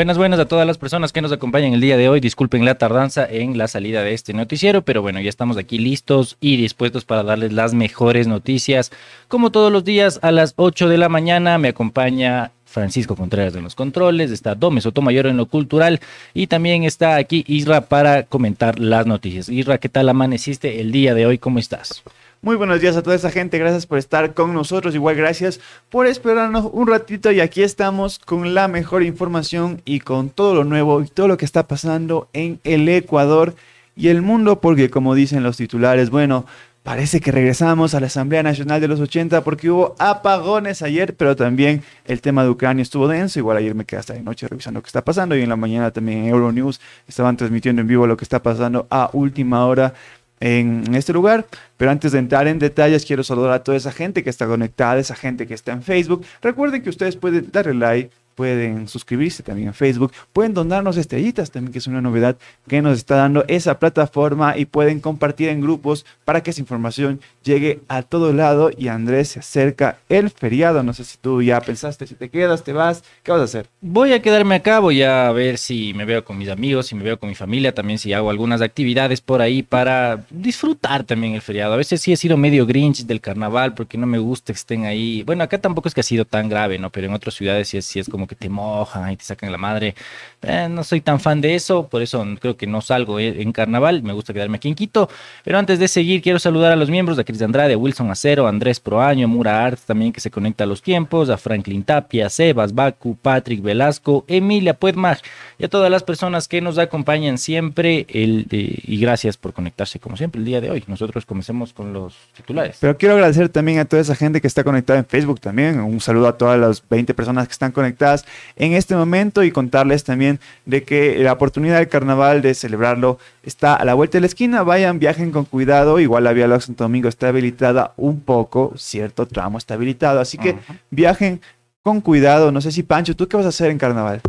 Buenas, buenas a todas las personas que nos acompañan el día de hoy. Disculpen la tardanza en la salida de este noticiero, pero bueno, ya estamos aquí listos y dispuestos para darles las mejores noticias. Como todos los días a las 8 de la mañana me acompaña Francisco Contreras de los controles, está Dómez Sotomayor en lo cultural y también está aquí Isra para comentar las noticias. Isra, ¿qué tal amaneciste el día de hoy? ¿Cómo estás? Muy buenos días a toda esa gente, gracias por estar con nosotros, igual gracias por esperarnos un ratito y aquí estamos con la mejor información y con todo lo nuevo y todo lo que está pasando en el Ecuador y el mundo, porque como dicen los titulares, bueno, Parece que regresamos a la Asamblea Nacional de los 80 porque hubo apagones ayer, pero también el tema de Ucrania estuvo denso. Igual ayer me quedé hasta de noche revisando lo que está pasando y en la mañana también en Euronews estaban transmitiendo en vivo lo que está pasando a última hora en, este lugar. Pero antes de entrar en detalles, quiero saludar a toda esa gente que está conectada, esa gente que está en Facebook. Recuerden que ustedes pueden darle like, pueden suscribirse también a Facebook, pueden donarnos estrellitas también, que es una novedad que nos está dando esa plataforma y pueden compartir en grupos para que esa información llegue a todo lado y Andrés se acerca el feriado. No sé si tú ya pensaste, si te quedas, te vas, ¿qué vas a hacer? Voy a quedarme acá, voy a ver si me veo con mis amigos, si me veo con mi familia, también si hago algunas actividades por ahí para disfrutar también el feriado. A veces sí he sido medio grinch del carnaval porque no me gusta que estén ahí. Bueno, acá tampoco es que ha sido tan grave, ¿no? Pero en otras ciudades sí es, sí es como que te mojan y te sacan la madre. Eh, no soy tan fan de eso, por eso creo que no salgo eh, en carnaval, me gusta quedarme aquí en Quito. Pero antes de seguir, quiero saludar a los miembros, de Cris Andrade, Wilson Acero, Andrés Proaño, Mura Arts también que se conecta a los tiempos, a Franklin Tapia, a Sebas Baku, Patrick Velasco, Emilia Puedmag y a todas las personas que nos acompañan siempre. El, y gracias por conectarse como siempre el día de hoy. Nosotros comencemos con los titulares. Pero quiero agradecer también a toda esa gente que está conectada en Facebook también. Un saludo a todas las 20 personas que están conectadas en este momento y contarles también de que la oportunidad del carnaval de celebrarlo está a la vuelta de la esquina. Vayan, viajen con cuidado. Igual la vía Los Santo Domingo está habilitada un poco, cierto tramo está habilitado. Así que viajen con cuidado. No sé si Pancho, ¿tú qué vas a hacer en carnaval?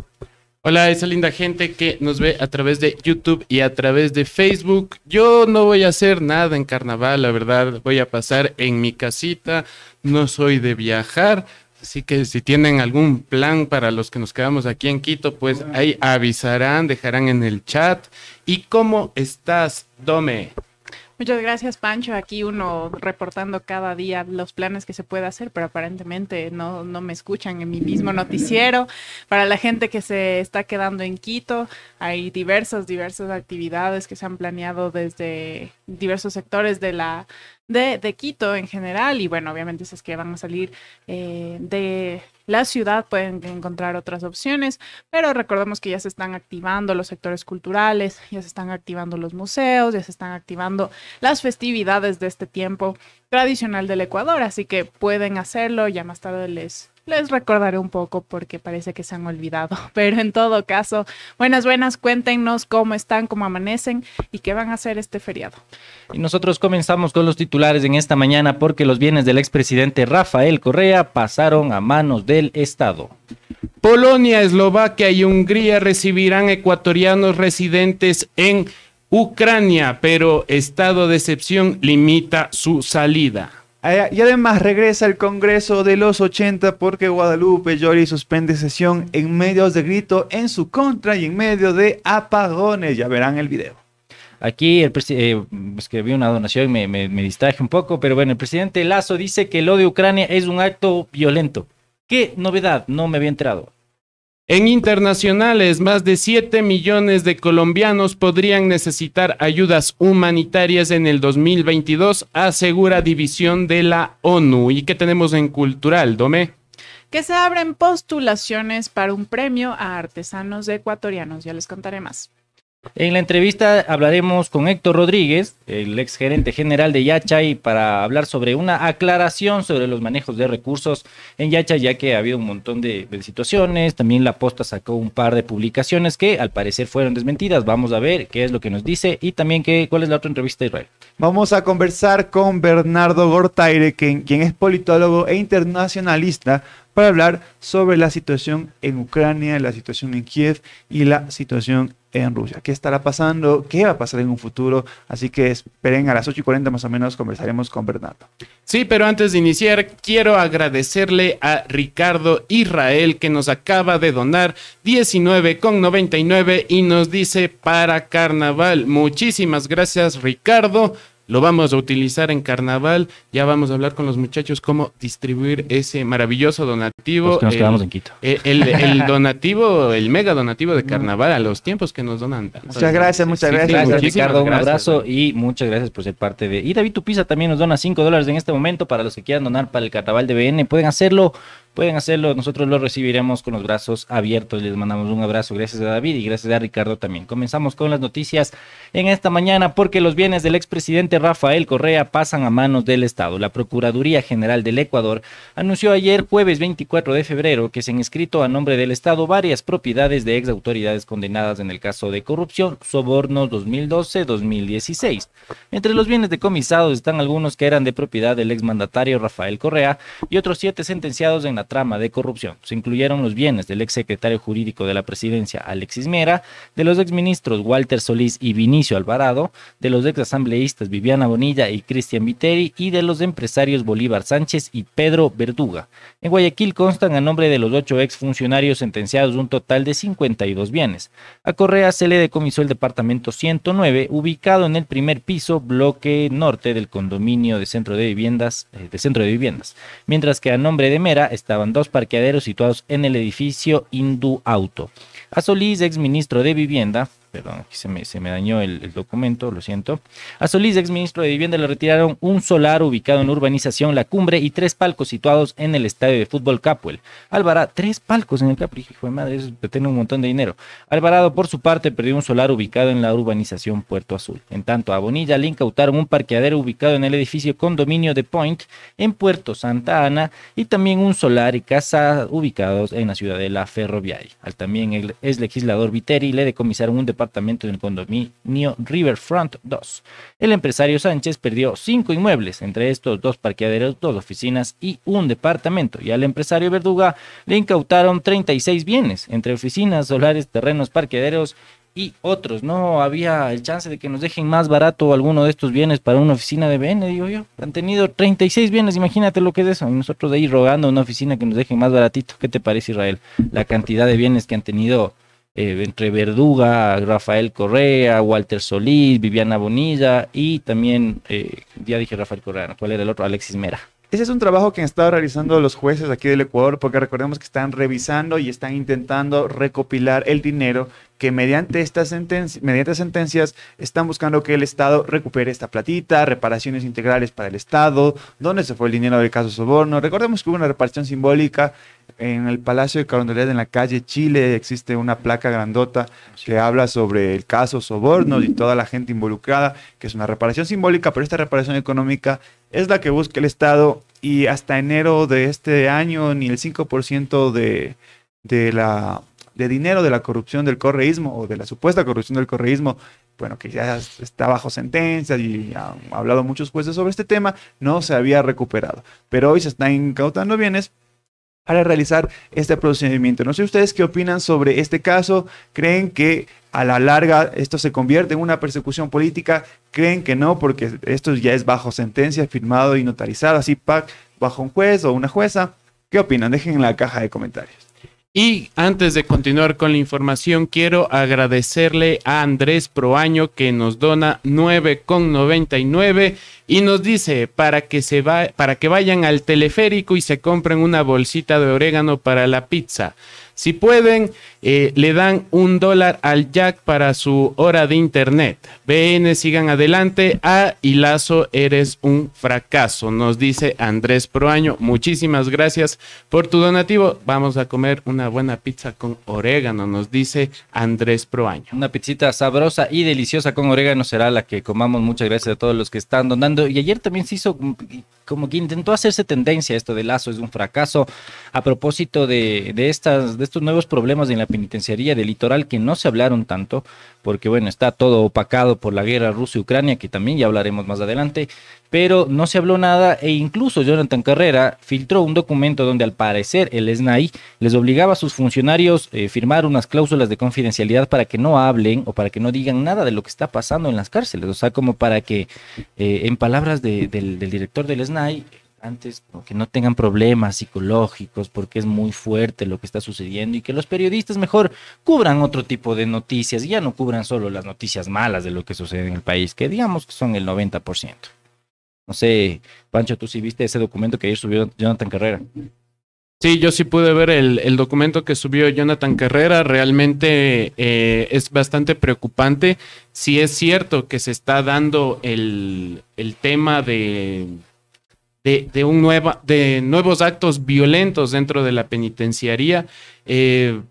Hola, esa linda gente que nos ve a través de YouTube y a través de Facebook. Yo no voy a hacer nada en carnaval, la verdad. Voy a pasar en mi casita. No soy de viajar. Así que si tienen algún plan para los que nos quedamos aquí en Quito, pues ahí avisarán, dejarán en el chat. ¿Y cómo estás, Dome? Muchas gracias, Pancho. Aquí uno reportando cada día los planes que se puede hacer, pero aparentemente no, me escuchan en mi mismo noticiero. Para la gente que se está quedando en Quito, hay diversas, diversas actividades que se han planeado desde diversos sectores de la de, Quito en general. Y bueno, obviamente si es que van a salir eh, de la ciudad pueden encontrar otras opciones, pero recordemos que ya se están activando los sectores culturales, ya se están activando los museos, ya se están activando las festividades de este tiempo tradicional del Ecuador, así que pueden hacerlo, ya más tarde les les recordaré un poco porque parece que se han olvidado. Pero en todo caso, buenas, buenas, cuéntenos cómo están, cómo amanecen y qué van a hacer este feriado. Y nosotros comenzamos con los titulares en esta mañana porque los bienes del expresidente Rafael Correa pasaron a manos del Estado. Polonia, Eslovaquia y Hungría recibirán ecuatorianos residentes en Ucrania, pero estado de excepción limita su salida. Eh, y además regresa el Congreso de los 80 porque Guadalupe Llori suspende sesión en medio de grito en su contra y en medio de apagones. Ya verán el video. Aquí el presidente, eh, pues que vi una donación y me, distraje un poco, pero bueno, el presidente Lazo dice que lo de Ucrania es un acto violento. ¿Qué novedad? No me había enterado. En internacionales, más de 7 millones de colombianos podrían necesitar ayudas humanitarias en el 2022, asegura división de la ONU. ¿Y qué tenemos en cultural, Domé? Que se abren postulaciones para un premio a artesanos ecuatorianos. Ya les contaré más. En la entrevista hablaremos con Héctor Rodríguez, el ex gerente general de Yachay, para hablar sobre una aclaración sobre los manejos de recursos en Yachay, ya que ha habido un montón de, situaciones. También la posta sacó un par de publicaciones que al parecer fueron desmentidas. Vamos a ver qué es lo que nos dice y también qué, cuál es la otra entrevista, de Israel. Vamos a conversar con Bernardo Gortaire, quien, quien es politólogo e internacionalista, para hablar sobre la situación en Ucrania, la situación en Kiev y la situación en Rusia. ¿Qué estará pasando? ¿Qué va a pasar en un futuro? Así que esperen a las ocho y cuarenta más o menos conversaremos con Bernardo. Sí, pero antes de iniciar, quiero agradecerle a Ricardo Israel que nos acaba de donar 19,99 y nos dice para carnaval. Muchísimas gracias, Ricardo lo vamos a utilizar en carnaval. Ya vamos a hablar con los muchachos cómo distribuir ese maravilloso donativo. que nos el, quedamos en Quito. El, donativo, el mega donativo de carnaval a los tiempos que nos donan. Muchas gracias, muchas gracias. Ricardo. Un abrazo y muchas gracias por ser parte de. Y David Tupiza también nos dona 5 dólares en este momento para los que quieran donar para el carnaval de BN. Pueden hacerlo pueden hacerlo. Nosotros lo recibiremos con los brazos abiertos. Les mandamos un abrazo. Gracias a David y gracias a Ricardo también. Comenzamos con las noticias en esta mañana porque los bienes del expresidente Rafael Correa pasan a manos del Estado. La Procuraduría General del Ecuador anunció ayer jueves 24 de febrero que se han inscrito a nombre del Estado varias propiedades de ex autoridades condenadas en el caso de corrupción, sobornos 2012-2016. Entre los bienes decomisados están algunos que eran de propiedad del exmandatario Rafael Correa y otros siete sentenciados en la trama de corrupción. Se incluyeron los bienes del ex secretario jurídico de la presidencia, Alexis Mera, de los exministros Walter Solís y Vinicio Alvarado, de los exasambleístas Viviana Bonilla y Cristian Viteri y de los empresarios Bolívar Sánchez y Pedro Verduga. En Guayaquil constan a nombre de los ocho exfuncionarios sentenciados un total de 52 bienes. A Correa se le decomisó el departamento 109, ubicado en el primer piso, bloque norte del condominio de centro de viviendas, eh, de centro de viviendas, mientras que a nombre de Mera está estaban dos parqueaderos situados en el edificio Hindu Auto. A Solís, ex ministro de Vivienda, perdón, aquí se me, se me dañó el, documento, lo siento. A Solís, ex ministro de Vivienda, le retiraron un solar ubicado en urbanización La Cumbre y tres palcos situados en el estadio de fútbol Capuel. Álvaro, tres palcos en el Capri, hijo de madre, tiene un montón de dinero. Alvarado, por su parte, perdió un solar ubicado en la urbanización Puerto Azul. En tanto, a Bonilla le incautaron un parqueadero ubicado en el edificio condominio de Point en Puerto Santa Ana y también un solar y casa ubicados en la ciudad de La ferroviaria. Al también el ex legislador Viteri le decomisaron un departamento en el condominio Riverfront 2. El empresario Sánchez perdió cinco inmuebles, entre estos dos parqueaderos, dos oficinas y un departamento, y al empresario Verduga le incautaron 36 bienes, entre oficinas, solares, terrenos, parqueaderos y otros. No había el chance de que nos dejen más barato alguno de estos bienes para una oficina de BN, digo yo. Han tenido 36 bienes, imagínate lo que es eso. nosotros de ahí rogando a una oficina que nos dejen más baratito. ¿Qué te parece, Israel? La cantidad de bienes que han tenido eh, entre Verduga, Rafael Correa, Walter Solís, Viviana Bonilla y también, eh, ya dije Rafael Correa, ¿cuál era el otro? Alexis Mera. Ese es un trabajo que han estado realizando los jueces aquí del Ecuador porque recordemos que están revisando y están intentando recopilar el dinero que mediante estas sentencias, mediante sentencias están buscando que el Estado recupere esta platita, reparaciones integrales para el Estado, dónde se fue el dinero del caso soborno. Recordemos que hubo una reparación simbólica en el Palacio de Carondelet, en la calle Chile, existe una placa grandota que habla sobre el caso Sobornos y toda la gente involucrada, que es una reparación simbólica, pero esta reparación económica es la que busca el Estado y hasta enero de este año ni el 5% de, de, de dinero de la corrupción del correísmo o de la supuesta corrupción del correísmo bueno, que ya está bajo sentencia y han hablado muchos jueces sobre este tema, no se había recuperado. Pero hoy se están incautando bienes para realizar este procedimiento. No sé ustedes qué opinan sobre este caso. ¿Creen que a la larga esto se convierte en una persecución política? ¿Creen que no? Porque esto ya es bajo sentencia, firmado y notarizado, así PAC, bajo un juez o una jueza. ¿Qué opinan? Dejen en la caja de comentarios. Y antes de continuar con la información, quiero agradecerle a Andrés Proaño que nos dona 9,99 y nos dice para que, se va, para que vayan al teleférico y se compren una bolsita de orégano para la pizza. Si pueden, eh, le dan un dólar al Jack para su hora de internet. BN, sigan adelante. A ah, y Lazo, eres un fracaso, nos dice Andrés Proaño. Muchísimas gracias por tu donativo. Vamos a comer una buena pizza con orégano, nos dice Andrés Proaño. Una pizzita sabrosa y deliciosa con orégano será la que comamos. Muchas gracias a todos los que están donando. Y ayer también se hizo como que intentó hacerse tendencia esto de Lazo, es un fracaso. A propósito de, de estas de estos nuevos problemas en la penitenciaría del litoral que no se hablaron tanto, porque bueno, está todo opacado por la guerra Rusia-Ucrania, que también ya hablaremos más adelante, pero no se habló nada e incluso Jonathan Carrera filtró un documento donde al parecer el SNAI les obligaba a sus funcionarios a eh, firmar unas cláusulas de confidencialidad para que no hablen o para que no digan nada de lo que está pasando en las cárceles, o sea, como para que eh, en palabras del director del SNAI antes que no tengan problemas psicológicos porque es muy fuerte lo que está sucediendo y que los periodistas mejor cubran otro tipo de noticias y ya no cubran solo las noticias malas de lo que sucede en el país, que digamos que son el 90%. No sé, Pancho, tú sí viste ese documento que ayer subió Jonathan Carrera. Sí, yo sí pude ver el, documento que subió Jonathan Carrera. Realmente eh, es bastante preocupante. Si es cierto que se está dando el tema de de, un de nuevos actos violentos dentro de la penitenciaría. Eh,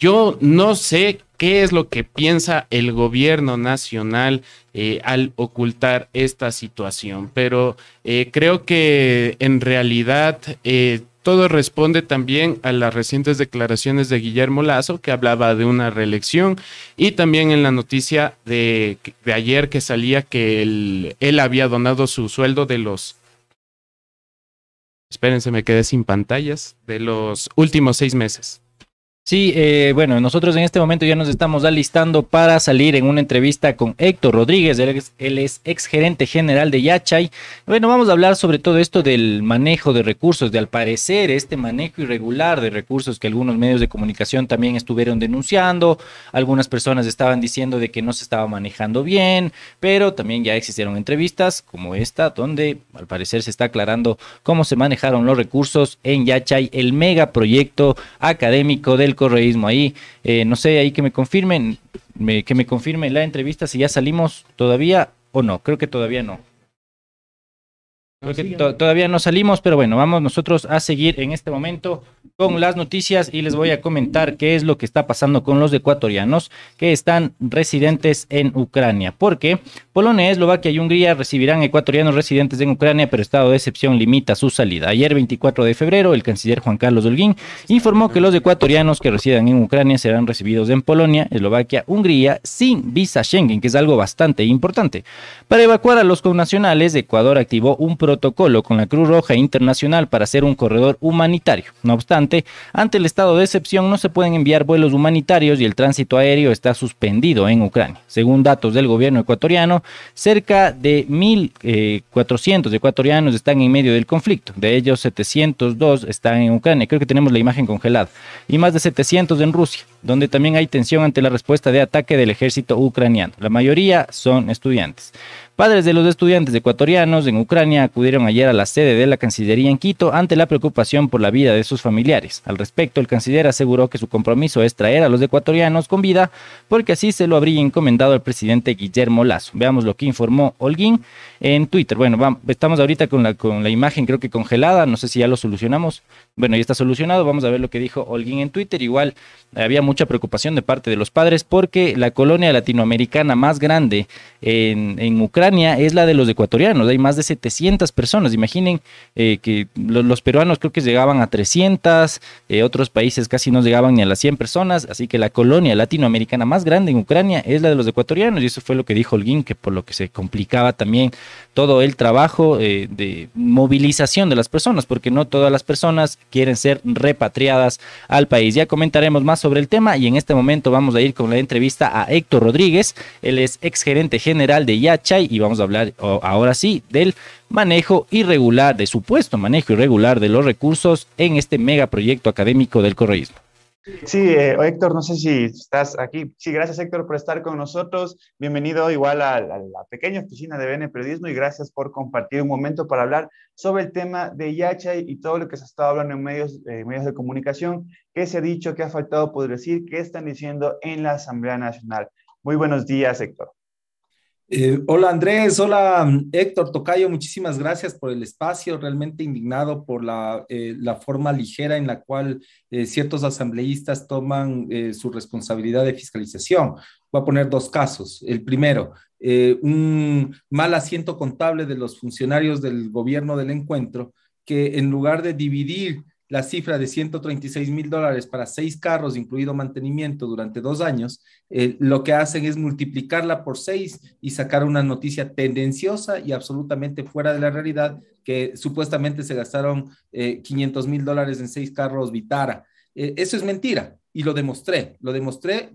yo no sé qué es lo que piensa el gobierno nacional eh, al ocultar esta situación, pero eh, creo que en realidad todo responde también a las recientes declaraciones de Guillermo Lazo, que hablaba de una reelección, y también en la noticia de, de ayer que salía que él había donado su sueldo de los Espérense, me quedé sin pantallas de los últimos seis meses. Sí, eh, bueno, nosotros en este momento ya nos estamos alistando para salir en una entrevista con Héctor Rodríguez, él es, ex gerente general de Yachay. Bueno, vamos a hablar sobre todo esto del manejo de recursos, de al parecer este manejo irregular de recursos que algunos medios de comunicación también estuvieron denunciando, algunas personas estaban diciendo de que no se estaba manejando bien, pero también ya existieron entrevistas como esta, donde al parecer se está aclarando cómo se manejaron los recursos en Yachay, el megaproyecto académico del correísmo. Ahí, eh, no sé, ahí que me confirmen, que me confirmen la entrevista si ya salimos todavía o no. Creo que todavía no todavía no salimos, pero bueno, vamos nosotros a seguir en este momento con las noticias y les voy a comentar qué es lo que está pasando con los ecuatorianos que están residentes en Ucrania. Porque Polonia, Eslovaquia y Hungría recibirán ecuatorianos residentes en Ucrania, pero estado de excepción limita su salida. Ayer, 24 de febrero, el canciller Juan Carlos Holguín informó que los ecuatorianos que residan en Ucrania serán recibidos en Polonia, Eslovaquia, Hungría sin visa Schengen, que es algo bastante importante. Para evacuar a los connacionales, Ecuador activó un protocolo con la Cruz Roja Internacional para hacer un corredor humanitario. No obstante, ante el estado de excepción no se pueden enviar vuelos humanitarios y el tránsito aéreo está suspendido en Ucrania. Según datos del gobierno ecuatoriano, cerca de 1.400 eh, ecuatorianos están en medio del conflicto. De ellos, 702 están en Ucrania. Creo que tenemos la imagen congelada. Y más de 700 en Rusia, donde también hay tensión ante la respuesta de ataque del ejército ucraniano. La mayoría son estudiantes. Padres de los estudiantes ecuatorianos en Ucrania acudieron ayer a la sede de la Cancillería en Quito ante la preocupación por la vida de sus familiares. Al respecto, el canciller aseguró que su compromiso es traer a los ecuatorianos con vida porque así se lo habría encomendado al presidente Guillermo Lazo. Veamos lo que informó Holguín en Twitter. Bueno, estamos ahorita con la, con la imagen creo que congelada, no sé si ya lo solucionamos. Bueno, ya está solucionado, vamos a ver lo que dijo Holguín en Twitter. Igual había mucha preocupación de parte de los padres porque la colonia latinoamericana más grande en Ucrania Ucrania es la de los ecuatorianos. Hay más de 700 personas. Imaginen eh, que los, peruanos creo que llegaban a 300, eh, otros países casi no llegaban ni a las 100 personas. Así que la colonia latinoamericana más grande en Ucrania es la de los ecuatorianos. Y eso fue lo que dijo Holguín, que por lo que se complicaba también todo el trabajo eh, de movilización de las personas, porque no todas las personas quieren ser repatriadas al país. Ya comentaremos más sobre el tema y en este momento vamos a ir con la entrevista a Héctor Rodríguez. Él es exgerente general de Yachay y y vamos a hablar ahora sí del manejo irregular, de supuesto manejo irregular de los recursos en este megaproyecto académico del correísmo. Sí, eh, Héctor, no sé si estás aquí. Sí, gracias Héctor por estar con nosotros. Bienvenido igual a, la pequeña oficina de BN Periodismo y gracias por compartir un momento para hablar sobre el tema de Yachay y todo lo que se ha estado hablando en medios, eh, medios de comunicación, qué se ha dicho, qué ha faltado por decir, qué están diciendo en la Asamblea Nacional. Muy buenos días, Héctor. Eh, hola Andrés, hola Héctor Tocayo, muchísimas gracias por el espacio, realmente indignado por la, eh, forma ligera en la cual eh, ciertos asambleístas toman su responsabilidad de fiscalización. Voy a poner dos casos. El primero, un mal asiento contable de los funcionarios del gobierno del encuentro que en lugar de dividir la cifra de 136 mil dólares para seis carros, incluido mantenimiento durante dos años, eh, lo que hacen es multiplicarla por seis y sacar una noticia tendenciosa y absolutamente fuera de la realidad, que supuestamente se gastaron 500 eh, mil dólares en seis carros Vitara. Eh, eso es mentira y lo demostré, lo demostré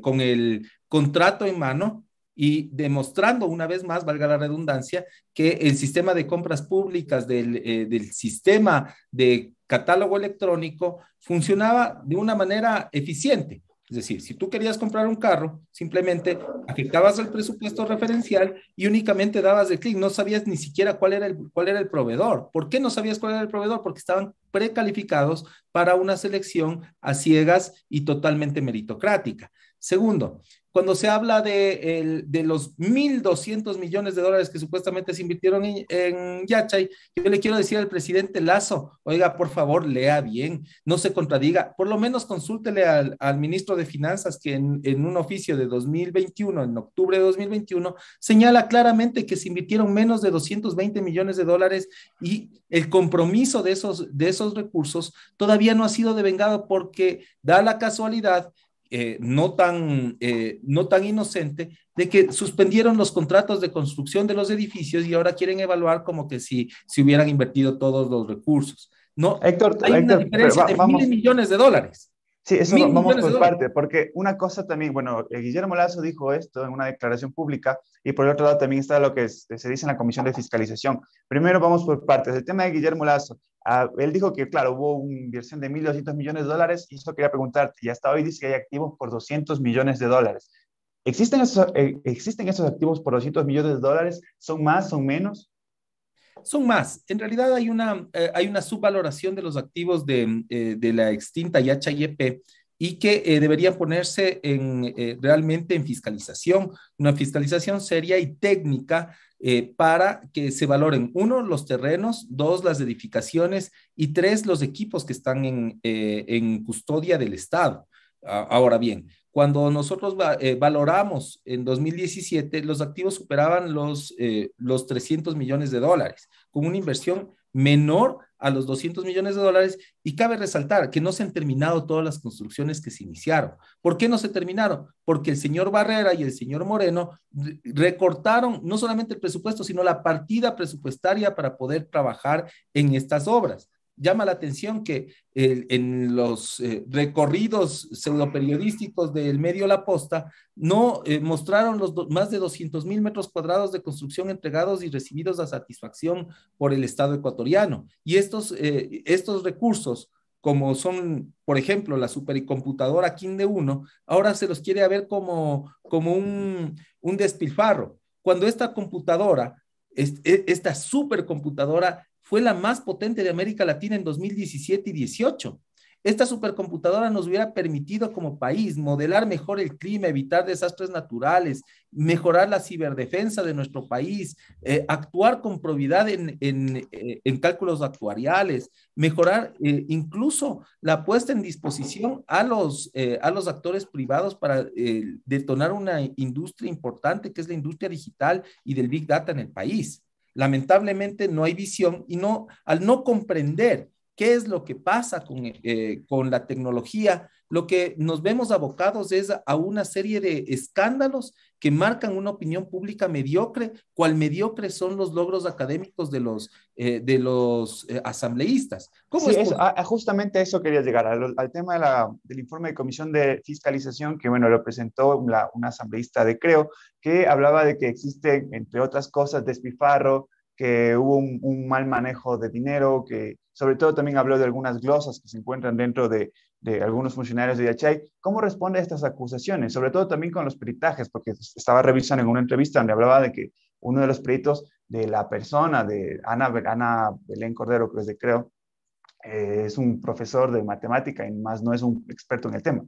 con el contrato en mano y demostrando una vez más, valga la redundancia, que el sistema de compras públicas eh, del, sistema de catálogo electrónico funcionaba de una manera eficiente. Es decir, si tú querías comprar un carro, simplemente afectabas el presupuesto referencial y únicamente dabas el clic, no sabías ni siquiera cuál era, el, cuál era el proveedor. ¿Por qué no sabías cuál era el proveedor? Porque estaban precalificados para una selección a ciegas y totalmente meritocrática. Segundo, cuando se habla de, los 1.200 millones de dólares que supuestamente se invirtieron en, Yachay, yo le quiero decir al presidente Lazo, oiga, por favor, lea bien, no se contradiga, por lo menos consúltele al, ministro de Finanzas que en, un oficio de 2021, en octubre de 2021, señala claramente que se invirtieron menos de 220 millones de dólares y el compromiso de esos, de esos recursos todavía no ha sido devengado porque da la casualidad eh, no, tan, eh, no tan inocente de que suspendieron los contratos de construcción de los edificios y ahora quieren evaluar como que si, si hubieran invertido todos los recursos. No, Héctor, hay una diferencia de miles millones de dólares. Sí, eso vamos por parte, porque una cosa también, bueno, eh, Guillermo Lazo dijo esto en una declaración pública y por el otro lado también está lo que se dice en la Comisión de Fiscalización. Primero vamos por partes. El tema de Guillermo Lazo, ah, él dijo que, claro, hubo una inversión de 1.200 millones de dólares y eso quería preguntarte. Y hasta hoy dice que hay activos por 200 millones de dólares. ¿Existen esos, eh, ¿Existen esos activos por 200 millones de dólares? ¿Son más, son menos? son más. En realidad hay una, eh, hay una subvaloración de los activos de, eh, la extinta YHIP y que eh, deberían ponerse realmente en fiscalización, una fiscalización seria y técnica para que se valoren, uno, los terrenos, dos, las edificaciones y tres, los equipos que están en custodia del Estado. Ahora bien, cuando nosotros eh, valoramos en 2017, los activos superaban los, eh, los 300 millones de dólares, con una inversión menor a los 200 millones de dólares. Y cabe resaltar que no se han terminado todas las construcciones que se iniciaron. ¿Por qué no se terminaron? Porque el señor Barrera y el señor Moreno recortaron no solamente el presupuesto, sino la partida presupuestaria para poder trabajar en estas obras llama la atención que eh, en los eh, recorridos pseudo periodísticos del medio La Posta no eh, mostraron los más de 200 mil metros cuadrados de construcción entregados y recibidos a satisfacción por el Estado ecuatoriano. Y estos, estos recursos, como son, por ejemplo, la supercomputadora de uno ahora se los quiere ver como, como un, despilfarro. Cuando esta computadora, e, esta supercomputadora fue la más potente de América Latina en 2017 y 18. Esta supercomputadora nos hubiera permitido como país modelar mejor el clima, evitar desastres naturales, mejorar la ciberdefensa de nuestro país, eh, actuar con probidad en, eh, cálculos actuariales, mejorar eh, incluso la puesta en disposición a los actores privados para detonar una industria importante que es la industria digital y del Big Data en el país lamentablemente no hay visión y no, al no comprender qué es lo que pasa con, eh, con la tecnología lo que nos vemos abocados es a una serie de escándalos que marcan una opinión pública mediocre, cual mediocre son los logros académicos de los, eh, de los eh, asambleístas. ¿Cómo a, justamente eso quería llegar, al, tema del informe de comisión de fiscalización, que bueno, lo presentó una asambleísta de Creo, que hablaba de que existe, entre otras cosas, despifarro, que hubo un, mal manejo de dinero, que sobre todo también habló de algunas glosas que se encuentran dentro de, de algunos funcionarios de DHI. ¿Cómo responde a estas acusaciones? Sobre todo también con los peritajes, porque estaba revisando en una entrevista donde hablaba de que uno de los peritos de la persona de Ana, Ana Belén Cordero, que es de Creo, eh, es un profesor de matemática y más no es un experto en el tema.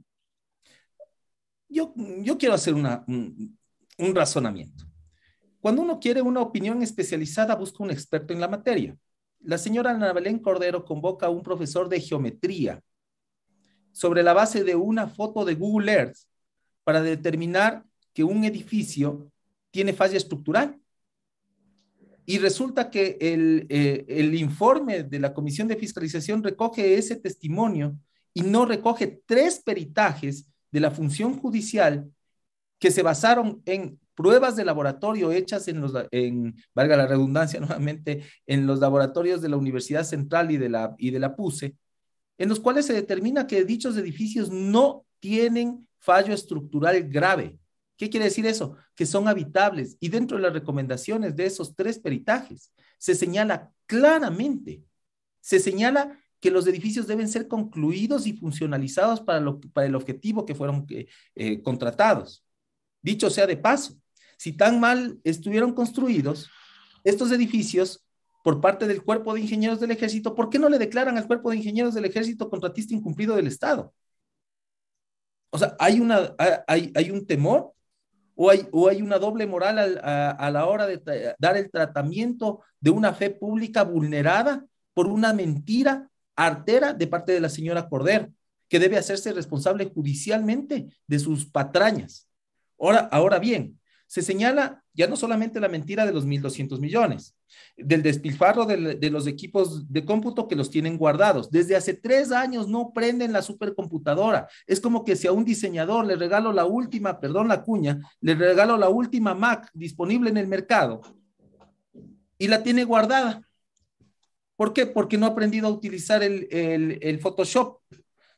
Yo, yo quiero hacer una, un razonamiento. Cuando uno quiere una opinión especializada, busca un experto en la materia. La señora Ana Belén Cordero convoca a un profesor de geometría sobre la base de una foto de Google Earth para determinar que un edificio tiene falla estructural. Y resulta que eh, el, informe de la Comisión de Fiscalización recoge ese testimonio y no recoge tres peritajes de la función judicial que se basaron en pruebas de laboratorio hechas en los, en, valga la redundancia nuevamente, en los laboratorios de la Universidad Central y de la, y de la en los cuales se determina que dichos edificios no tienen fallo estructural grave. ¿Qué quiere decir eso? Que son habitables y dentro de las recomendaciones de esos tres peritajes se señala claramente, se señala que los edificios deben ser concluidos y funcionalizados para, el objetivo que fueron eh, eh, contratados. Dicho sea de paso, si tan mal estuvieron construidos, estos edificios por parte del cuerpo de ingenieros del ejército, ¿por qué no le declaran al cuerpo de ingenieros del ejército contratista incumplido del Estado? O sea, hay, una, hay, un temor o hay, o hay una doble moral a, la hora de dar el tratamiento de una fe pública vulnerada por una mentira artera de parte de la señora Corder, que debe hacerse responsable judicialmente de sus patrañas. Ahora, ahora bien, se señala ya no solamente la mentira de los 1.200 millones, del despilfarro de, los equipos de cómputo que los tienen guardados. Desde hace tres años no prenden la supercomputadora. Es como que si a un diseñador le regalo la última, perdón la cuña, le regalo la última Mac disponible en el mercado y la tiene guardada. ¿Por qué? Porque no ha aprendido a utilizar el, Photoshop.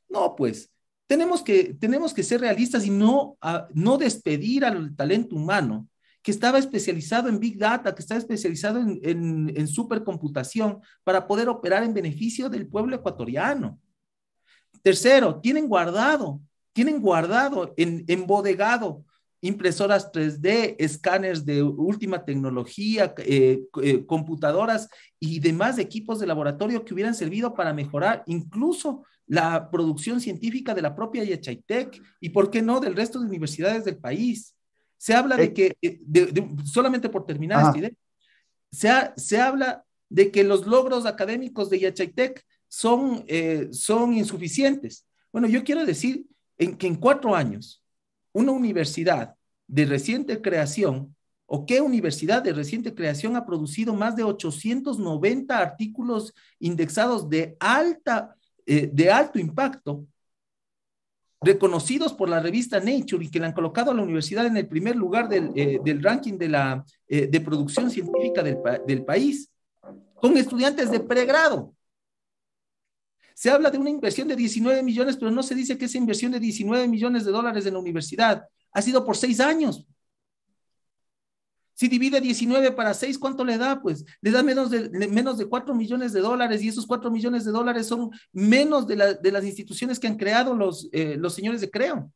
No, pues tenemos que, tenemos que ser realistas y no, no despedir al talento humano que estaba especializado en Big Data, que estaba especializado en, supercomputación para poder operar en beneficio del pueblo ecuatoriano. Tercero, tienen guardado, tienen guardado, en, embodegado impresoras 3D, escáneres de última tecnología, eh, eh, computadoras y demás equipos de laboratorio que hubieran servido para mejorar incluso la producción científica de la propia Yachaytec y, por qué no, del resto de universidades del país. Se habla de eh, que, eh, solamente por terminar se, habla de que los logros académicos de Yachaytec son, eh, son insuficientes. Bueno, yo quiero decir en que en cuatro años, una universidad de reciente creación, o qué universidad de reciente creación ha producido más de 890 artículos indexados de, alta, de alto impacto reconocidos por la revista Nature y que le han colocado a la universidad en el primer lugar del, eh, ranking de, la, eh, de producción científica del, del país, con estudiantes de pregrado. Se habla de una inversión de 19 millones, pero no se dice que esa inversión de 19 millones de dólares en la universidad ha sido por seis años. Si divide 19 para 6, ¿cuánto le da? Pues le da menos de, menos de 4 millones de dólares y esos 4 millones de dólares son menos de, de las instituciones que han creado los, eh, los señores de Creo.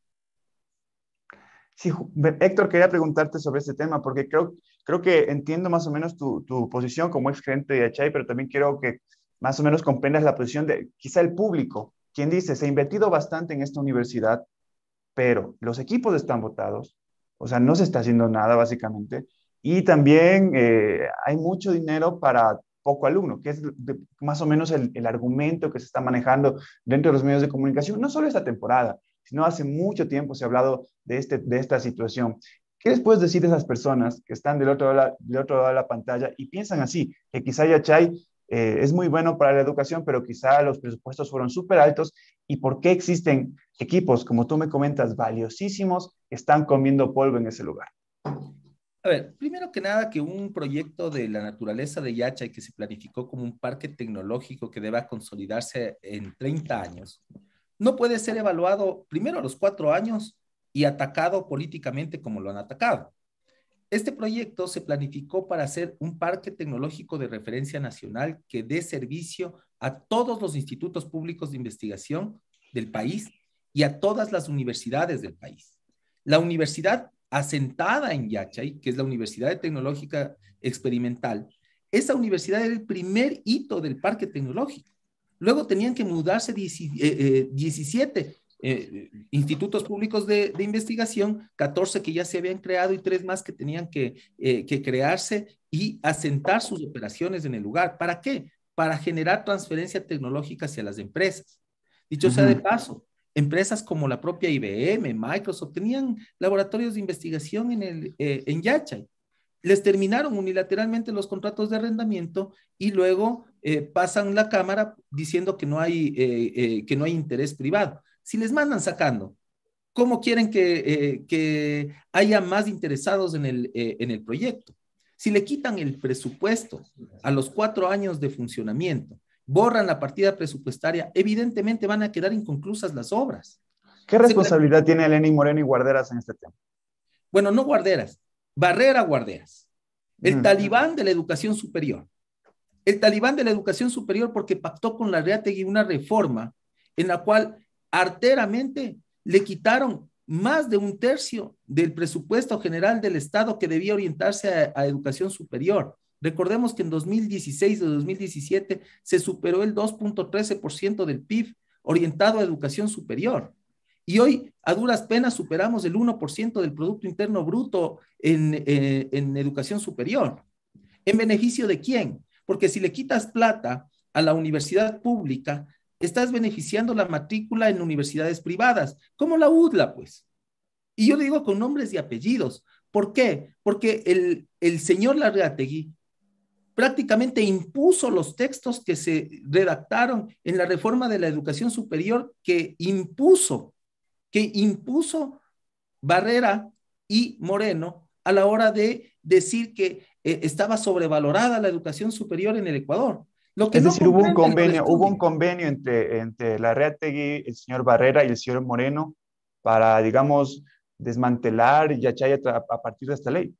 Sí, Héctor, quería preguntarte sobre este tema porque creo, creo que entiendo más o menos tu, tu posición como ex gerente de HI, pero también quiero que más o menos comprendas la posición de quizá el público, quien dice, se ha invertido bastante en esta universidad, pero los equipos están votados, o sea, no se está haciendo nada básicamente y también eh, hay mucho dinero para poco alumno, que es más o menos el, argumento que se está manejando dentro de los medios de comunicación, no solo esta temporada, sino hace mucho tiempo se ha hablado de, este, de esta situación. ¿Qué les puedes decir a esas personas que están del otro lado de la, otro lado de la pantalla y piensan así, que quizá Yachay eh, es muy bueno para la educación, pero quizá los presupuestos fueron súper altos y por qué existen equipos, como tú me comentas, valiosísimos, que están comiendo polvo en ese lugar? A ver, primero que nada, que un proyecto de la naturaleza de Yacha y que se planificó como un parque tecnológico que deba consolidarse en 30 años, no puede ser evaluado primero a los cuatro años y atacado políticamente como lo han atacado. Este proyecto se planificó para ser un parque tecnológico de referencia nacional que dé servicio a todos los institutos públicos de investigación del país y a todas las universidades del país. La universidad asentada en Yachay, que es la Universidad Tecnológica Experimental, esa universidad era el primer hito del parque tecnológico. Luego tenían que mudarse 17 eh, eh, eh, institutos públicos de, investigación, 14 que ya se habían creado y tres más que tenían que, que crearse y asentar sus operaciones en el lugar. ¿Para qué? Para generar transferencia tecnológica hacia las empresas. Dicho sea de paso, Empresas como la propia IBM, Microsoft, tenían laboratorios de investigación en, el, eh, en Yachay. Les terminaron unilateralmente los contratos de arrendamiento y luego eh, pasan la cámara diciendo que no, hay, eh, que no hay interés privado. Si les mandan sacando, ¿cómo quieren que, haya más interesados en el, en el proyecto? Si le quitan el presupuesto a los cuatro años de funcionamiento, borran la partida presupuestaria, evidentemente van a quedar inconclusas las obras. ¿Qué responsabilidad tiene eleni Moreno y Guarderas en este tema? Bueno, no Guarderas, Barrera Guarderas, el talibán de la educación superior. El talibán de la educación superior porque pactó con la Reategui una reforma en la cual arteramente le quitaron más de un tercio del presupuesto general del Estado que debía orientarse a educación superior. Recordemos que en 2016 o 2017 se superó el 2.13% del PIB orientado a educación superior. Y hoy, a duras penas, superamos el 1% del Producto Interno Bruto eh, en, educación superior. ¿En beneficio de quién? Porque si le quitas plata a la universidad pública, estás beneficiando la matrícula en universidades privadas, como la UDLA, pues. Y yo le digo con nombres y apellidos. ¿Por qué? Porque el, el señor Larreategui prácticamente impuso los textos que se redactaron en la reforma de la educación superior que impuso, que impuso Barrera y Moreno a la hora de decir que eh, estaba sobrevalorada la educación superior en el Ecuador. Lo que es decir, hubo un convenio, hubo un convenio entre, entre la Reategui, el señor Barrera y el señor Moreno para, digamos, desmantelar Yachay a partir de esta ley.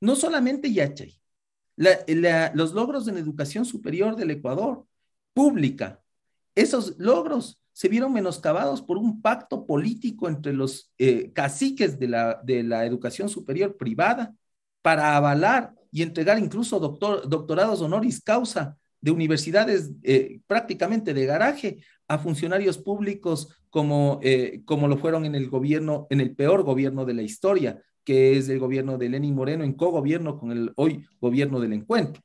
No solamente Yachay, los logros en educación superior del Ecuador, pública. Esos logros se vieron menoscabados por un pacto político entre los eh, caciques de la, de la educación superior privada para avalar y entregar incluso doctorados honoris causa de universidades eh, prácticamente de garaje a funcionarios públicos como, eh, como lo fueron en el gobierno, en el peor gobierno de la historia, que es el gobierno de Lenín Moreno en cogobierno con el hoy gobierno del encuentro.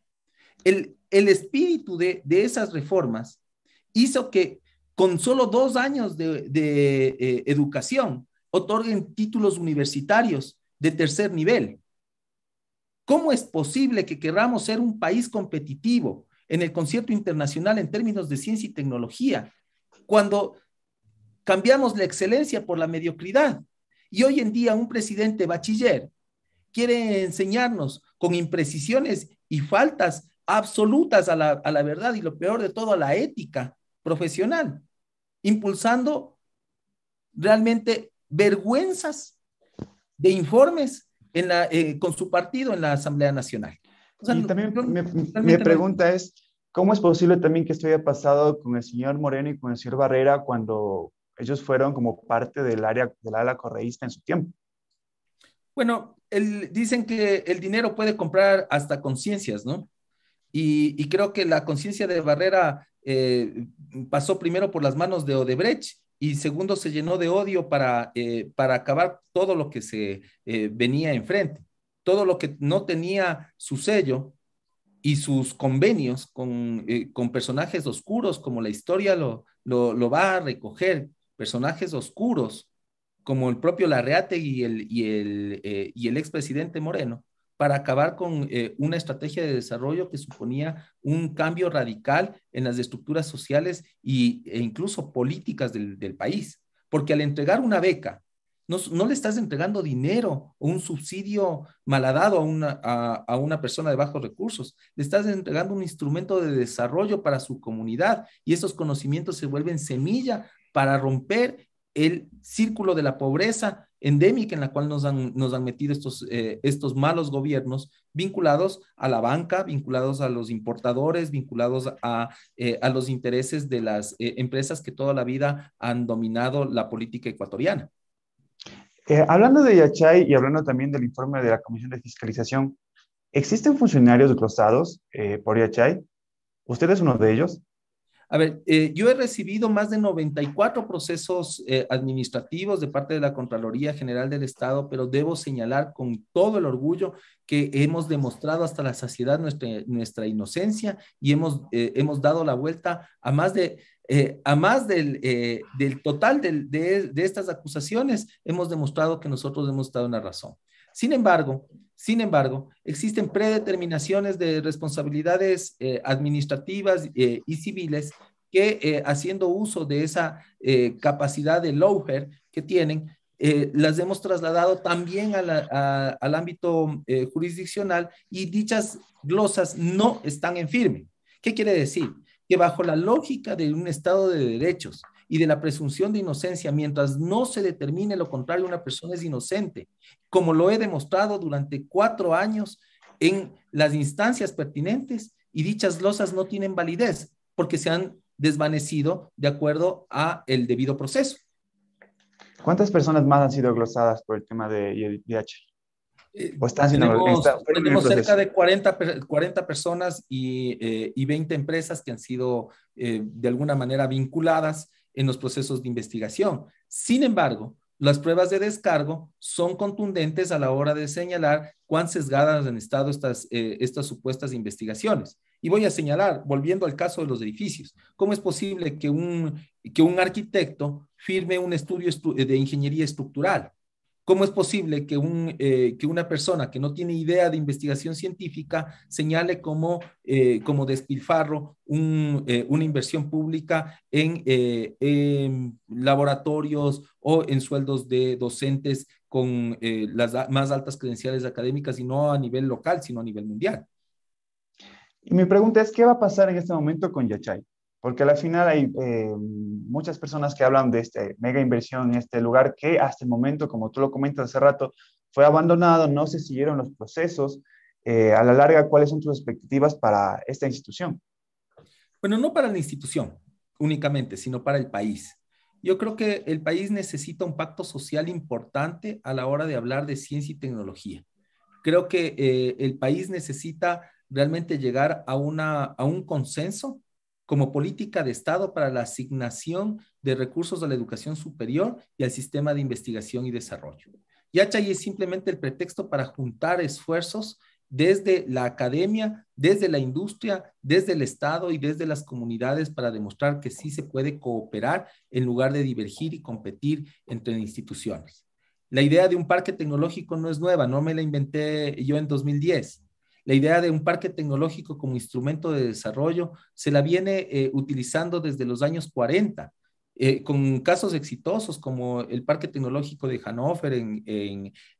El, el espíritu de, esas reformas hizo que con solo dos años de, eh, educación otorguen títulos universitarios de tercer nivel. ¿Cómo es posible que querramos ser un país competitivo en el concierto internacional en términos de ciencia y tecnología cuando cambiamos la excelencia por la mediocridad? Y hoy en día un presidente bachiller quiere enseñarnos con imprecisiones y faltas absolutas a la, verdad y lo peor de todo a la ética profesional, impulsando realmente vergüenzas de informes en la, eh, con su partido en la Asamblea Nacional. y también mi, pregunta es, ¿cómo es posible también que esto haya pasado con el señor Moreno y con el señor Barrera cuando ellos fueron como parte del área del ala correísta en su tiempo. Bueno, dicen que el dinero puede comprar hasta conciencias, ¿no? Y, y, creo que la conciencia de Barrera eh, pasó primero por las manos de Odebrecht y segundo se llenó de odio para, eh, para acabar todo lo que se eh, venía enfrente, todo lo que no tenía su sello y sus convenios con, con personajes oscuros, como la historia lo, lo, lo va a recoger personajes oscuros, como el propio Larreate y el, y el, eh, expresidente Moreno, para acabar con eh, una estrategia de desarrollo que suponía un cambio radical en las estructuras sociales y, e incluso políticas del, país. Porque al entregar una beca, no, le estás entregando dinero o un subsidio malhadado a una, a, a una persona de bajos recursos, le estás entregando un instrumento de desarrollo para su comunidad y esos conocimientos se vuelven semilla para romper el círculo de la pobreza endémica en la cual nos han, nos han metido estos, eh, estos malos gobiernos vinculados a la banca, vinculados a los importadores, vinculados a, eh, los intereses de las eh, empresas que toda la vida han dominado la política ecuatoriana. hablando de Yachay y hablando también del informe de la Comisión de Fiscalización, ¿existen funcionarios eh, por Yachay? ¿Usted es uno de ellos? A ver, eh, yo he recibido más de 94 procesos eh, administrativos de parte de la Contraloría General del Estado, pero debo señalar con todo el orgullo que hemos demostrado hasta la saciedad nuestra, inocencia y eh, hemos, dado la vuelta a más de... a más del, total de, de estas acusaciones, hemos demostrado que nosotros hemos dado en la razón. Sin embargo, sin embargo, existen predeterminaciones de responsabilidades eh, administrativas eh, y civiles que eh, haciendo uso de esa capacidad de lawfare que tienen, las hemos trasladado también al ámbito jurisdiccional y dichas glosas no están en firme. ¿Qué quiere decir? Que bajo la lógica de un Estado de derechos, y de la presunción de inocencia, mientras no se determine lo contrario, una persona es inocente, como lo he demostrado durante cuatro años en las instancias pertinentes y dichas losas no tienen validez porque se han desvanecido de acuerdo a el debido proceso. ¿Cuántas personas más han sido glosadas por el tema de IDH? están tenemos, cerca de 40, 40 personas y, eh, y, 20 empresas que han sido eh, de alguna manera vinculadas en los procesos de investigación. Sin embargo, las pruebas de descargo son contundentes a la hora de señalar cuán sesgadas han estado estas, eh, estas supuestas investigaciones. Y voy a señalar, volviendo al caso de los edificios, ¿cómo es posible que un, que un arquitecto firme un estudio de ingeniería estructural? ¿Cómo es posible que, un, eh, que una persona que no tiene idea de investigación científica señale como, eh, como despilfarro eh, una inversión pública en, laboratorios o en sueldos de docentes con las más altas credenciales académicas y no a nivel local, sino a nivel mundial? Y mi pregunta es, ¿qué va a pasar en este momento con Yachay? Porque al final hay eh, muchas personas que hablan de esta mega inversión en este lugar que hasta el momento, como tú lo comentas hace rato, fue abandonado, no se siguieron los procesos. Eh, a la larga, ¿cuáles son tus expectativas para esta institución? Bueno, no para la institución únicamente, sino para el país. Yo creo que el país necesita un pacto social importante a la hora de hablar de ciencia y tecnología. Creo que eh, el país necesita realmente llegar a, una, a un consenso como política de Estado para la asignación de recursos a la educación superior y al sistema de investigación y desarrollo. Yachay es simplemente el pretexto para juntar esfuerzos desde la academia, desde la industria, desde el Estado y desde las comunidades para demostrar que sí se puede cooperar en lugar de divergir y competir entre instituciones. La idea de un parque tecnológico no es nueva, no me la inventé yo en 2010. La idea de un parque tecnológico como instrumento de desarrollo se la viene eh, utilizando desde los años 40, eh, con casos exitosos como el Parque Tecnológico de Hannover en,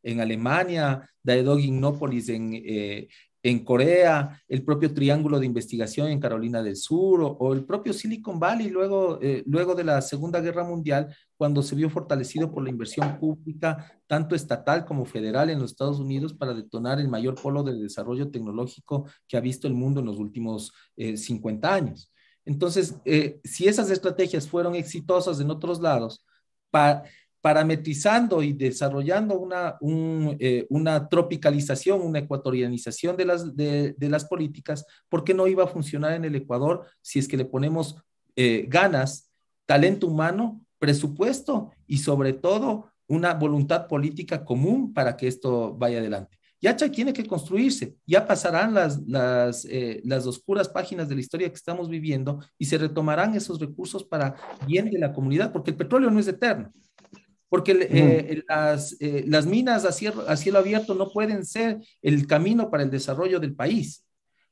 en, Alemania, Daedog en, eh, en Corea, el propio Triángulo de Investigación en Carolina del Sur o, el propio Silicon Valley luego, eh, luego de la Segunda Guerra Mundial, cuando se vio fortalecido por la inversión pública, tanto estatal como federal en los Estados Unidos, para detonar el mayor polo de desarrollo tecnológico que ha visto el mundo en los últimos 50 eh, años. Entonces, eh, si esas estrategias fueron exitosas en otros lados, para parametrizando y desarrollando una, eh, una tropicalización, una ecuatorianización de las, de, las políticas, ¿por qué no iba a funcionar en el Ecuador si es que le ponemos eh, ganas, talento humano, presupuesto y sobre todo una voluntad política común para que esto vaya adelante? Yacha tiene que construirse, ya pasarán las, las, eh, las oscuras páginas de la historia que estamos viviendo y se retomarán esos recursos para bien de la comunidad, porque el petróleo no es eterno porque eh, las, eh, las, minas a cielo, cielo, abierto no pueden ser el camino para el desarrollo del país,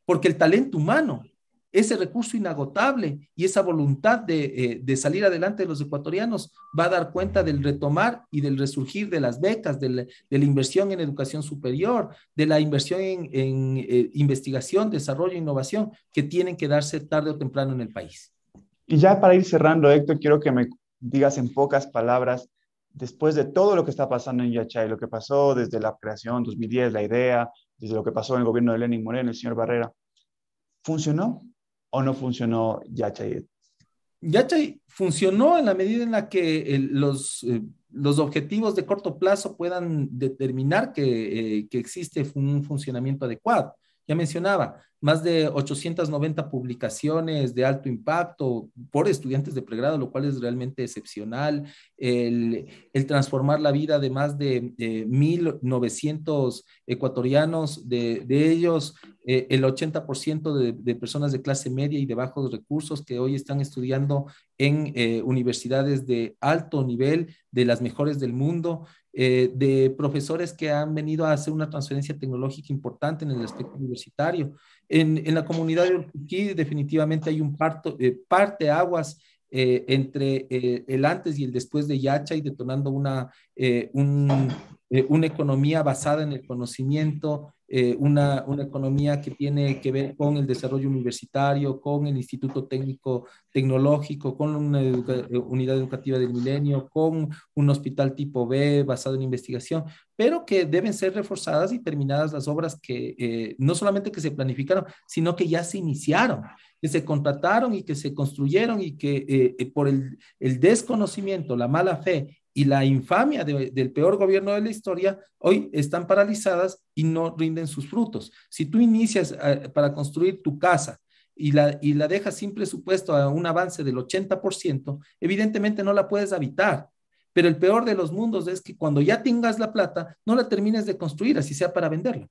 porque el talento humano, ese recurso inagotable y esa voluntad de, eh, de salir adelante de los ecuatorianos va a dar cuenta del retomar y del resurgir de las becas, de la inversión en educación superior, de la inversión en, en investigación, desarrollo e innovación que tienen que darse tarde o temprano en el país. Y ya para ir cerrando, Héctor, quiero que me digas en pocas palabras después de todo lo que está pasando en Yachay, lo que pasó desde la creación 2010, la idea, desde lo que pasó en el gobierno de Lenin Moreno, el señor Barrera, ¿funcionó o no funcionó Yachay? Yachay funcionó en la medida en la que eh, los, objetivos de corto plazo puedan determinar que eh, existe un funcionamiento adecuado. Ya mencionaba, más de 890 publicaciones de alto impacto por estudiantes de pregrado, lo cual es realmente excepcional. El, transformar la vida de más de, 1.900 ecuatorianos, de, ellos eh, el 80% de, de, personas de clase media y de bajos recursos que hoy están estudiando en eh, universidades de alto nivel, de las mejores del mundo. Eh, de profesores que han venido a hacer una transferencia tecnológica importante en el aspecto universitario. En, la comunidad de Urquí definitivamente hay un parto, de eh, parte aguas eh, entre el antes y el después de Yacha y detonando una eh, eh, una economía basada en el conocimiento, eh, una, economía que tiene que ver con el desarrollo universitario, con el Instituto Técnico Tecnológico, con una unidad educativa del milenio, con un hospital tipo B basado en investigación, pero que deben ser reforzadas y terminadas las obras que no solamente que se planificaron, sino que ya se iniciaron, que se contrataron y que se construyeron y que por el desconocimiento, la mala fe y la infamia del peor gobierno de la historia hoy están paralizadas y no rinden sus frutos. Si tú inicias eh, para construir tu casa y la, y la dejas sin presupuesto a un avance del 80%, evidentemente no la puedes habitar. Pero el peor de los mundos es que cuando ya tengas la plata, no la termines de construir, así sea para venderla.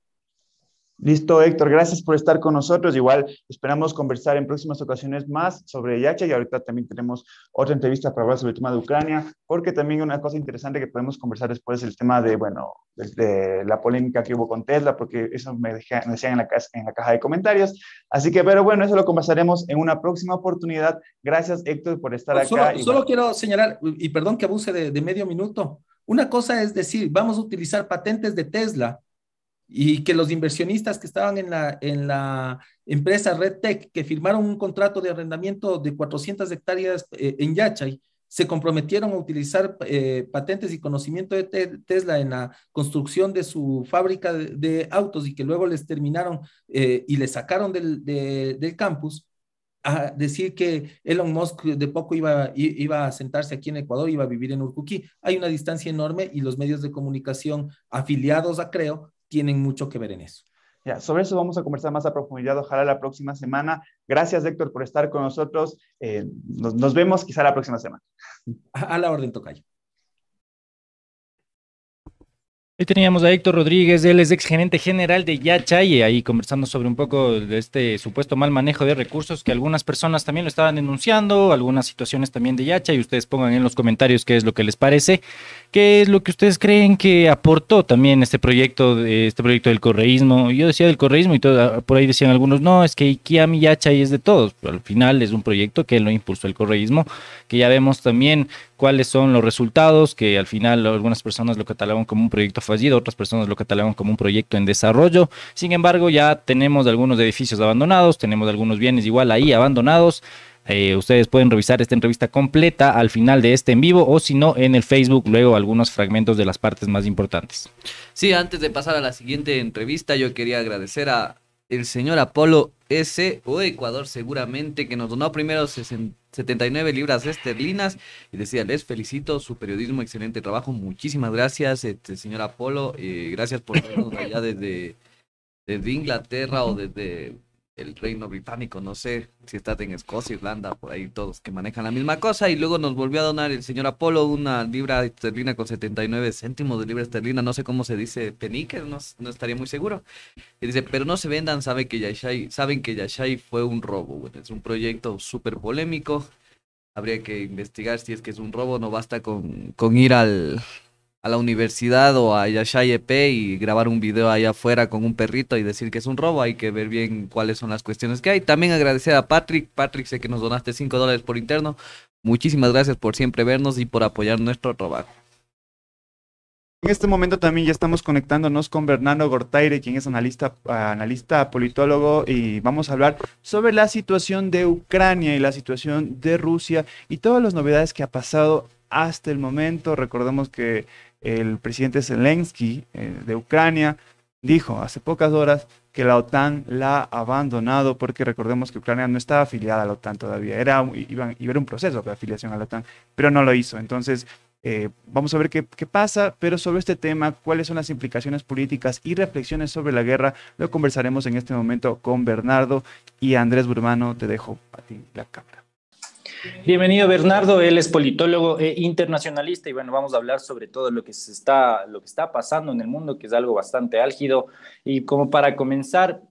Listo, Héctor, gracias por estar con nosotros. Igual esperamos conversar en próximas ocasiones más sobre Yacha y ahorita también tenemos otra entrevista para hablar sobre el tema de Ucrania, porque también una cosa interesante que podemos conversar después es el tema de, bueno, de la polémica que hubo con Tesla, porque eso me, dejé, decían en la, en la caja de comentarios. Así que, pero bueno, eso lo conversaremos en una próxima oportunidad. Gracias, Héctor, por estar oh, acá. Solo, quiero señalar, y perdón que abuse de, de medio minuto, una cosa es decir, vamos a utilizar patentes de Tesla y que los inversionistas que estaban en la, en la empresa RedTech, que firmaron un contrato de arrendamiento de 400 hectáreas eh, en Yachay, se comprometieron a utilizar eh, patentes y conocimiento de Tesla en la construcción de su fábrica de, autos y que luego les terminaron eh, y les sacaron del, del, campus, a decir que Elon Musk de poco iba, iba a sentarse aquí en Ecuador, iba a vivir en Urcuquí. Hay una distancia enorme y los medios de comunicación afiliados a Creo tienen mucho que ver en eso. Ya, sobre eso vamos a conversar más a profundidad, ojalá la próxima semana. Gracias, Héctor, por estar con nosotros. Eh, nos, vemos quizá la próxima semana. a la orden, Tocayo. Ahí teníamos a Héctor Rodríguez, él es ex gerente general de Yachay, ahí conversando sobre un poco de este supuesto mal manejo de recursos que algunas personas también lo estaban denunciando, algunas situaciones también de Yachay, ustedes pongan en los comentarios qué es lo que les parece, qué es lo que ustedes creen que aportó también este proyecto, este proyecto del correísmo. Yo decía del correísmo y todo, por ahí decían algunos, no, es que Ikiami Yachay es de todos, al final es un proyecto que lo impulsó el correísmo, que ya vemos también cuáles son los resultados, que al final algunas personas lo catalogan como un proyecto fallido, otras personas lo catalogan como un proyecto en desarrollo. Sin embargo, ya tenemos algunos edificios abandonados, tenemos algunos bienes igual ahí abandonados. Eh, ustedes pueden revisar esta entrevista completa al final de este en vivo o si no en el Facebook luego algunos fragmentos de las partes más importantes. Sí, antes de pasar a la siguiente entrevista yo quería agradecer a el señor Apolo S o Ecuador seguramente que nos donó primero 79 libras esterlinas y decía, les felicito su periodismo, excelente trabajo, muchísimas gracias, este, señor Apolo, eh, gracias por vernos allá desde, desde Inglaterra o desde el reino británico, no sé si estás en Escocia, Irlanda, por ahí todos que manejan la misma cosa. Y luego nos volvió a donar el señor Apolo una libra esterlina con 79 céntimos de libra esterlina, no sé cómo se dice, penique, no, estaría muy seguro. Y dice, pero no se vendan, saben que Yashai, saben que Yashai fue un robo, es un proyecto súper polémico. Habría que investigar si es que es un robo, no basta con, con ir al, a la universidad o a Yashay y grabar un video allá afuera con un perrito y decir que es un robo. Hay que ver bien cuáles son las cuestiones que hay. También agradecer a Patrick. Patrick, sé que nos donaste 5 dólares por interno. Muchísimas gracias por siempre vernos y por apoyar nuestro trabajo. En este momento también ya estamos conectándonos con Bernardo Gortaire, quien es analista, analista politólogo, y vamos a hablar sobre la situación de Ucrania y la situación de Rusia y todas las novedades que ha pasado hasta el momento. Recordemos que el presidente Zelensky eh, de Ucrania dijo hace pocas horas que la OTAN la ha abandonado porque recordemos que Ucrania no estaba afiliada a la OTAN todavía, era, iba, y ver un proceso de afiliación a la OTAN, pero no lo hizo. Entonces, eh, vamos a ver qué, qué, pasa, pero sobre este tema, cuáles son las implicaciones políticas y reflexiones sobre la guerra, lo conversaremos en este momento con Bernardo y Andrés Burmano. Te dejo a ti la cámara. Bienvenido Bernardo, él es politólogo e internacionalista y bueno, vamos a hablar sobre todo lo que está lo que está pasando en el mundo, que es algo bastante álgido y como para comenzar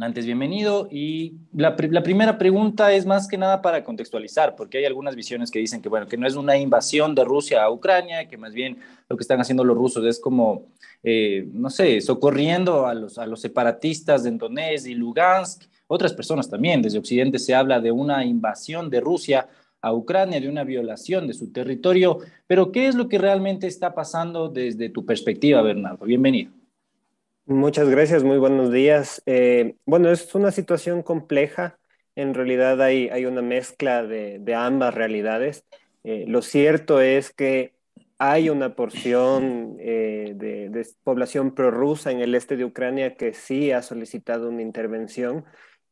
antes, bienvenido. Y la, primera pregunta es más que nada para contextualizar, porque hay algunas visiones que dicen que, bueno, que no es una invasión de Rusia a Ucrania, que más bien lo que están haciendo los rusos es como, eh, no sé, socorriendo a los, a los separatistas de Donetsk y Lugansk, otras personas también. Desde Occidente se habla de una invasión de Rusia a Ucrania, de una violación de su territorio. Pero, ¿qué es lo que realmente está pasando desde tu perspectiva, Bernardo? Bienvenido. Muchas gracias, muy buenos días. Eh, bueno, es una situación compleja. En realidad hay, hay una mezcla de, ambas realidades. Eh, lo cierto es que hay una porción eh, de, de, población prorrusa en el este de Ucrania que sí ha solicitado una intervención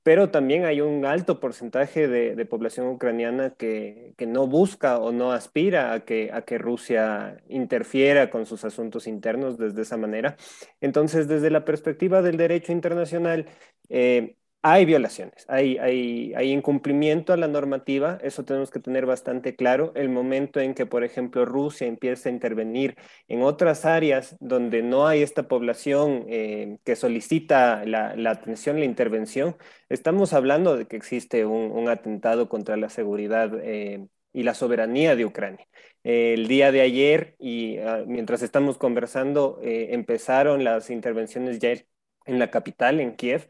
pero también hay un alto porcentaje de, población ucraniana que, que, no busca o no aspira a que, a que Rusia interfiera con sus asuntos internos desde esa manera. Entonces, desde la perspectiva del derecho internacional, eh, hay violaciones, hay, hay, incumplimiento a la normativa, eso tenemos que tener bastante claro. El momento en que, por ejemplo, Rusia empieza a intervenir en otras áreas donde no hay esta población eh, que solicita la, atención, la intervención, estamos hablando de que existe un, atentado contra la seguridad. Eh, y la soberanía de Ucrania. el día de ayer, y ah, mientras estamos conversando, eh, empezaron las intervenciones ya en la capital, en Kiev,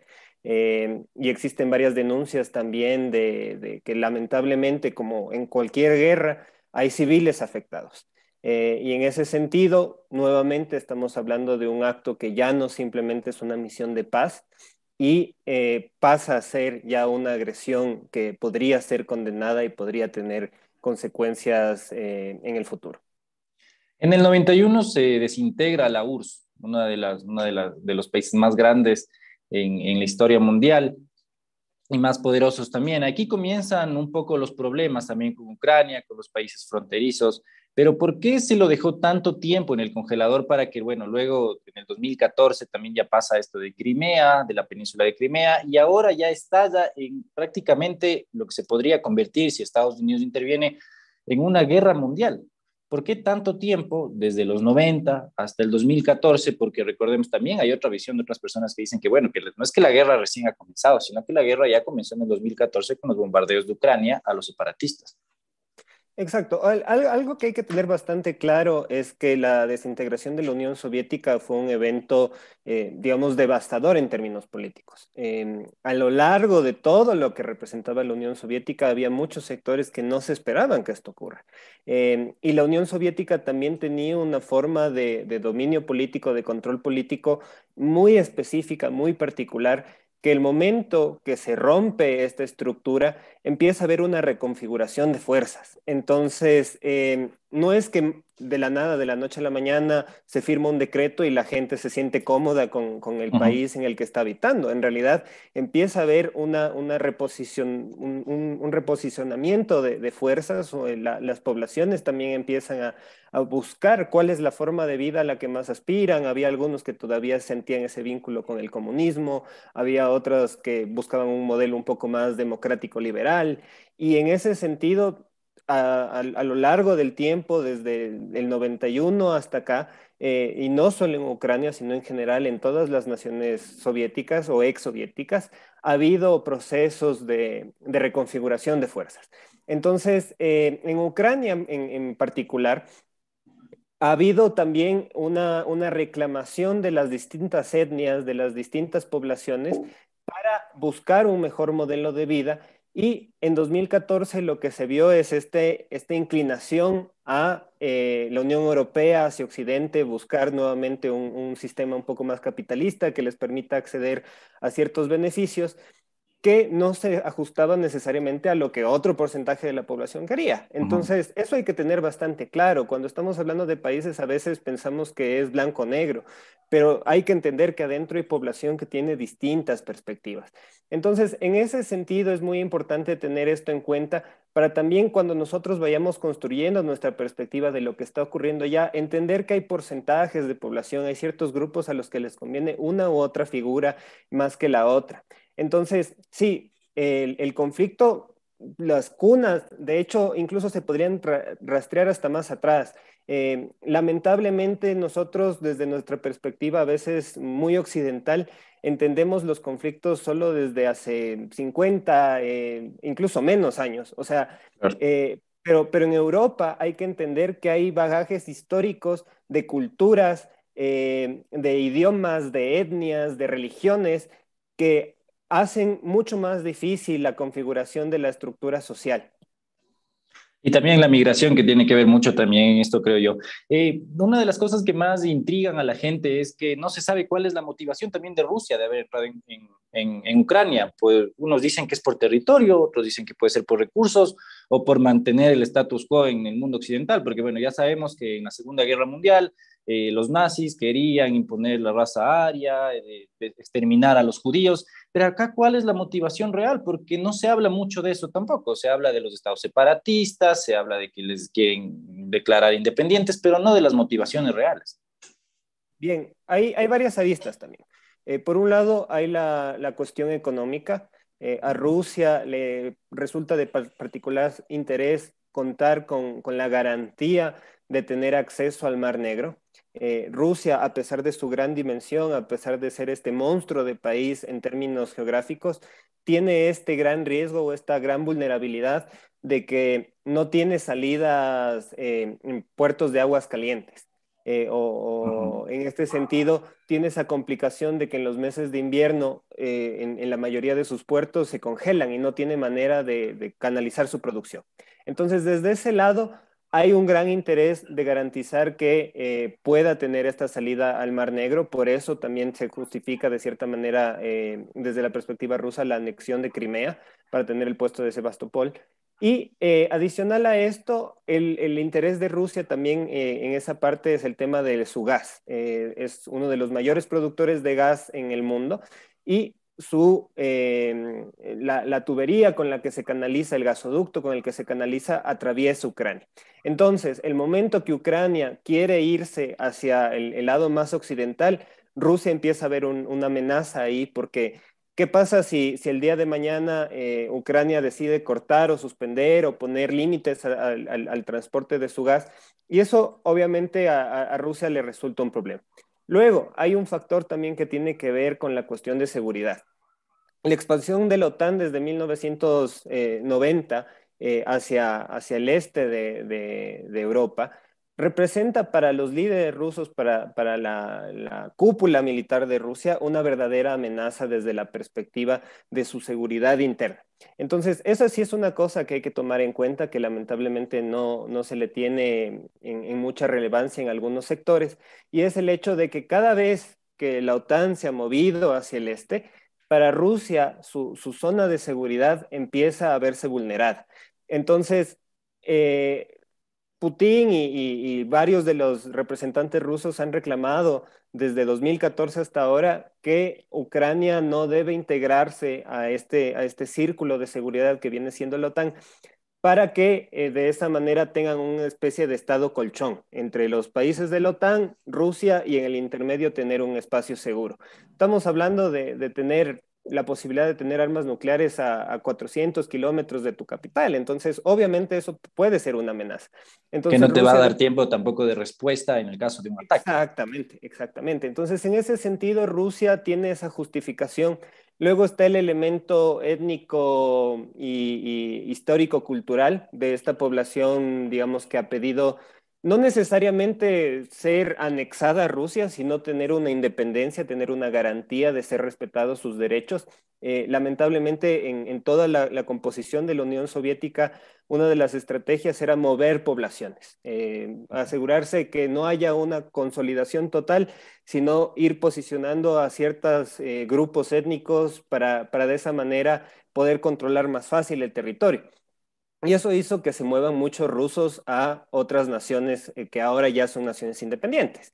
eh, y existen varias denuncias también de, que lamentablemente, como en cualquier guerra, hay civiles afectados. Eh, y en ese sentido, nuevamente estamos hablando de un acto que ya no simplemente es una misión de paz y eh, pasa a ser ya una agresión que podría ser condenada y podría tener consecuencias en el futuro. En el 91 se desintegra la URSS, uno de, una de los países más grandes en, la historia mundial y más poderosos también. Aquí comienzan un poco los problemas también con Ucrania, con los países fronterizos, pero ¿por qué se lo dejó tanto tiempo en el congelador para que, bueno, luego en el 2014 también ya pasa esto de Crimea, de la península de Crimea, y ahora ya ya en prácticamente lo que se podría convertir, si Estados Unidos interviene, en una guerra mundial? ¿Por qué tanto tiempo, desde los 90 hasta el 2014? Porque recordemos también, hay otra visión de otras personas que dicen que, bueno, que no es que la guerra recién ha comenzado, sino que la guerra ya comenzó en el 2014 con los bombardeos de Ucrania a los separatistas. Exacto. algo que hay que tener bastante claro es que la desintegración de la Unión Soviética fue un evento, eh, digamos, devastador en términos políticos. Em, a lo largo de todo lo que representaba la Unión Soviética había muchos sectores que no se esperaban que esto ocurra. Em, y la Unión Soviética también tenía una forma de, de dominio político, de control político muy específica, muy particular que el momento que se rompe esta estructura empieza a haber una reconfiguración de fuerzas. Entonces, em, no es que de la nada, de la noche a la mañana, se firma un decreto y la gente se siente cómoda con, el país en el que está habitando. En realidad, empieza a haber una, una reposición, un, reposicionamiento de, fuerzas, o eh, las poblaciones también empiezan a, a, buscar cuál es la forma de vida a la que más aspiran. Había algunos que todavía sentían ese vínculo con el comunismo, había otros que buscaban un modelo un poco más democrático-liberal y en ese sentido, a, lo largo del tiempo, desde el, 91 hasta acá, eh, y no solo en Ucrania, sino en general en todas las naciones soviéticas o exsoviéticas, ha habido procesos de, reconfiguración de fuerzas. Entonces, eh, en Ucrania en, en, particular, ha habido también una, una reclamación de las distintas etnias, de las distintas poblaciones, para buscar un mejor modelo de vida y en 2014 lo que se vio es este, esta inclinación a eh, la Unión Europea, hacia Occidente, buscar nuevamente un, sistema un poco más capitalista que les permita acceder a ciertos beneficios que no se ajustaba necesariamente a lo que otro porcentaje de la población quería. Entonces, eso hay que tener bastante claro. Cuando estamos hablando de países, a veces pensamos que es blanco-negro, pero hay que entender que adentro hay población que tiene distintas perspectivas. Entonces, en ese sentido, es muy importante tener esto en cuenta para también cuando nosotros vayamos construyendo nuestra perspectiva de lo que está ocurriendo ya, entender que hay porcentajes de población, hay ciertos grupos a los que les conviene una u otra figura más que la otra. Entonces, sí, el, conflicto, las cunas, de hecho, incluso se podrían rastrear hasta más atrás. Eh, lamentablemente nosotros desde nuestra perspectiva a veces muy occidental entendemos los conflictos solo desde hace 50, eh, incluso menos años. O sea, eh, pero, pero en Europa hay que entender que hay bagajes históricos de culturas, de idiomas, de etnias, de religiones que hacen mucho más difícil la configuración de la estructura social. Y también la migración, que tiene que ver mucho también esto, creo yo. Eh, una de las cosas que más intrigan a la gente es que no se sabe cuál es la motivación también de Rusia de haber entrado en, en Ucrania. Pues unos dicen que es por territorio, otros dicen que puede ser por recursos, o por mantener el status quo en el mundo occidental, porque bueno, ya sabemos que en la Segunda Guerra Mundial eh, los nazis querían imponer la raza aria, eh, exterminar a los judíos, pero acá cuál es la motivación real, porque no se habla mucho de eso tampoco, se habla de los estados separatistas, se habla de que les quieren declarar independientes, pero no de las motivaciones reales. Bien, hay, varias aristas también. Eh, por un lado, hay la, la cuestión económica. Eh, a Rusia le resulta de particular interés contar con, la garantía de tener acceso al Mar Negro. Eh, Rusia, a pesar de su gran dimensión, a pesar de ser este monstruo de país en términos geográficos, tiene este gran riesgo o esta gran vulnerabilidad de que no tiene salidas eh, en puertos de aguas calientes. Eh, o, en este sentido tiene esa complicación de que en los meses de invierno eh, en, la mayoría de sus puertos se congelan y no tiene manera de, canalizar su producción. Entonces, desde ese lado hay un gran interés de garantizar que eh, pueda tener esta salida al Mar Negro, por eso también se justifica de cierta manera desde la perspectiva rusa la anexión de Crimea para tener el puesto de Sebastopol y eh, adicional a esto, el, interés de Rusia también eh, en esa parte es el tema de su gas. Eh, es uno de los mayores productores de gas en el mundo y su, la, tubería con la que se canaliza, el gasoducto con el que se canaliza, atraviesa Ucrania. Entonces, el momento que Ucrania quiere irse hacia el, lado más occidental, Rusia empieza a ver una amenaza ahí porque ¿Qué pasa si, si el día de mañana eh, Ucrania decide cortar o suspender o poner límites al, al, transporte de su gas? Y eso obviamente a, Rusia le resulta un problema. Luego, hay un factor también que tiene que ver con la cuestión de seguridad. La expansión de la OTAN desde 1990 eh, eh, hacia, hacia el este de, de Europa representa para los líderes rusos, para, para la, cúpula militar de Rusia, una verdadera amenaza desde la perspectiva de su seguridad interna. Entonces, eso sí es una cosa que hay que tomar en cuenta, que lamentablemente no, no se le tiene en, mucha relevancia en algunos sectores, y es el hecho de que cada vez que la OTAN se ha movido hacia el este, para Rusia su, zona de seguridad empieza a verse vulnerada. Entonces, eh, Putin y, varios de los representantes rusos han reclamado desde 2014 hasta ahora que Ucrania no debe integrarse a este, a este círculo de seguridad que viene siendo la OTAN para que eh, de esa manera tengan una especie de estado colchón entre los países de la OTAN, Rusia y en el intermedio tener un espacio seguro. Estamos hablando de tener la posibilidad de tener armas nucleares a, 400 kilómetros de tu capital. Entonces, obviamente eso puede ser una amenaza. Entonces, que no te va a dar tiempo tampoco de respuesta en el caso de un ataque. Exactamente, exactamente. Entonces, en ese sentido, Rusia tiene esa justificación. Luego está el elemento étnico y, y histórico-cultural de esta población, digamos, que ha pedido no necesariamente ser anexada a Rusia, sino tener una independencia, tener una garantía de ser respetados sus derechos. Eh, lamentablemente, en, toda la, composición de la Unión Soviética, una de las estrategias era mover poblaciones, eh, asegurarse que no haya una consolidación total, sino ir posicionando a ciertos eh, grupos étnicos para, para de esa manera poder controlar más fácil el territorio. Y eso hizo que se muevan muchos rusos a otras naciones eh, que ahora ya son naciones independientes.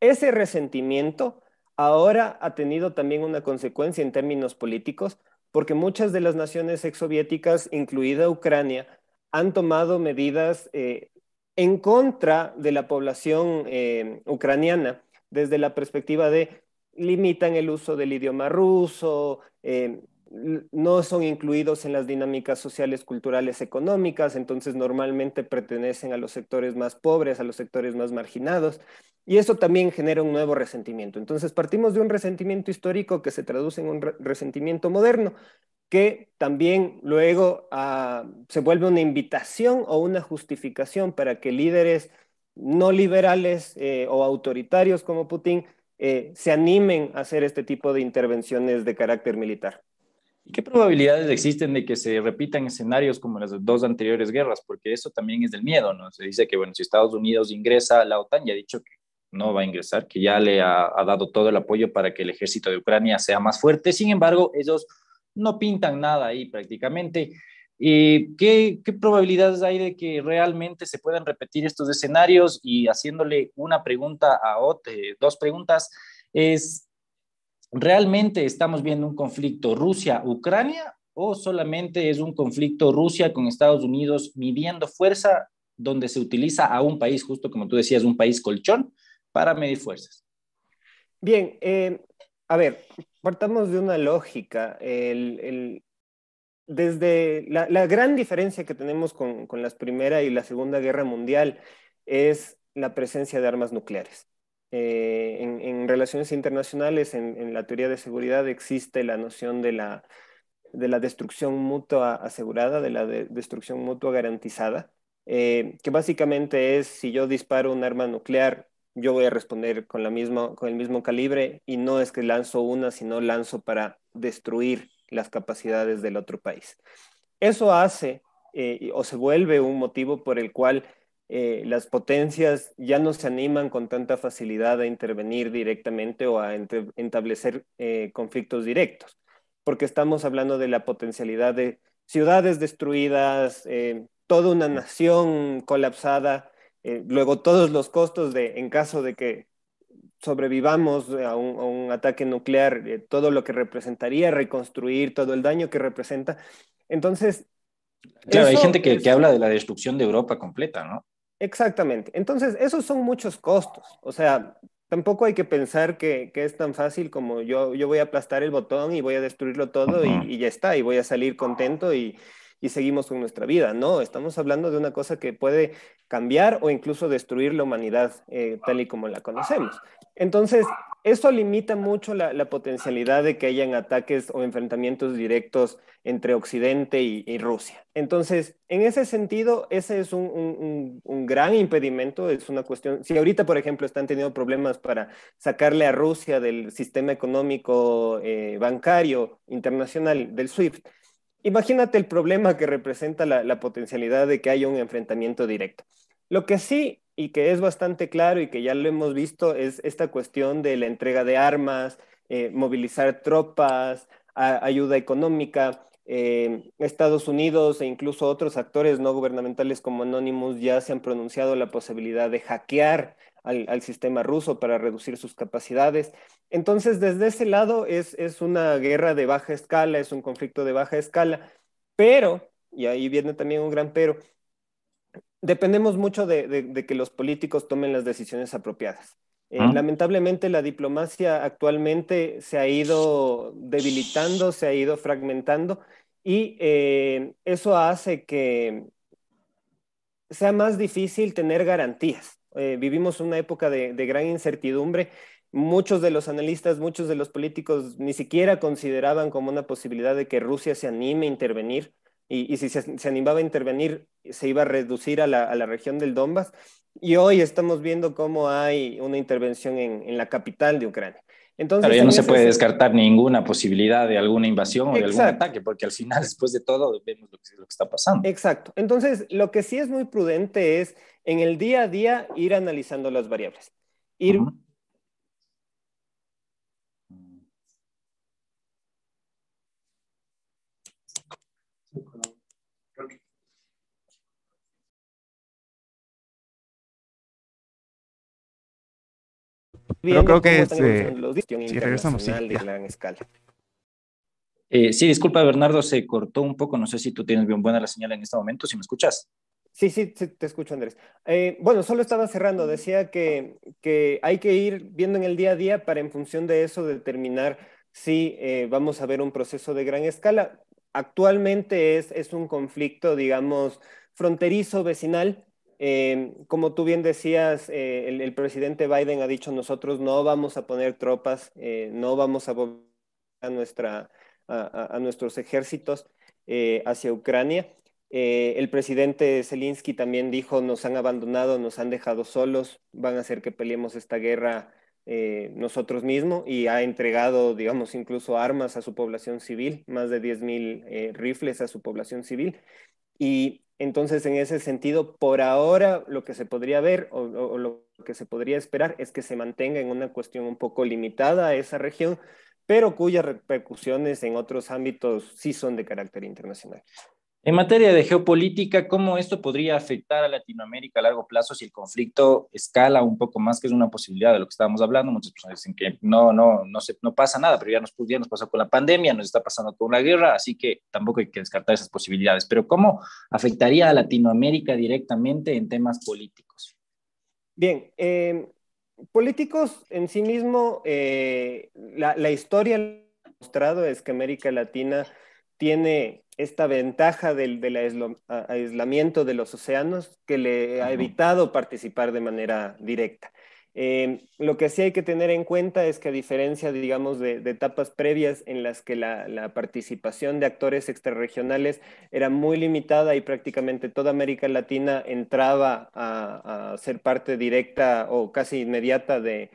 Ese resentimiento ahora ha tenido también una consecuencia en términos políticos, porque muchas de las naciones exsoviéticas, incluida Ucrania, han tomado medidas eh, en contra de la población eh, ucraniana desde la perspectiva de limitan el uso del idioma ruso, no son incluidos en las dinámicas sociales, culturales, económicas, entonces normalmente pertenecen a los sectores más pobres, a los sectores más marginados, y eso también genera un nuevo resentimiento. Entonces partimos de un resentimiento histórico que se traduce en un resentimiento moderno, que también luego ah, se vuelve una invitación o una justificación para que líderes no liberales eh, o autoritarios como Putin eh, se animen a hacer este tipo de intervenciones de carácter militar. ¿Y qué probabilidades existen de que se repitan escenarios como las dos anteriores guerras? Porque eso también es del miedo, ¿no? Se dice que, bueno, si Estados Unidos ingresa a la OTAN, ya ha dicho que no va a ingresar, que ya le ha, dado todo el apoyo para que el ejército de Ucrania sea más fuerte. Sin embargo, ellos no pintan nada ahí prácticamente. y ¿qué, probabilidades hay de que realmente se puedan repetir estos escenarios? Y haciéndole una pregunta a Ot, dos preguntas, es ¿realmente estamos viendo un conflicto Rusia-Ucrania o solamente es un conflicto Rusia con Estados Unidos midiendo fuerza donde se utiliza a un país, justo como tú decías, un país colchón para medir fuerzas? Bien, eh, a ver, partamos de una lógica. desde la, gran diferencia que tenemos con, con la Primera y la Segunda Guerra Mundial es la presencia de armas nucleares. Eh, en, relaciones internacionales, en, la teoría de seguridad, existe la noción de la, de la destrucción mutua asegurada, de la destrucción mutua garantizada, eh, que básicamente es si yo disparo un arma nuclear, yo voy a responder con, la misma, con el mismo calibre y no es que lanzo una, sino lanzo para destruir las capacidades del otro país. Eso hace eh, o se vuelve un motivo por el cual eh, las potencias ya no se animan con tanta facilidad a intervenir directamente o a establecer eh, conflictos directos, porque estamos hablando de la potencialidad de ciudades destruidas, eh, toda una nación colapsada, luego todos los costos de, en caso de que sobrevivamos a un, ataque nuclear, todo lo que representaría reconstruir, todo el daño que representa. Entonces, Claro, hay gente que, que, habla de la destrucción de Europa completa, ¿no? Exactamente. Entonces, esos son muchos costos. O sea, tampoco hay que pensar que, es tan fácil como yo, yo voy a aplastar el botón y voy a destruirlo todo y, y, ya está, y voy a salir contento y, y seguimos con nuestra vida. No, estamos hablando de una cosa que puede cambiar o incluso destruir la humanidad eh, tal y como la conocemos. Entonces, eso limita mucho la, potencialidad de que hayan ataques o enfrentamientos directos entre Occidente y, Rusia. Entonces, en ese sentido, ese es un, gran impedimento, es una cuestión, si ahorita, por ejemplo, están teniendo problemas para sacarle a Rusia del sistema económico eh, bancario internacional del SWIFT, Imagínate el problema que representa la, potencialidad de que haya un enfrentamiento directo. Lo que sí, y que es bastante claro y que ya lo hemos visto, es esta cuestión de la entrega de armas, eh, movilizar tropas, ayuda económica. Eh, Estados Unidos e incluso otros actores no gubernamentales como Anonymous ya se han pronunciado la posibilidad de hackear al, sistema ruso para reducir sus capacidades. Entonces, desde ese lado es, es una guerra de baja escala, es un conflicto de baja escala, pero, y ahí viene también un gran pero, dependemos mucho de, que los políticos tomen las decisiones apropiadas. Eh, lamentablemente la diplomacia actualmente se ha ido debilitando, se ha ido fragmentando y eh, eso hace que sea más difícil tener garantías. Eh, vivimos una época de, gran incertidumbre muchos de los analistas, muchos de los políticos ni siquiera consideraban como una posibilidad de que Rusia se anime a intervenir. Y, si se, animaba a intervenir, se iba a reducir a la, región del Donbass. Y hoy estamos viendo cómo hay una intervención en la capital de Ucrania. Entonces, Pero ya no se puede descartar ninguna posibilidad de alguna invasión o de algún ataque, porque al final, después de todo, vemos lo que, está pasando. Exacto. Entonces, lo que sí es muy prudente es en el día a día ir analizando las variables, ir Yo creo que es, este, regresamos, sí, gran escala. Eh, sí, disculpa Bernardo, se cortó un poco. No sé si tú tienes bien buena la señal en este momento, si me escuchas. Sí, sí, te escucho, Andrés. Eh, bueno, solo estaba cerrando. Decía que, que, hay que ir viendo en el día a día para en función de eso determinar si eh, vamos a ver un proceso de gran escala. Actualmente es, es un conflicto, digamos, fronterizo, vecinal, eh, como tú bien decías, eh, el, presidente Biden ha dicho nosotros no vamos a poner tropas, eh, no vamos a a, a, nuestros ejércitos hacia Ucrania. el presidente Zelensky también dijo nos han abandonado, nos han dejado solos, van a hacer que peleemos esta guerra nosotros mismos y ha entregado, digamos, incluso armas a su población civil, más de 10.000 rifles a su población civil. Y entonces, en ese sentido, por ahora lo que se podría ver o, lo que se podría esperar es que se mantenga en una cuestión un poco limitada a esa región, pero cuyas repercusiones en otros ámbitos sí son de carácter internacional. En materia de geopolítica, ¿cómo esto podría afectar a Latinoamérica a largo plazo si el conflicto escala un poco más, que es una posibilidad de lo que estábamos hablando? Muchas personas dicen que no, no, no, se, no pasa nada, pero ya nos, ya pasó con la pandemia, nos está pasando con la guerra, así que tampoco hay que descartar esas posibilidades. Pero ¿cómo afectaría a Latinoamérica directamente en temas políticos? Bien, em, políticos en sí mismo, eh, la, historia ha mostrado es que América Latina tiene esta ventaja del, aislamiento de los océanos que le ha evitado participar de manera directa. Em, lo que sí hay que tener en cuenta es que a diferencia, digamos, de, etapas previas en las que la, participación de actores extrarregionales era muy limitada y prácticamente toda América Latina entraba a, ser parte directa o casi inmediata de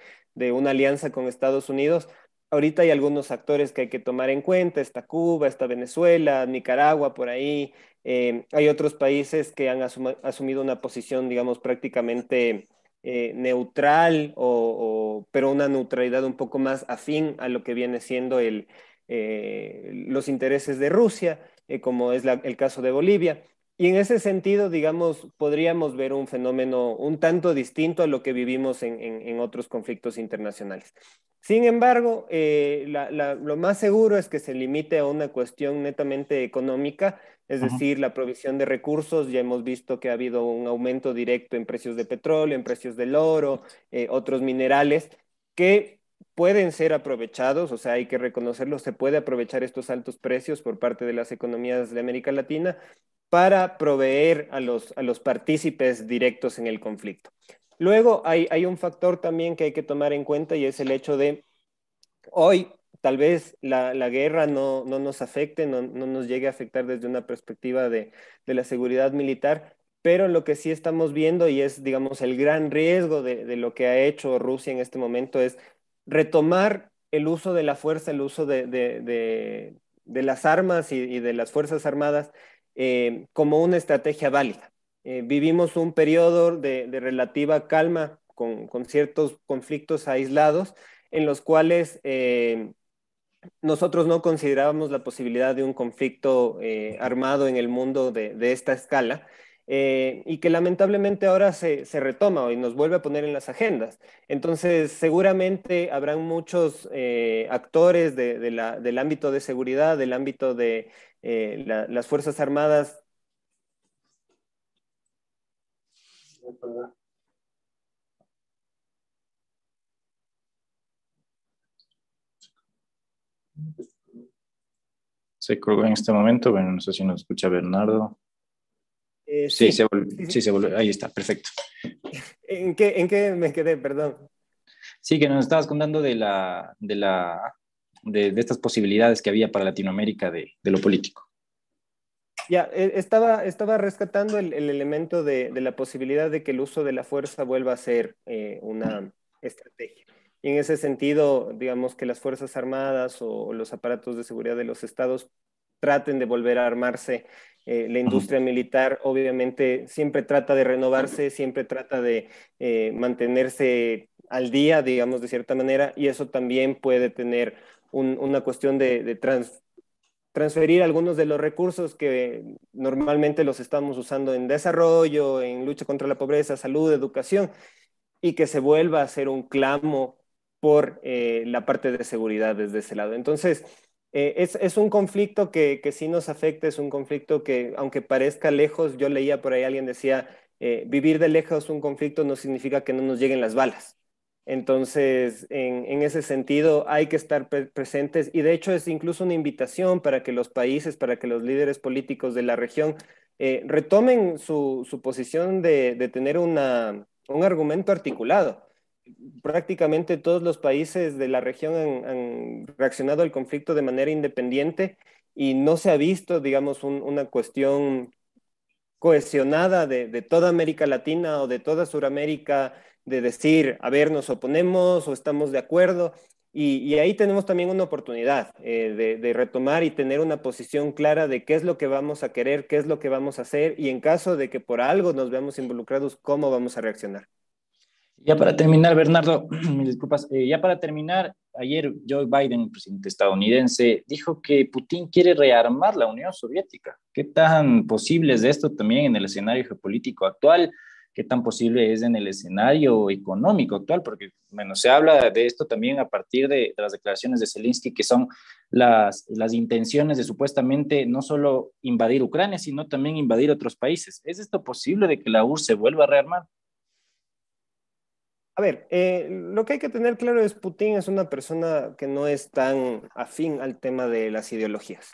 una alianza con Estados Unidos, ahorita hay algunos actores que hay que tomar en cuenta, está Cuba, está Venezuela, Nicaragua, por ahí. Eh, hay otros países que han asumido una posición, digamos, prácticamente eh, neutral, o, pero una neutralidad un poco más afín a lo que viene siendo el, eh, los intereses de Rusia, como es el caso de Bolivia. Y en ese sentido, digamos, podríamos ver un fenómeno un tanto distinto a lo que vivimos en, en otros conflictos internacionales. Sin embargo, eh, lo más seguro es que se limite a una cuestión netamente económica, es decir, la provisión de recursos. Ya hemos visto que ha habido un aumento directo en precios de petróleo, en precios del oro, eh, otros minerales, que pueden ser aprovechados, o sea, hay que reconocerlo, se puede aprovechar estos altos precios por parte de las economías de América Latina para proveer a los partícipes directos en el conflicto. Luego hay, un factor también que hay que tomar en cuenta y es el hecho de hoy tal vez la, guerra no, nos afecte, no, nos llegue a afectar desde una perspectiva de, la seguridad militar, pero lo que sí estamos viendo y es, digamos, el gran riesgo de, lo que ha hecho Rusia en este momento es retomar el uso de la fuerza, el uso de, las armas y, de las Fuerzas Armadas eh, como una estrategia válida. Eh, vivimos un periodo de, de relativa calma con, ciertos conflictos aislados en los cuales eh, nosotros no considerábamos la posibilidad de un conflicto eh, armado en el mundo de, esta escala. y que lamentablemente ahora se, retoma y nos vuelve a poner en las agendas. Entonces, seguramente habrán muchos actores del ámbito de seguridad, del ámbito de las Fuerzas Armadas, Se colgó en este momento, bueno, no sé si nos escucha Bernardo. Eh, sí, Se ahí está, perfecto. ¿En qué, me quedé, perdón? Sí, que nos estabas contando de, la, de, la, de, estas posibilidades que había para Latinoamérica de lo político. Ya, eh, estaba, estaba rescatando el, elemento de, la posibilidad de que el uso de la fuerza vuelva a ser eh, una estrategia. Y en ese sentido, digamos que las Fuerzas Armadas o los aparatos de seguridad de los estados traten de volver a armarse. Eh, la industria militar obviamente siempre trata de renovarse, siempre trata de mantenerse al día, digamos, de cierta manera, y eso también puede tener una cuestión de, de trans, transferir algunos de los recursos que normalmente los estamos usando en desarrollo, en lucha contra la pobreza, salud, educación, y que se vuelva a hacer un clamo por eh, la parte de seguridad desde ese lado. Entonces, eh, es, un conflicto que, que, sí nos afecta, es un conflicto que, aunque parezca lejos, yo leía por ahí alguien decía, eh, vivir de lejos un conflicto no significa que no nos lleguen las balas. Entonces, en, ese sentido, hay que estar presentes y de hecho es incluso una invitación para que los países, para que los líderes políticos de la región eh, retomen su, posición de, tener un argumento articulado. Prácticamente todos los países de la región han, reaccionado al conflicto de manera independiente y no se ha visto, digamos, una cuestión cohesionada de, toda América Latina o de toda Sudamérica de decir, a ver, nos oponemos o estamos de acuerdo. Y, ahí tenemos también una oportunidad eh, de, retomar y tener una posición clara de qué es lo que vamos a querer, qué es lo que vamos a hacer y en caso de que por algo nos veamos involucrados, cómo vamos a reaccionar. Ya para terminar, Bernardo, mis disculpas, eh, ya para terminar, ayer Joe Biden, presidente estadounidense, dijo que Putin quiere rearmar la Unión Soviética. ¿Qué tan posible es esto también en el escenario geopolítico actual? qué tan posible es en el escenario económico actual, porque bueno, se habla de esto también a partir de, las declaraciones de Zelensky, que son las, las intenciones de supuestamente no solo invadir Ucrania, sino también invadir otros países. ¿Es esto posible de que la URSS se vuelva a rearmar? A ver, eh, lo que hay que tener claro es Putin es una persona que no es tan afín al tema de las ideologías.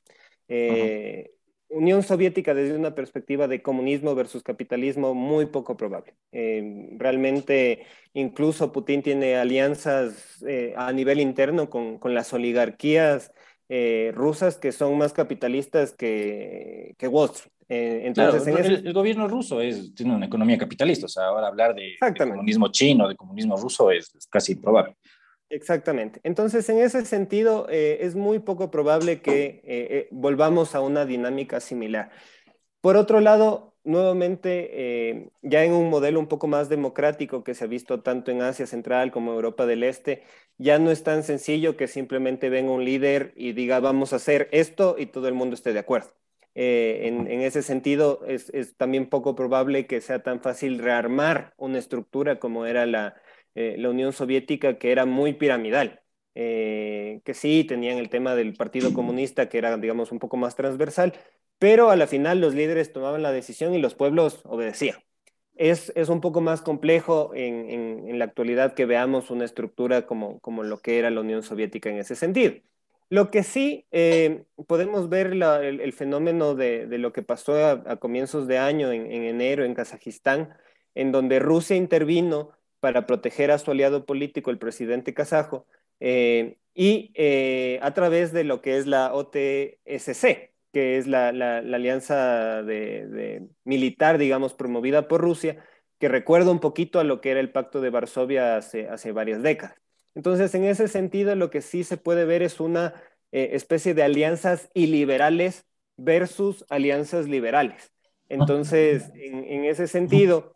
Eh, Unión Soviética desde una perspectiva de comunismo versus capitalismo muy poco probable. Eh, realmente incluso Putin tiene alianzas eh, a nivel interno con, las oligarquías eh, rusas que son más capitalistas que, que entonces, el, gobierno ruso es, tiene una economía capitalista, o sea, ahora hablar de, comunismo chino, de comunismo ruso es casi improbable. Exactamente. Entonces, en ese sentido, eh, es muy poco probable que eh, eh, volvamos a una dinámica similar. Por otro lado, nuevamente, ya en un modelo un poco más democrático que se ha visto tanto en Asia Central como Europa del Este, ya no es tan sencillo que simplemente venga un líder y diga vamos a hacer esto y todo el mundo esté de acuerdo. en, ese sentido, es, también poco probable que sea tan fácil rearmar una estructura como era la, eh, la Unión Soviética, que era muy piramidal, eh, que sí tenían el tema del Partido Comunista, que era, digamos, un poco más transversal, pero a la final los líderes tomaban la decisión y los pueblos obedecían. Es, un poco más complejo en, la actualidad que veamos una estructura como, lo que era la Unión Soviética en ese sentido. Lo que sí eh, podemos ver la, el, fenómeno de, lo que pasó a, comienzos de año, en, enero, en Kazajistán, en donde Rusia intervino para proteger a su aliado político, el presidente kazajo, eh, y eh, a través de lo que es la OTSC, que es la, alianza de, militar, digamos, promovida por Rusia, que recuerda un poquito a lo que era el Pacto de Varsovia hace, varias décadas. Entonces, en ese sentido, lo que sí se puede ver es una eh, especie de alianzas iliberales versus alianzas liberales. Ah, Entonces, en ese sentido,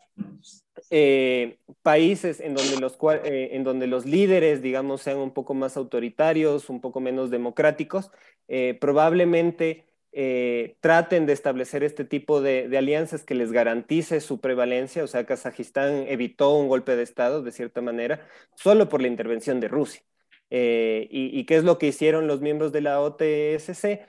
eh, países en donde, los, eh, en donde los líderes, digamos, sean un poco más autoritarios, un poco menos democráticos, eh, probablemente traten de establecer este tipo de, alianzas que les garantice su prevalencia. O sea, Kazajistán evitó un golpe de Estado, de cierta manera, solo por la intervención de Rusia. Y, qué es lo que hicieron los miembros de la OTSC?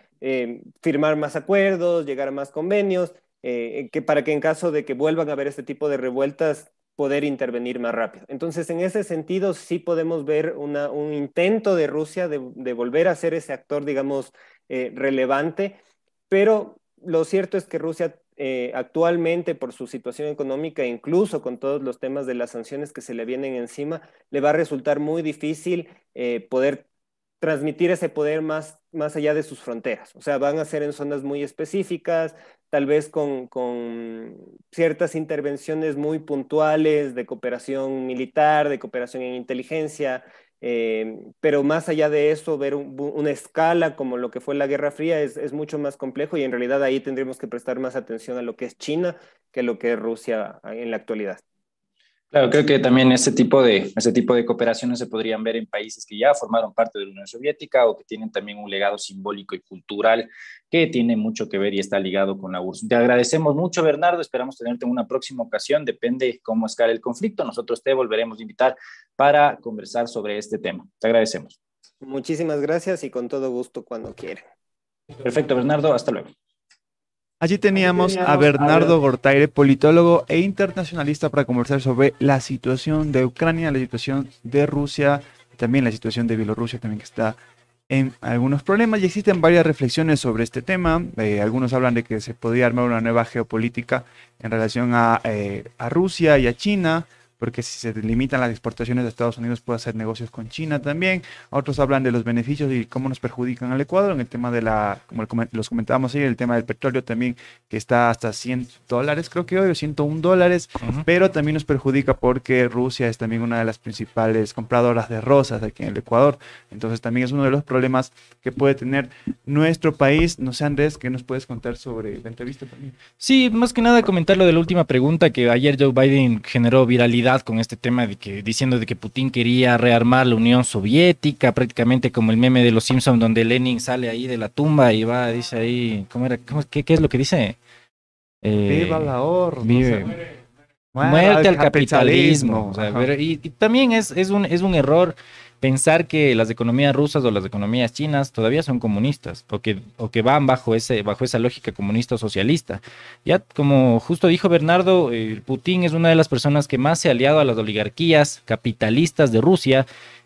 firmar más acuerdos, llegar a más convenios, eh, que para que en caso de que vuelvan a haber este tipo de revueltas, poder intervenir más rápido. Entonces, en ese sentido, sí podemos ver un intento de Rusia de, volver a ser ese actor, digamos, eh, relevante, pero lo cierto es que Rusia eh, actualmente, por su situación económica, incluso con todos los temas de las sanciones que se le vienen encima, le va a resultar muy difícil poder transmitir ese poder más, más allá de sus fronteras. O sea, van a ser en zonas muy específicas, tal vez con, ciertas intervenciones muy puntuales de cooperación militar, de cooperación en inteligencia, eh, pero más allá de eso, ver una escala como lo que fue la Guerra Fría es, es, mucho más complejo y en realidad ahí tendríamos que prestar más atención a lo que es China que lo que es Rusia en la actualidad. Claro, creo que también ese tipo de, tipo de cooperaciones se podrían ver en países que ya formaron parte de la Unión Soviética o que tienen también un legado simbólico y cultural que tiene mucho que ver y está ligado con la URSS. Te agradecemos mucho, Bernardo. Esperamos tenerte en una próxima ocasión. Depende cómo escala el conflicto. Nosotros te volveremos a invitar para conversar sobre este tema. Te agradecemos. Muchísimas gracias y con todo gusto cuando quieran. Perfecto, Bernardo. Hasta luego. Allí teníamos a Bernardo Gortaire, politólogo e internacionalista, para conversar sobre la situación de Ucrania, la situación de Rusia, también la situación de Bielorrusia, también que está en algunos problemas. Y existen varias reflexiones sobre este tema. Eh, algunos hablan de que se podría armar una nueva geopolítica en relación a eh, Rusia y a China porque si se limitan las exportaciones de Estados Unidos puede hacer negocios con China también. Otros hablan de los beneficios y cómo nos perjudican al Ecuador en el tema de la, como los comentábamos el tema del petróleo también, que está hasta 100 dólares, creo que hoy, o 101 dólares, pero también nos perjudica porque Rusia es también una de las principales compradoras de rosas aquí en el Ecuador. Entonces también es uno de los problemas que puede tener nuestro país. No sé, Andrés, ¿qué nos puedes contar sobre la entrevista también? Sí, más que nada comentar lo de la última pregunta que ayer Joe Biden generó viralidad con este tema de que diciendo de que Putin quería rearmar la Unión Soviética, prácticamente como el meme de los Simpsons donde Lenin sale ahí de la tumba y va, dice ahí, ¿cómo era? qué, es lo que dice? Eh, viva la horda muerte al capitalismo. y, y, también es, es, un, es un error pensar que las economías rusas o las economías chinas todavía son comunistas o que, o que van bajo, ese, bajo esa lógica comunista o socialista. Ya como justo dijo Bernardo, eh, Putin es una de las personas que más se ha aliado a las oligarquías capitalistas de Rusia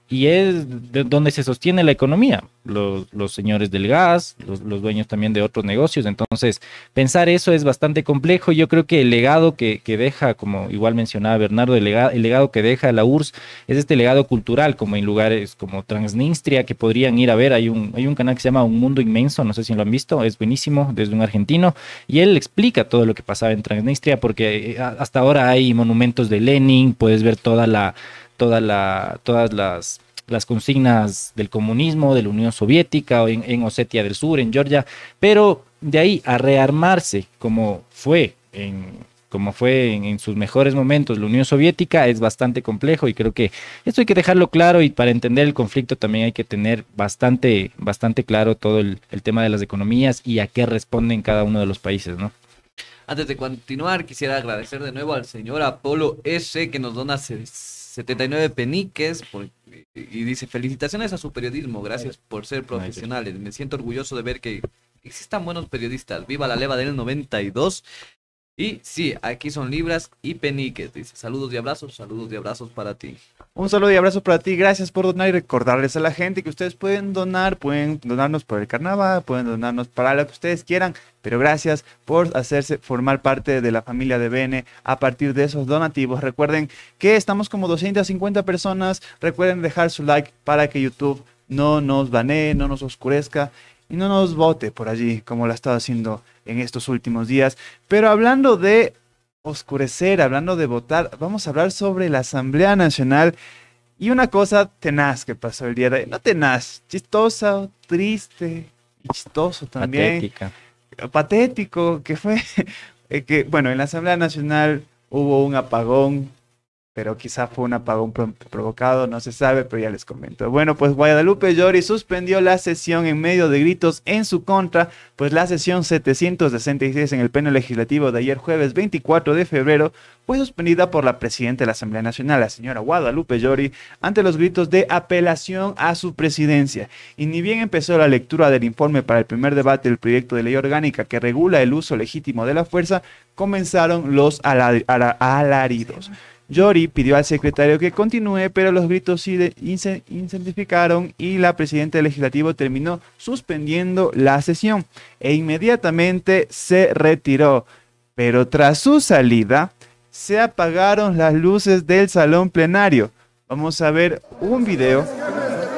y es donde se sostiene la economía, los, señores del gas, los, dueños también de otros negocios. Entonces, pensar eso es bastante complejo. Yo creo que el legado que, deja, como igual mencionaba Bernardo, el legado, que deja la URSS es este legado cultural, como en lugares como Transnistria, que podrían ir a ver. Hay un, hay un canal que se llama Un Mundo Inmenso, no sé si lo han visto, es buenísimo, desde un argentino, y él explica todo lo que pasaba en Transnistria, porque eh, hasta ahora hay monumentos de Lenin, puedes ver toda la todas las, las, consignas del comunismo, de la Unión Soviética, en, en Osetia del Sur, en Georgia, pero de ahí a rearmarse como fue en, como fue en, sus mejores momentos la Unión Soviética, es bastante complejo y creo que esto hay que dejarlo claro y para entender el conflicto también hay que tener bastante, bastante claro todo el, tema de las economías y a qué responden cada uno de los países, Antes de continuar, quisiera agradecer de nuevo al señor Apolo S. que nos dona 79 peniques y dice, felicitaciones a su periodismo, gracias por ser profesionales. Me siento orgulloso de ver que existan buenos periodistas. Viva la leva del 92. Y sí, aquí son libras y peniques. Dice, saludos y abrazos, saludos y abrazos para ti. Un saludo y abrazo para ti. Gracias por donar y recordarles a la gente que ustedes pueden donar, pueden donarnos por el carnaval, pueden donarnos para lo que ustedes quieran. Pero gracias por hacerse formar parte de la familia de BN a partir de esos donativos. Recuerden que estamos como 250 personas. Recuerden dejar su like para que YouTube no nos banee, no nos oscurezca y no nos vote por allí como lo ha estado haciendo en estos últimos días. Pero hablando de oscurecer, hablando de votar, vamos a hablar sobre la Asamblea Nacional y una cosa tenaz que pasó el día de hoy. No tenaz, chistosa, triste, chistoso también. Patética. Patético, que fue eh, que, bueno, en la Asamblea Nacional hubo un apagón pero quizá fue un apagón provocado, no se sabe, pero ya les comento. Bueno, pues Guadalupe Llori suspendió la sesión en medio de gritos en su contra, pues la sesión 766 en el Pleno Legislativo de ayer jueves 24 de febrero fue suspendida por la presidenta de la Asamblea Nacional, la señora Guadalupe Llori, ante los gritos de apelación a su presidencia. Y ni bien empezó la lectura del informe para el primer debate del proyecto de ley orgánica que regula el uso legítimo de la fuerza, comenzaron los alaridos. Yori pidió al secretario que continúe, pero los gritos se intensificaron y la presidenta del legislativo terminó suspendiendo la sesión e inmediatamente se retiró. Pero tras su salida, se apagaron las luces del salón plenario. Vamos a ver un video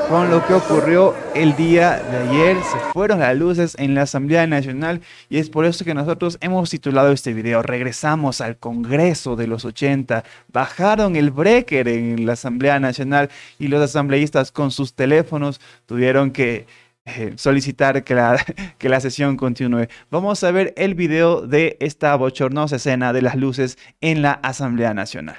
con lo que ocurrió el día de ayer. Se fueron las luces en la Asamblea Nacional y es por eso que nosotros hemos titulado este video. Regresamos al Congreso de los 80. Bajaron el breaker en la Asamblea Nacional y los asambleístas con sus teléfonos tuvieron que eh, solicitar que la, que la sesión continúe. Vamos a ver el video de esta bochornosa escena de las luces en la Asamblea Nacional.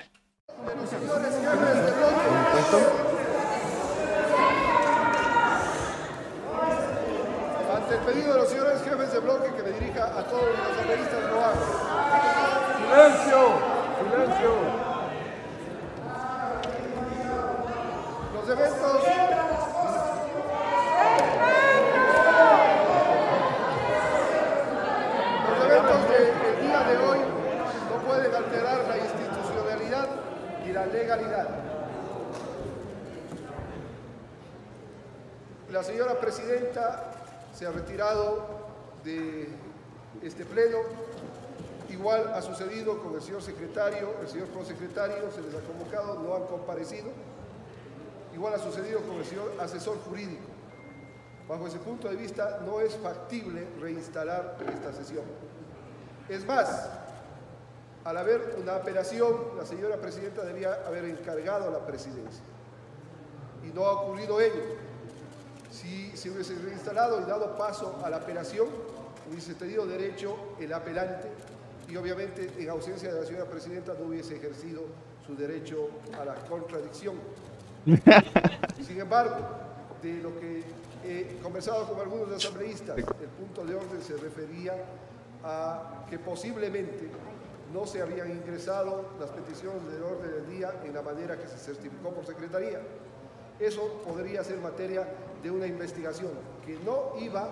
se ha retirado de este pleno. Igual ha sucedido con el señor secretario, el señor prosecretario, se les ha convocado, no han comparecido. Igual ha sucedido con el señor asesor jurídico. Bajo ese punto de vista, no es factible reinstalar esta sesión. Es más, al haber una apelación, la señora presidenta debía haber encargado a la presidencia. Y no ha ocurrido ello. Si se hubiese reinstalado y dado paso a la apelación, hubiese tenido derecho el apelante y obviamente en ausencia de la señora presidenta no hubiese ejercido su derecho a la contradicción. Sin embargo, de lo que he conversado con algunos asambleístas, el punto de orden se refería a que posiblemente no se habían ingresado las peticiones del orden del día en la manera que se certificó por secretaría. Eso podría ser materia de una investigación que no iba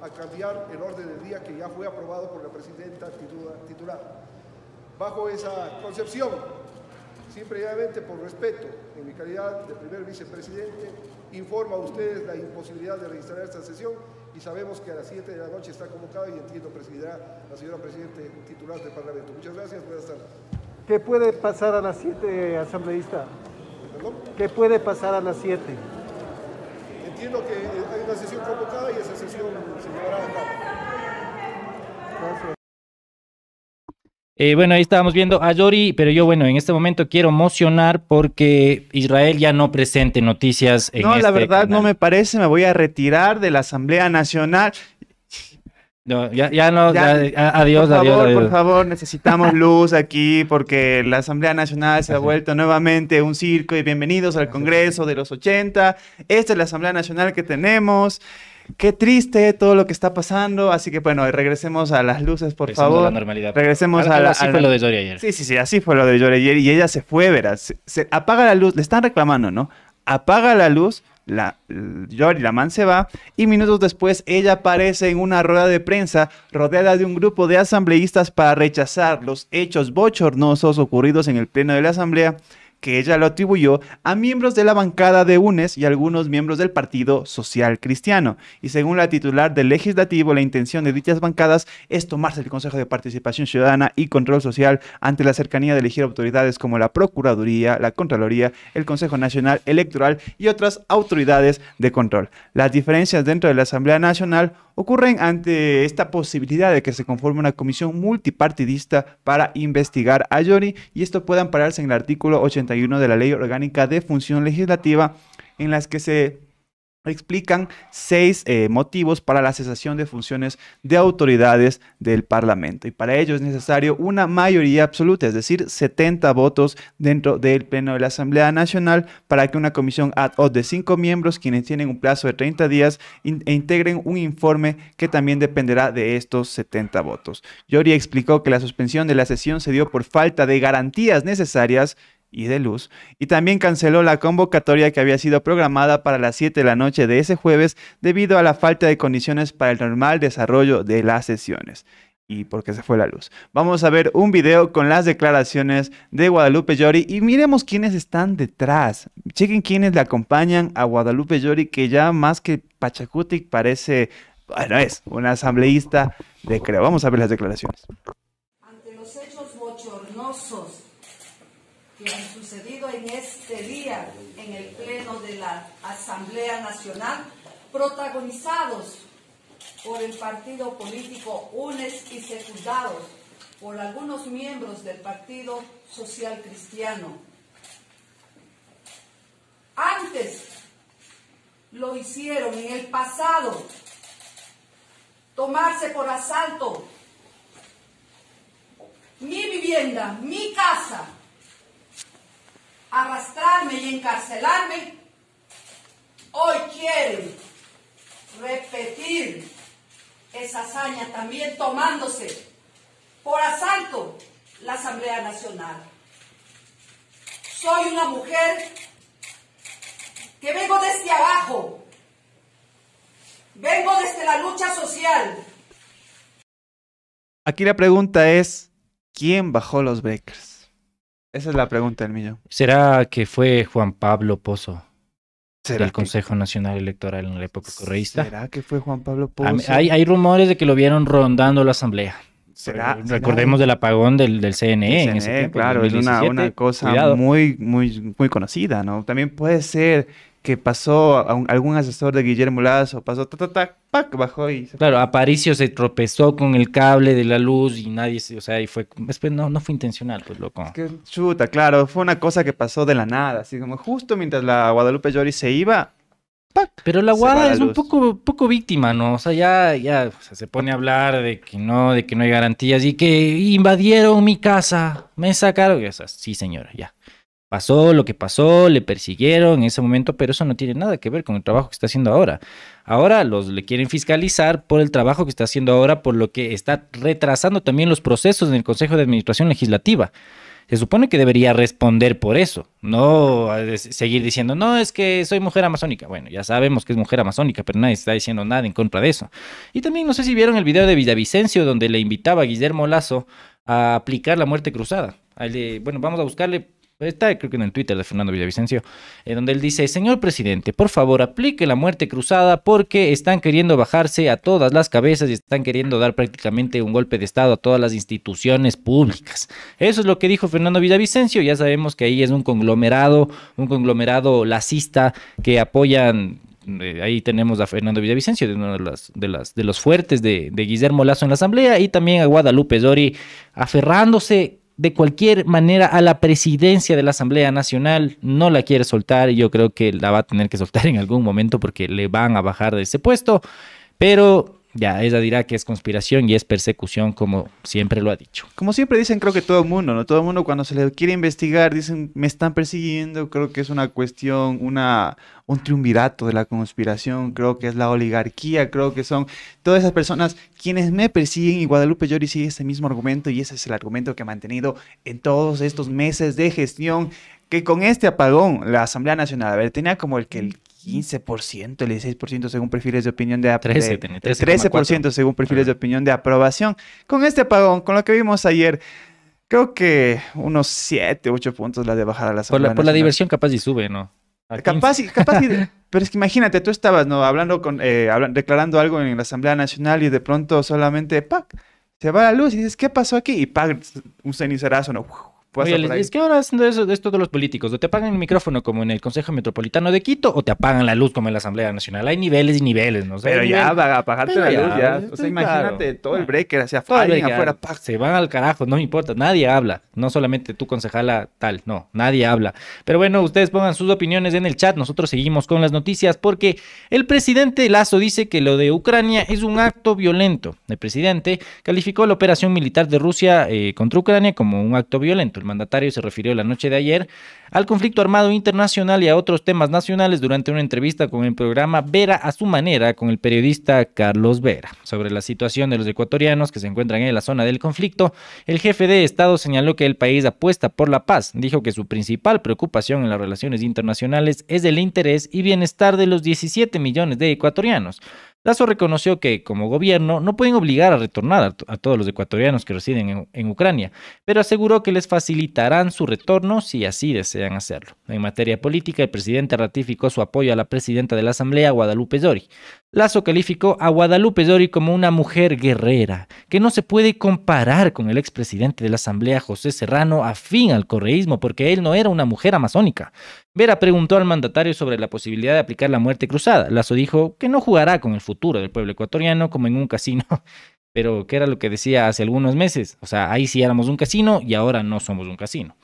a cambiar el orden del día que ya fue aprobado por la presidenta titular. Bajo esa concepción, simplemente por respeto, en mi calidad de primer vicepresidente, informo a ustedes la imposibilidad de registrar esta sesión y sabemos que a las 7 de la noche está convocada y entiendo presidirá la señora presidenta titular del Parlamento. Muchas gracias, buenas tardes. ¿Qué puede pasar a las 7, asambleísta? ¿Qué puede pasar a las 7? Entiendo que hay una sesión convocada y esa sesión se llevará a cabo. Eh, bueno, ahí estábamos viendo a Yori, pero yo, bueno, en este momento quiero mocionar porque Israel ya no presente noticias. En no, la este verdad no me parece, me voy a retirar de la Asamblea Nacional no, ya, ya no, ya, adiós, por adiós, favor, Por favor, necesitamos luz aquí porque la Asamblea Nacional se ha vuelto nuevamente un circo y bienvenidos al Congreso de los 80. Esta es la Asamblea Nacional que tenemos. Qué triste todo lo que está pasando, así que bueno, regresemos a las luces, por regresemos favor. A la normalidad. Regresemos a, la... Así fue lo de Yori ayer. Sí, sí, sí, así fue lo de Yori ayer y ella se fue, verás. Se, se apaga la luz, le están reclamando, ¿no? Apaga la luz, la, Jory Laman se va y minutos después ella aparece en una rueda de prensa rodeada de un grupo de asambleístas para rechazar los hechos bochornosos ocurridos en el Pleno de la Asamblea que ella lo atribuyó a miembros de la bancada de UNES y algunos miembros del Partido Social Cristiano. Y según la titular del legislativo, la intención de dichas bancadas es tomarse el Consejo de Participación Ciudadana y Control Social ante la cercanía de elegir autoridades como la Procuraduría, la Contraloría, el Consejo Nacional Electoral y otras autoridades de control. Las diferencias dentro de la Asamblea Nacional ocurren ante esta posibilidad de que se conforme una comisión multipartidista para investigar a Yori, y esto puede ampararse en el artículo 81 de la Ley Orgánica de Función Legislativa en las que se explican seis eh, motivos para la cesación de funciones de autoridades del Parlamento. Y para ello es necesario una mayoría absoluta, es decir, 70 votos dentro del Pleno de la Asamblea Nacional para que una comisión ad hoc de cinco miembros, quienes tienen un plazo de 30 días, e integren un informe que también dependerá de estos 70 votos. Yori explicó que la suspensión de la sesión se dio por falta de garantías necesarias y de luz, y también canceló la convocatoria que había sido programada para las 7 de la noche de ese jueves debido a la falta de condiciones para el normal desarrollo de las sesiones. Y porque se fue la luz. Vamos a ver un video con las declaraciones de Guadalupe Llori y miremos quiénes están detrás. Chequen quiénes le acompañan a Guadalupe Llori, que ya más que Pachacuti parece, bueno, es una asambleísta de creo. Vamos a ver las declaraciones. Ante los hechos bochornosos en este día en el Pleno de la Asamblea Nacional, protagonizados por el partido político UNES y secundados por algunos miembros del Partido Social Cristiano. Antes lo hicieron en el pasado, tomarse por asalto mi vivienda, mi casa, arrastrarme y encarcelarme, hoy quiero repetir esa hazaña también tomándose por asalto la Asamblea Nacional. Soy una mujer que vengo desde abajo, vengo desde la lucha social. Aquí la pregunta es, ¿quién bajó los becas? Esa es la pregunta del millón. ¿Será que fue Juan Pablo Pozo? del Consejo Nacional Electoral en la época correísta? ¿Será que fue Juan Pablo Pozo? Hay, rumores de que lo vieron rondando la asamblea. Recordemos del apagón del, del CNE, en ese tiempo, Claro, es una, una, cosa muy, muy, muy conocida, ¿no? También puede ser que pasó algún asesor de Guillermo Lazo, pasó, ta, ta, ta, bajó y... Claro, Aparicio se tropezó con el cable de la luz y nadie, o sea, y fue, no, no fue intencional, pues loco. Es que, chuta, claro, fue una cosa que pasó de la nada, así como justo mientras la Guadalupe Llori se iba, pero la guada es un poco, poco víctima, ¿no? O sea, ya, ya se pone a hablar de que no, de que no hay garantías y que invadieron mi casa, me sacaron. Y, sí, señora, ya. Pasó lo que pasó, le persiguieron en ese momento, pero eso no tiene nada que ver con el trabajo que está haciendo ahora. Ahora los le quieren fiscalizar por el trabajo que está haciendo ahora, por lo que está retrasando también los procesos en el Consejo de Administración Legislativa. Se supone que debería responder por eso, no seguir diciendo, no, es que soy mujer amazónica. Bueno, ya sabemos que es mujer amazónica, pero nadie está diciendo nada en contra de eso. Y también no sé si vieron el video de Villavicencio donde le invitaba a Guillermo Lazo a aplicar la muerte cruzada. Bueno, vamos a buscarle está creo que en el Twitter de Fernando Villavicencio, en eh, donde él dice, señor presidente, por favor aplique la muerte cruzada porque están queriendo bajarse a todas las cabezas y están queriendo dar prácticamente un golpe de Estado a todas las instituciones públicas. Eso es lo que dijo Fernando Villavicencio, ya sabemos que ahí es un conglomerado, un conglomerado lacista que apoyan eh, ahí tenemos a Fernando Villavicencio, de uno de, las, de, los fuertes de, de, Guillermo Lazo en la Asamblea, y también a Guadalupe Dori aferrándose de cualquier manera a la presidencia de la Asamblea Nacional. No la quiere soltar yo creo que la va a tener que soltar en algún momento porque le van a bajar de ese puesto. Pero ya, ella dirá que es conspiración y es persecución, como siempre lo ha dicho. Como siempre dicen, creo que todo el mundo, ¿no? Todo el mundo cuando se le quiere investigar, dicen, me están persiguiendo, creo que es una cuestión, una, un triunvirato de la conspiración, creo que es la oligarquía, creo que son todas esas personas quienes me persiguen y Guadalupe Llori sigue ese mismo argumento y ese es el argumento que ha mantenido en todos estos meses de gestión que con este apagón la Asamblea Nacional, a ver, tenía como el que el 15%, el 16% según perfiles de opinión de, aprobación eh, 13, según perfiles de opinión de aprobación. Con este apagón, con lo que vimos ayer, creo que unos 7, 8 puntos la de bajar a la Por la, por la diversión capaz y sube, ¿no? capaz, capaz y, pero es que imagínate, tú estabas no hablando con eh, declarando algo en la Asamblea Nacional y de pronto solamente pac se va la luz y dices, "¿Qué pasó aquí?" y pac un cenicerazo no es que ahora es esto de los políticos, o te apagan el micrófono como en el Consejo Metropolitano de Quito, o te apagan la luz como en la Asamblea Nacional. Hay niveles y niveles, ¿no? sé pero ya, va a apagarte la luz, imagínate todo el breaker hacia afuera. Se van al carajo, no importa, nadie habla. No solamente tú, concejala, tal, no, nadie habla. Pero bueno, ustedes pongan sus opiniones en el chat, nosotros seguimos con las noticias, porque el presidente Lazo dice que lo de Ucrania es un acto violento. El presidente calificó la operación militar de Rusia eh, contra Ucrania como un acto violento mandatario se refirió la noche de ayer al conflicto armado internacional y a otros temas nacionales durante una entrevista con el programa Vera a su manera con el periodista Carlos Vera. Sobre la situación de los ecuatorianos que se encuentran en la zona del conflicto, el jefe de Estado señaló que el país apuesta por la paz. Dijo que su principal preocupación en las relaciones internacionales es el interés y bienestar de los 17 millones de ecuatorianos. Lazo reconoció que, como gobierno, no pueden obligar a retornar a, todos los ecuatorianos que residen en, Ucrania, pero aseguró que les facilitarán su retorno si así desean hacerlo. En materia política, el presidente ratificó su apoyo a la presidenta de la Asamblea, Guadalupe Zori. Lazo calificó a Guadalupe Zori como una mujer guerrera, que no se puede comparar con el expresidente de la Asamblea, José Serrano, afín al correísmo, porque él no era una mujer amazónica. Vera preguntó al mandatario sobre la posibilidad de aplicar la muerte cruzada. Lazo dijo que no jugará con el futuro del pueblo ecuatoriano como en un casino, pero que era lo que decía hace algunos meses. O sea, ahí sí éramos un casino y ahora no somos un casino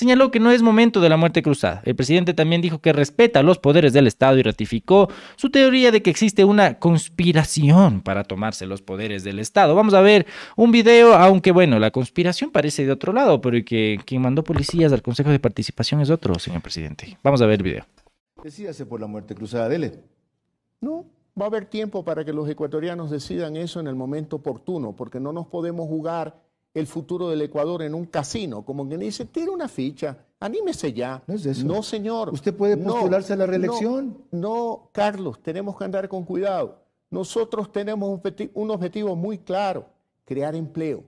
señaló que no es momento de la muerte cruzada. El presidente también dijo que respeta los poderes del Estado y ratificó su teoría de que existe una conspiración para tomarse los poderes del Estado. Vamos a ver un video, aunque bueno, la conspiración parece de otro lado, que quien mandó policías al Consejo de Participación es otro, señor presidente. Vamos a ver el video. Decídase por la muerte cruzada, dele. No, va a haber tiempo para que los ecuatorianos decidan eso en el momento oportuno, porque no nos podemos jugar el futuro del Ecuador en un casino, como quien dice, tira una ficha, anímese ya. No es eso. No, señor. Usted puede postularse a la reelección. No, Carlos, tenemos que andar con cuidado. Nosotros tenemos un objetivo, muy claro, crear empleo,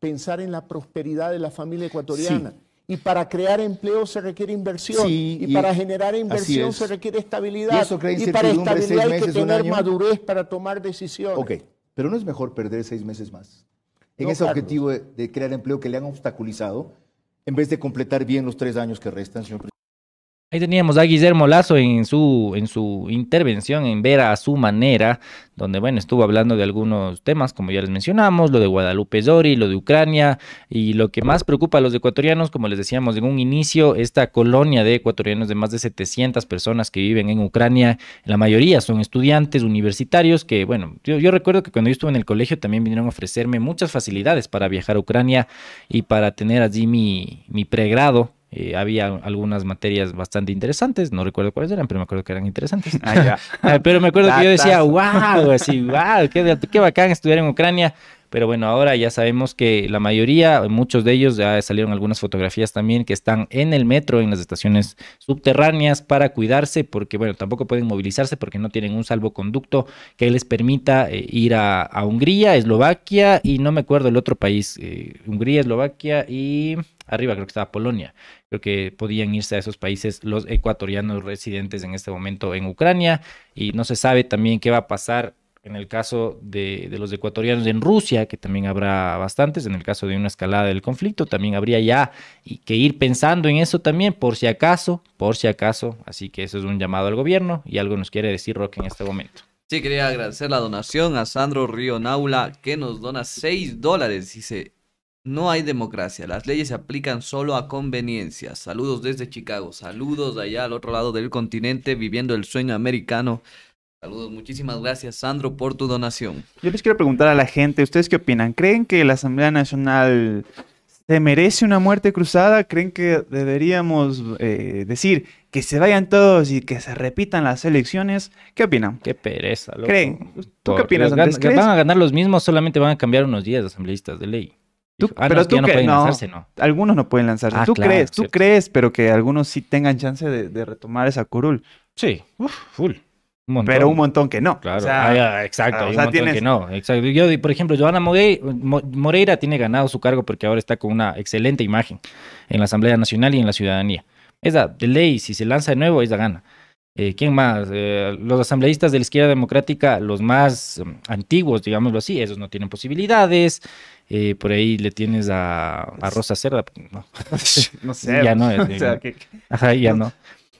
pensar en la prosperidad de la familia ecuatoriana. Y para crear empleo se requiere inversión. y, para generar inversión se requiere estabilidad. Y, para estabilidad hay que tener madurez para tomar decisiones. Ok, pero no es mejor perder seis meses más en ese objetivo de, de crear empleo que le han obstaculizado en vez de completar bien los tres años que restan, señor presidente. Ahí teníamos a Guillermo Lazo en su, en su intervención en ver a su manera, donde bueno, estuvo hablando de algunos temas, como ya les mencionamos, lo de Guadalupe Zori, lo de Ucrania, y lo que más preocupa a los ecuatorianos, como les decíamos en un inicio, esta colonia de ecuatorianos de más de 700 personas que viven en Ucrania, la mayoría son estudiantes universitarios, que bueno, yo, recuerdo que cuando yo estuve en el colegio también vinieron a ofrecerme muchas facilidades para viajar a Ucrania y para tener allí mi, mi pregrado eh, había algunas materias bastante interesantes, no recuerdo cuáles eran, pero me acuerdo que eran interesantes. Ah, ah, pero me acuerdo que yo decía, wow, así, wow, qué, bacán estudiar en Ucrania. Pero bueno, ahora ya sabemos que la mayoría, muchos de ellos, ya salieron algunas fotografías también que están en el metro, en las estaciones subterráneas para cuidarse, porque bueno, tampoco pueden movilizarse porque no tienen un salvoconducto que les permita eh, ir a, Hungría, Eslovaquia y no me acuerdo el otro país, eh, Hungría, Eslovaquia y arriba creo que estaba Polonia, creo que podían irse a esos países los ecuatorianos residentes en este momento en Ucrania y no se sabe también qué va a pasar en el caso de, los ecuatorianos en Rusia, que también habrá bastantes, en el caso de una escalada del conflicto, también habría ya que ir pensando en eso también, por si acaso, por si acaso. Así que eso es un llamado al gobierno y algo nos quiere decir Roque en este momento. Sí, quería agradecer la donación a Sandro Río Naula, que nos dona 6 dólares. Dice, no hay democracia, las leyes se aplican solo a conveniencia. Saludos desde Chicago, saludos allá al otro lado del continente viviendo el sueño americano. Saludos, muchísimas gracias Sandro por tu donación. Yo les quiero preguntar a la gente, ¿ustedes qué opinan? ¿Creen que la Asamblea Nacional se merece una muerte cruzada? ¿Creen que deberíamos eh, decir que se vayan todos y que se repitan las elecciones? ¿Qué opinan? Qué pereza, loco. ¿Creen? ¿Tú qué opinas? Antes? Van a ganar los mismos, solamente van a cambiar unos días asambleístas de ley pero lanzarse, no, Algunos no pueden lanzarse. Ah, tú crees, tú crees, pero que algunos sí tengan chance de, retomar esa curul. Sí, full. Un pero un montón que no. Claro, ah, exacto, ah, un montón que no. Exacto. Yo, por ejemplo, Joana Moreira tiene ganado su cargo porque ahora está con una excelente imagen en la Asamblea Nacional y en la ciudadanía. Esa, de ley, si se lanza de nuevo, esa gana. Eh, ¿Quién más? Eh, los asambleístas de la izquierda democrática, los más mm, antiguos, digámoslo así, esos no tienen posibilidades. Eh, por ahí le tienes a, a Rosa Cerda. No, sé. ya no. Eh. ajá, ya no.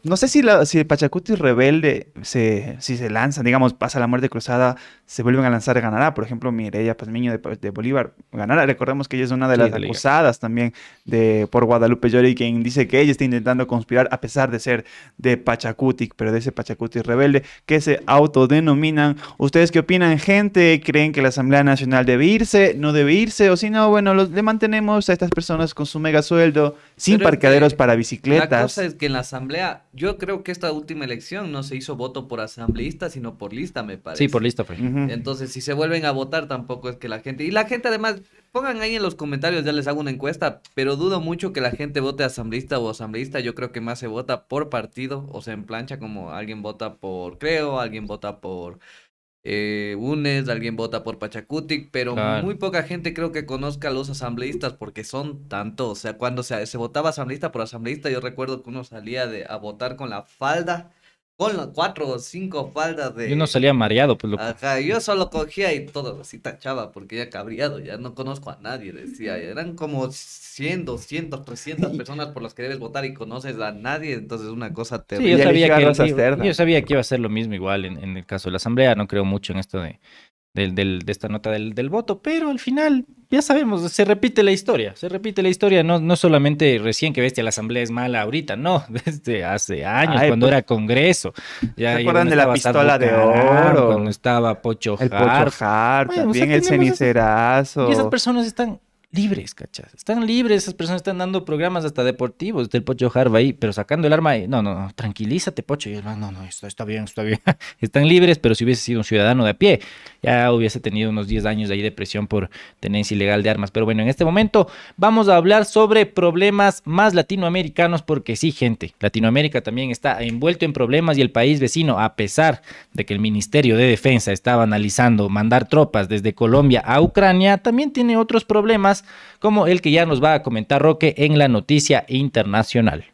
no. sé si, si el Pachacuti Rebelde, se, si se lanza, digamos, pasa la muerte cruzada, se vuelven a lanzar, ganará. Ah, por ejemplo, Mireya Pazmiño de, de, Bolívar ganará. Recordemos que ella es una de las acusadas también de, por Guadalupe Llori, quien dice que ella está intentando conspirar a pesar de ser de Pachacutic, pero de ese Pachacutic rebelde que se autodenominan. ¿Ustedes qué opinan, gente? ¿Creen que la Asamblea Nacional debe irse? ¿No debe irse? O si no, bueno, le mantenemos a estas personas con su mega sueldo, sin parqueaderos para bicicletas. La cosa es que en la Asamblea, yo creo que esta última elección no se hizo voto por asambleísta, sino por lista, me parece. Sí, por lista entonces, si se vuelven a votar, tampoco es que la gente. Y la gente, además, pongan ahí en los comentarios, ya les hago una encuesta, pero dudo mucho que la gente vote asambleísta o asambleísta. Yo creo que más se vota por partido, o sea, en plancha, como alguien vota por Creo, alguien vota por eh, UNES, alguien vota por Pachacutic, pero muy poca gente creo que conozca a los asambleístas porque son tantos. O sea, cuando se, se votaba asambleísta por asambleísta, yo recuerdo que uno salía de, a votar con la falda con cuatro o cinco faldas de... Yo no salía mareado, pues Ajá, yo solo cogía y todo así tachaba porque ya cabreado, ya no conozco a nadie, decía. Eran como 100, 200, 300 personas por las que debes votar y conoces a nadie, entonces es una cosa terrible. Sí, yo, sabía que, iba a ser lo mismo igual en, en el caso de la asamblea, no creo mucho en esto de, de esta nota del, del voto, pero al final ya sabemos, se repite la historia, se repite la historia, no, no solamente recién que bestia la asamblea es mala ahorita, no, desde hace años, cuando pues, era congreso. ¿Se acuerdan de la pistola de oro? Cuando estaba Pocho El Pocho también el cenicerazo. y esas personas están libres, ¿cachas? Están libres, esas personas están dando programas hasta deportivos del Pocho Jarva ahí, pero sacando el arma ahí, no, no, tranquilízate, Pocho. Y el no, no, está bien, está bien. están libres, pero si hubiese sido un ciudadano de a pie, ya hubiese tenido unos 10 años de ahí de presión por tenencia ilegal de armas. Pero bueno, en este momento vamos a hablar sobre problemas más latinoamericanos, porque sí, gente, Latinoamérica también está envuelto en problemas y el país vecino, a pesar de que el Ministerio de Defensa estaba analizando mandar tropas desde Colombia a Ucrania, también tiene otros problemas como el que ya nos va a comentar Roque en la noticia internacional.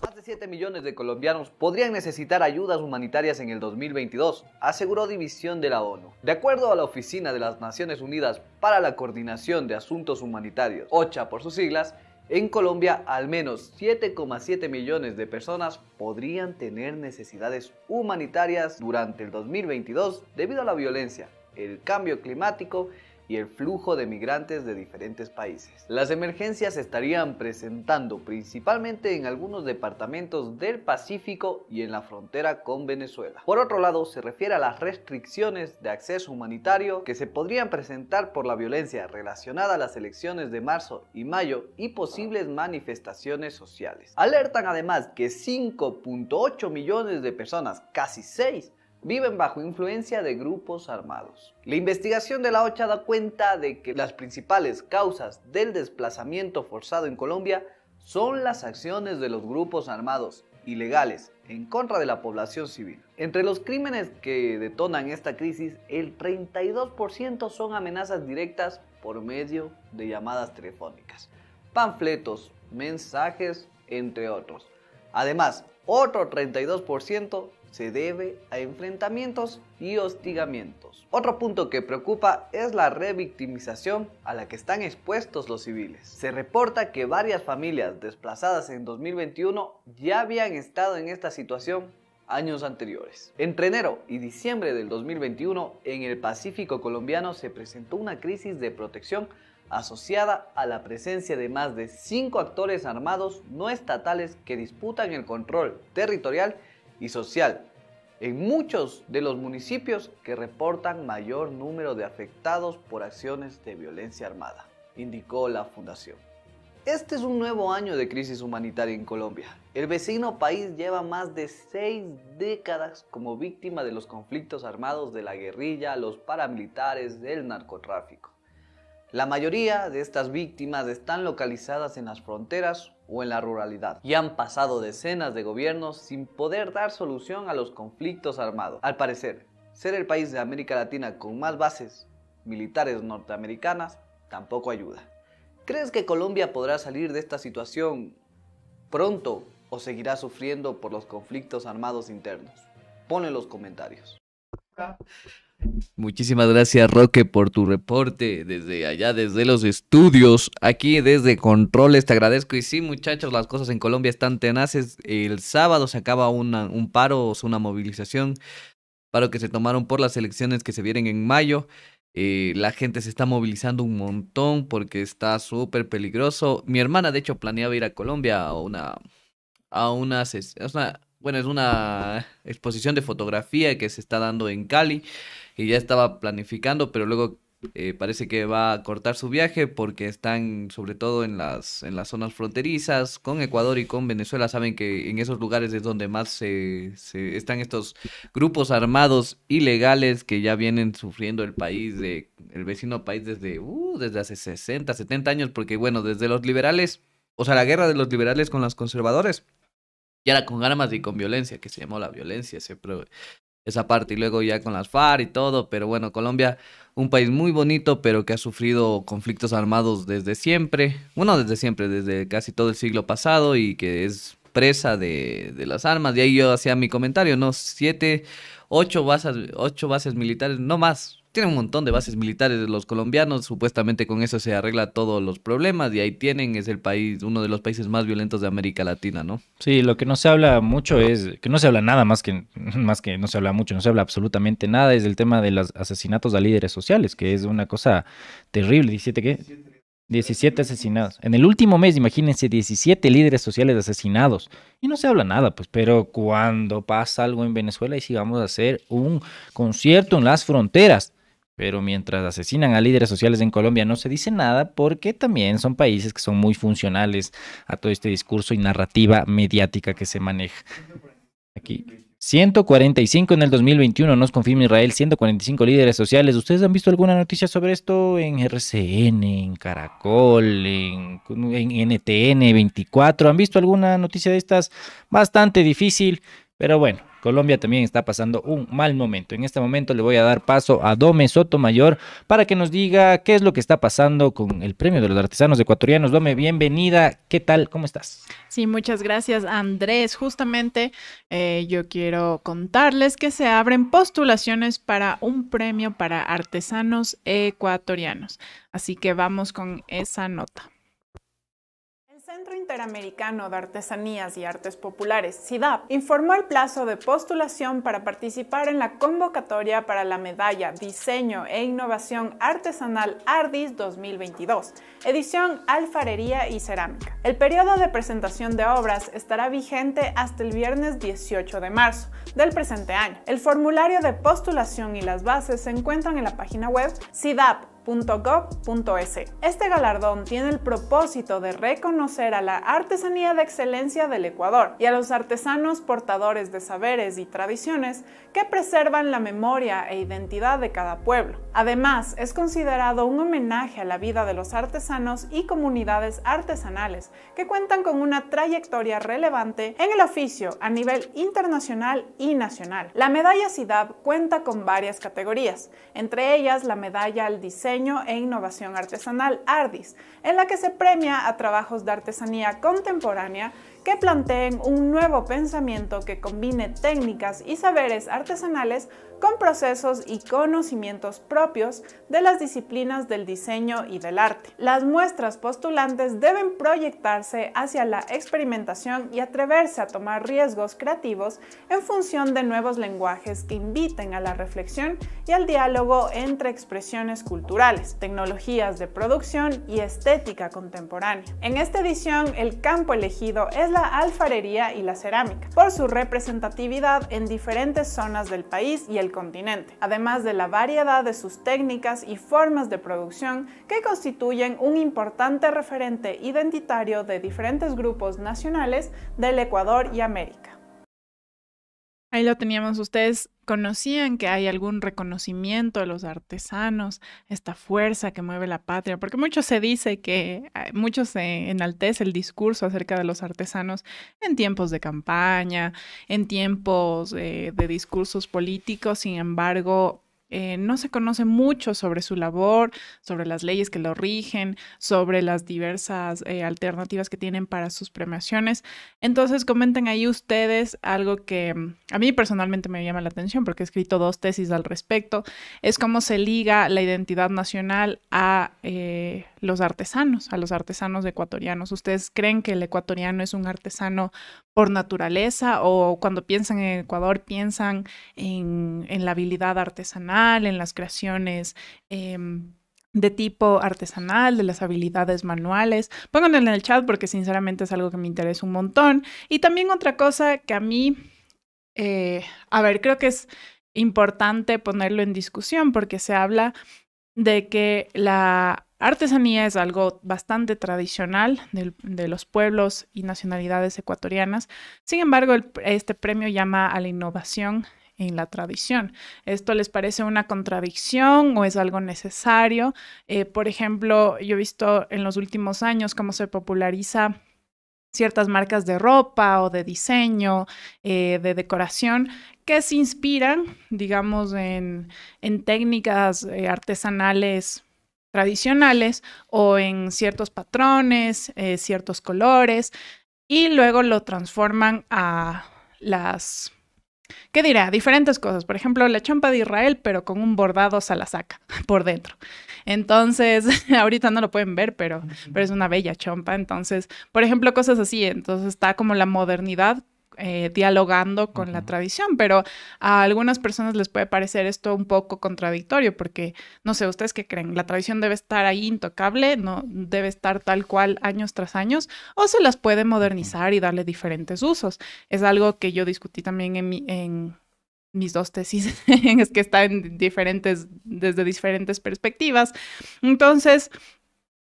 Más de 7 millones de colombianos podrían necesitar ayudas humanitarias en el 2022, aseguró División de la ONU. De acuerdo a la Oficina de las Naciones Unidas para la Coordinación de Asuntos Humanitarios, OCHA por sus siglas, en Colombia al menos 7,7 millones de personas podrían tener necesidades humanitarias durante el 2022 debido a la violencia, el cambio climático y el flujo de migrantes de diferentes países. Las emergencias estarían presentando principalmente en algunos departamentos del Pacífico y en la frontera con Venezuela. Por otro lado, se refiere a las restricciones de acceso humanitario que se podrían presentar por la violencia relacionada a las elecciones de marzo y mayo y posibles manifestaciones sociales. Alertan además que 5.8 millones de personas, casi 6, viven bajo influencia de grupos armados. La investigación de la OCHA da cuenta de que las principales causas del desplazamiento forzado en Colombia son las acciones de los grupos armados ilegales en contra de la población civil. Entre los crímenes que detonan esta crisis, el 32% son amenazas directas por medio de llamadas telefónicas, panfletos, mensajes, entre otros. Además, otro 32% se debe a enfrentamientos y hostigamientos. Otro punto que preocupa es la revictimización a la que están expuestos los civiles. Se reporta que varias familias desplazadas en 2021 ya habían estado en esta situación años anteriores. Entre enero y diciembre del 2021, en el Pacífico colombiano se presentó una crisis de protección asociada a la presencia de más de cinco actores armados no estatales que disputan el control territorial y social en muchos de los municipios que reportan mayor número de afectados por acciones de violencia armada, indicó la fundación. Este es un nuevo año de crisis humanitaria en Colombia. El vecino país lleva más de seis décadas como víctima de los conflictos armados de la guerrilla, los paramilitares, del narcotráfico. La mayoría de estas víctimas están localizadas en las fronteras o en la ruralidad. Y han pasado decenas de gobiernos sin poder dar solución a los conflictos armados. Al parecer, ser el país de América Latina con más bases militares norteamericanas tampoco ayuda. ¿Crees que Colombia podrá salir de esta situación pronto o seguirá sufriendo por los conflictos armados internos? Pon en los comentarios. Muchísimas gracias, Roque, por tu reporte desde allá, desde los estudios, aquí desde Controles. Te agradezco. Y sí, muchachos, las cosas en Colombia están tenaces. El sábado se acaba un paro, una movilización, paro que se tomaron por las elecciones que se vienen en mayo. Eh, la gente se está movilizando un montón porque está súper peligroso. Mi hermana, de hecho, planeaba ir a Colombia a a a una bueno, es una exposición de fotografía que se está dando en Cali que ya estaba planificando, pero luego eh, parece que va a cortar su viaje porque están sobre todo en las, en las zonas fronterizas con Ecuador y con Venezuela. Saben que en esos lugares es donde más se, están estos grupos armados ilegales que ya vienen sufriendo el país, de, el vecino país desde, uh, desde hace 60, 70 años, porque bueno, desde los liberales, o sea, la guerra de los liberales con los conservadores. Y ahora con armas y con violencia, que se llamó la violencia, se, esa parte y luego ya con las far y todo, pero bueno, Colombia, un país muy bonito, pero que ha sufrido conflictos armados desde siempre, bueno, desde siempre, desde casi todo el siglo pasado y que es presa de, las armas, y ahí yo hacía mi comentario, ¿no? Siete, ocho bases, ocho bases militares, no más, tienen un montón de bases militares de los colombianos, supuestamente con eso se arregla todos los problemas y ahí tienen, es el país, uno de los países más violentos de América Latina, ¿no? Sí, lo que no se habla mucho es, que no se habla nada más que, más que no se habla mucho, no se habla absolutamente nada, es el tema de los asesinatos a líderes sociales, que es una cosa terrible, 17 qué? 17 asesinados. En el último mes, imagínense, 17 líderes sociales asesinados. Y no se habla nada, pues, pero cuando pasa algo en Venezuela y si vamos a hacer un concierto en las fronteras, pero mientras asesinan a líderes sociales en Colombia no se dice nada porque también son países que son muy funcionales a todo este discurso y narrativa mediática que se maneja. Aquí. 145 en el 2021, nos confirma Israel, 145 líderes sociales. ¿Ustedes han visto alguna noticia sobre esto en RCN, en Caracol, en, en NTN 24? ¿Han visto alguna noticia de estas? Bastante difícil, pero bueno, Colombia también está pasando un mal momento. En este momento le voy a dar paso a Dome Sotomayor para que nos diga qué es lo que está pasando con el Premio de los Artesanos Ecuatorianos. Dome, bienvenida. ¿Qué tal? ¿Cómo estás? Sí, muchas gracias, Andrés. Justamente eh, yo quiero contarles que se abren postulaciones para un premio para artesanos ecuatorianos. Así que vamos con esa nota. Centro Interamericano de Artesanías y Artes Populares, CIDAP, informó el plazo de postulación para participar en la convocatoria para la medalla Diseño e Innovación Artesanal ARDIS 2022, edición Alfarería y Cerámica. El periodo de presentación de obras estará vigente hasta el viernes 18 de marzo del presente año. El formulario de postulación y las bases se encuentran en la página web CIDAP este galardón tiene el propósito de reconocer a la artesanía de excelencia del Ecuador y a los artesanos portadores de saberes y tradiciones que preservan la memoria e identidad de cada pueblo. Además, es considerado un homenaje a la vida de los artesanos y comunidades artesanales que cuentan con una trayectoria relevante en el oficio a nivel internacional y nacional. La medalla CIDAB cuenta con varias categorías, entre ellas la medalla al diseño e Innovación Artesanal, ARDIS, en la que se premia a trabajos de artesanía contemporánea que planteen un nuevo pensamiento que combine técnicas y saberes artesanales con procesos y conocimientos propios de las disciplinas del diseño y del arte. Las muestras postulantes deben proyectarse hacia la experimentación y atreverse a tomar riesgos creativos en función de nuevos lenguajes que inviten a la reflexión y al diálogo entre expresiones culturales, tecnologías de producción y estética contemporánea. En esta edición, el campo elegido es la alfarería y la cerámica, por su representatividad en diferentes zonas del país y el continente, además de la variedad de sus técnicas y formas de producción que constituyen un importante referente identitario de diferentes grupos nacionales del Ecuador y América. Ahí lo teníamos. ¿Ustedes conocían que hay algún reconocimiento de los artesanos, esta fuerza que mueve la patria? Porque mucho se dice que, ah, mucho se enaltece el discurso acerca de los artesanos en tiempos de campaña, en tiempos eh, de discursos políticos. Sin embargo, eh, no se conoce mucho sobre su labor, sobre las leyes que lo rigen, sobre las diversas eh, alternativas que tienen para sus premiaciones. Entonces comenten ahí ustedes algo que mm, a mí personalmente me llama la atención porque he escrito dos tesis al respecto. Es cómo se liga la identidad nacional a eh, los artesanos, a los artesanos ecuatorianos. ¿Ustedes creen que el ecuatoriano es un artesano por naturaleza o cuando piensan en Ecuador piensan en la habilidad artesanal? en las creaciones em, de tipo artesanal, de las habilidades manuales. Pónganlo en el chat porque sinceramente es algo que me interesa un montón. Y también otra cosa que a mí, eh, a ver, creo que es importante ponerlo en discusión porque se habla de que la artesanía es algo bastante tradicional de, los pueblos y nacionalidades ecuatorianas. Sin embargo, este premio llama a la innovación en la tradición. ¿Esto les parece una contradicción o es algo necesario? Eh, por ejemplo, yo he visto en los últimos años cómo se populariza ciertas marcas de ropa o de diseño, eh, de decoración, que se inspiran, digamos, en, técnicas eh, artesanales tradicionales o en ciertos patrones, ciertos colores, y luego lo transforman a las ¿Qué dirá? Diferentes cosas. Por ejemplo, la champa de Israel, pero con un bordado salasaca por dentro. Entonces, ahorita no lo pueden ver, pero, pero es una bella champa. Entonces, por ejemplo, cosas así. Entonces está como la modernidad eh, dialogando con la tradición, pero a algunas personas les puede parecer esto un poco contradictorio porque, no sé, ¿ustedes qué creen? ¿La tradición debe estar ahí intocable? ¿No debe estar tal cual años tras años? ¿O se las puede modernizar y darle diferentes usos? Es algo que yo discutí también en, mis dos tesis, es que están diferentes, desde diferentes perspectivas. Entonces,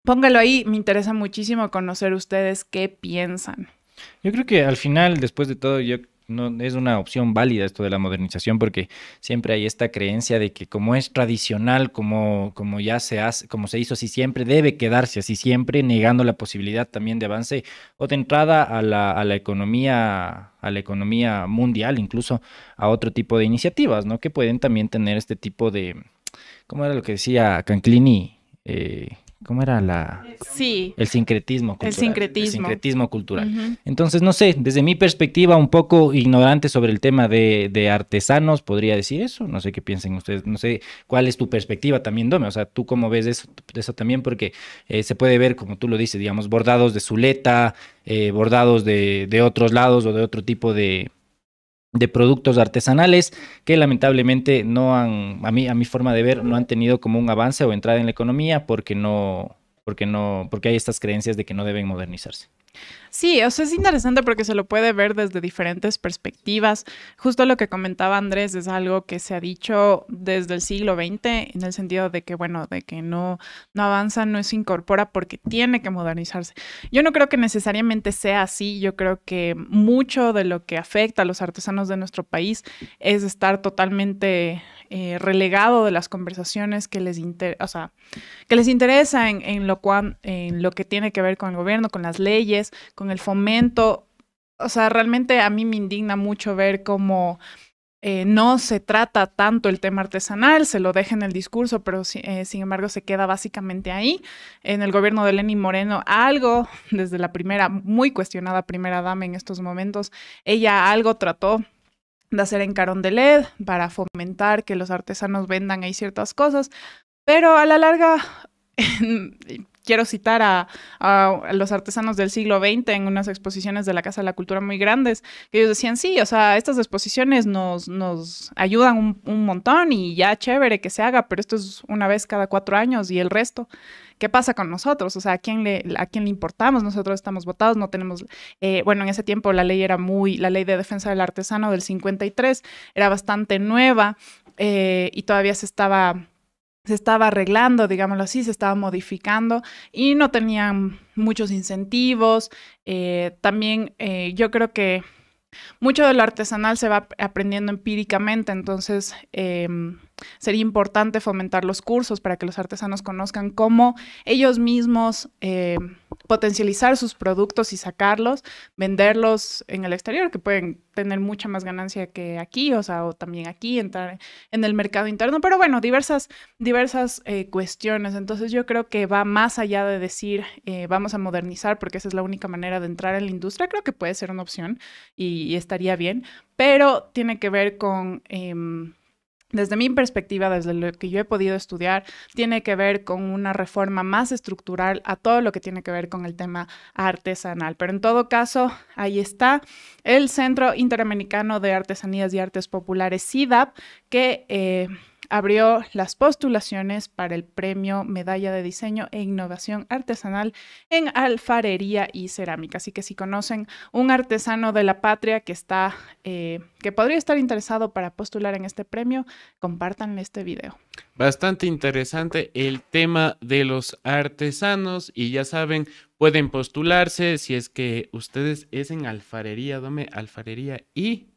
póngalo ahí, me interesa muchísimo conocer ustedes qué piensan. Yo creo que al final, después de todo, yo no es una opción válida esto de la modernización porque siempre hay esta creencia de que como es tradicional, como, como ya se hace, como se hizo así siempre, debe quedarse así siempre, negando la posibilidad también de avance o de entrada a la, economía a la economía mundial, incluso a otro tipo de iniciativas, ¿no? Que pueden también tener este tipo de, ¿cómo era lo que decía Canclini? Eh, ¿Cómo era la...? Sí. El sincretismo cultural. El sincretismo. El sincretismo cultural. Entonces, no sé, desde mi perspectiva un poco ignorante sobre el tema de, artesanos, podría decir eso. No sé qué piensen ustedes, no sé cuál es tu perspectiva también, Dome. O sea, tú cómo ves eso, también, porque eh, se puede ver, como tú lo dices, digamos, bordados de Zuleta, eh, bordados de otros lados o de otro tipo de, de productos artesanales que lamentablemente no han, a, mí, a mi forma de ver, no han tenido como un avance o entrada en la economía porque no, porque no, porque hay estas creencias de que no deben modernizarse. Sí, o es interesante porque se lo puede ver desde diferentes perspectivas. Justo lo que comentaba Andrés es algo que se ha dicho desde el siglo XX, en el sentido de que, bueno, de que no, no avanza, no se incorpora porque tiene que modernizarse. Yo no creo que necesariamente sea así. Yo creo que mucho de lo que afecta a los artesanos de nuestro país es estar totalmente eh, relegado de las conversaciones que les, o sea, que les interesa en, lo en lo que tiene que ver con el gobierno, con las leyes, con el fomento. O sea, realmente a mí me indigna mucho ver cómo... Eh, no se trata tanto el tema artesanal, se lo deja en el discurso, pero eh, sin embargo se queda básicamente ahí. En el gobierno de Lenín Moreno, algo, desde la primera, muy cuestionada primera dama en estos momentos, ella algo trató de hacer en LED, para fomentar que los artesanos vendan ahí ciertas cosas, pero a la larga quiero citar a, los artesanos del siglo XX en unas exposiciones de la Casa de la Cultura muy grandes, que ellos decían, sí, o sea, estas exposiciones nos, nos ayudan un, montón y ya chévere que se haga, pero esto es una vez cada cuatro años y el resto. ¿qué pasa con nosotros? O sea, ¿a quién le, a quién importamos? Nosotros estamos votados, no tenemos, eh, bueno, en ese tiempo la ley era muy, la ley de defensa del artesano del 53 era bastante nueva eh, y todavía se estaba se estaba arreglando, digámoslo así, se estaba modificando y no tenían muchos incentivos. Eh, también eh, yo creo que mucho de lo artesanal se va aprendiendo empíricamente, entonces... Em, sería importante fomentar los cursos para que los artesanos conozcan cómo ellos mismos eh, potencializar sus productos y sacarlos, venderlos en el exterior, que pueden tener mucha más ganancia que aquí, o sea, o también aquí, entrar en el mercado interno, pero bueno, diversas, diversas eh, cuestiones. Entonces yo creo que va más allá de decir eh, vamos a modernizar porque esa es la única manera de entrar en la industria, creo que puede ser una opción y estaría bien, pero tiene que ver con em, desde mi perspectiva, desde lo que yo he podido estudiar, tiene que ver con una reforma más estructural a todo lo que tiene que ver con el tema artesanal. Pero en todo caso, ahí está el Centro Interamericano de Artesanías y Artes Populares, CIDAP, que... Eh, abrió las postulaciones para el premio Medalla de Diseño e Innovación Artesanal en Alfarería y Cerámica. Así que si conocen un artesano de la patria que está, eh, que podría estar interesado para postular en este premio, compartan este video. Bastante interesante el tema de los artesanos y ya saben, pueden postularse si es que ustedes es en alfarería, dome alfarería y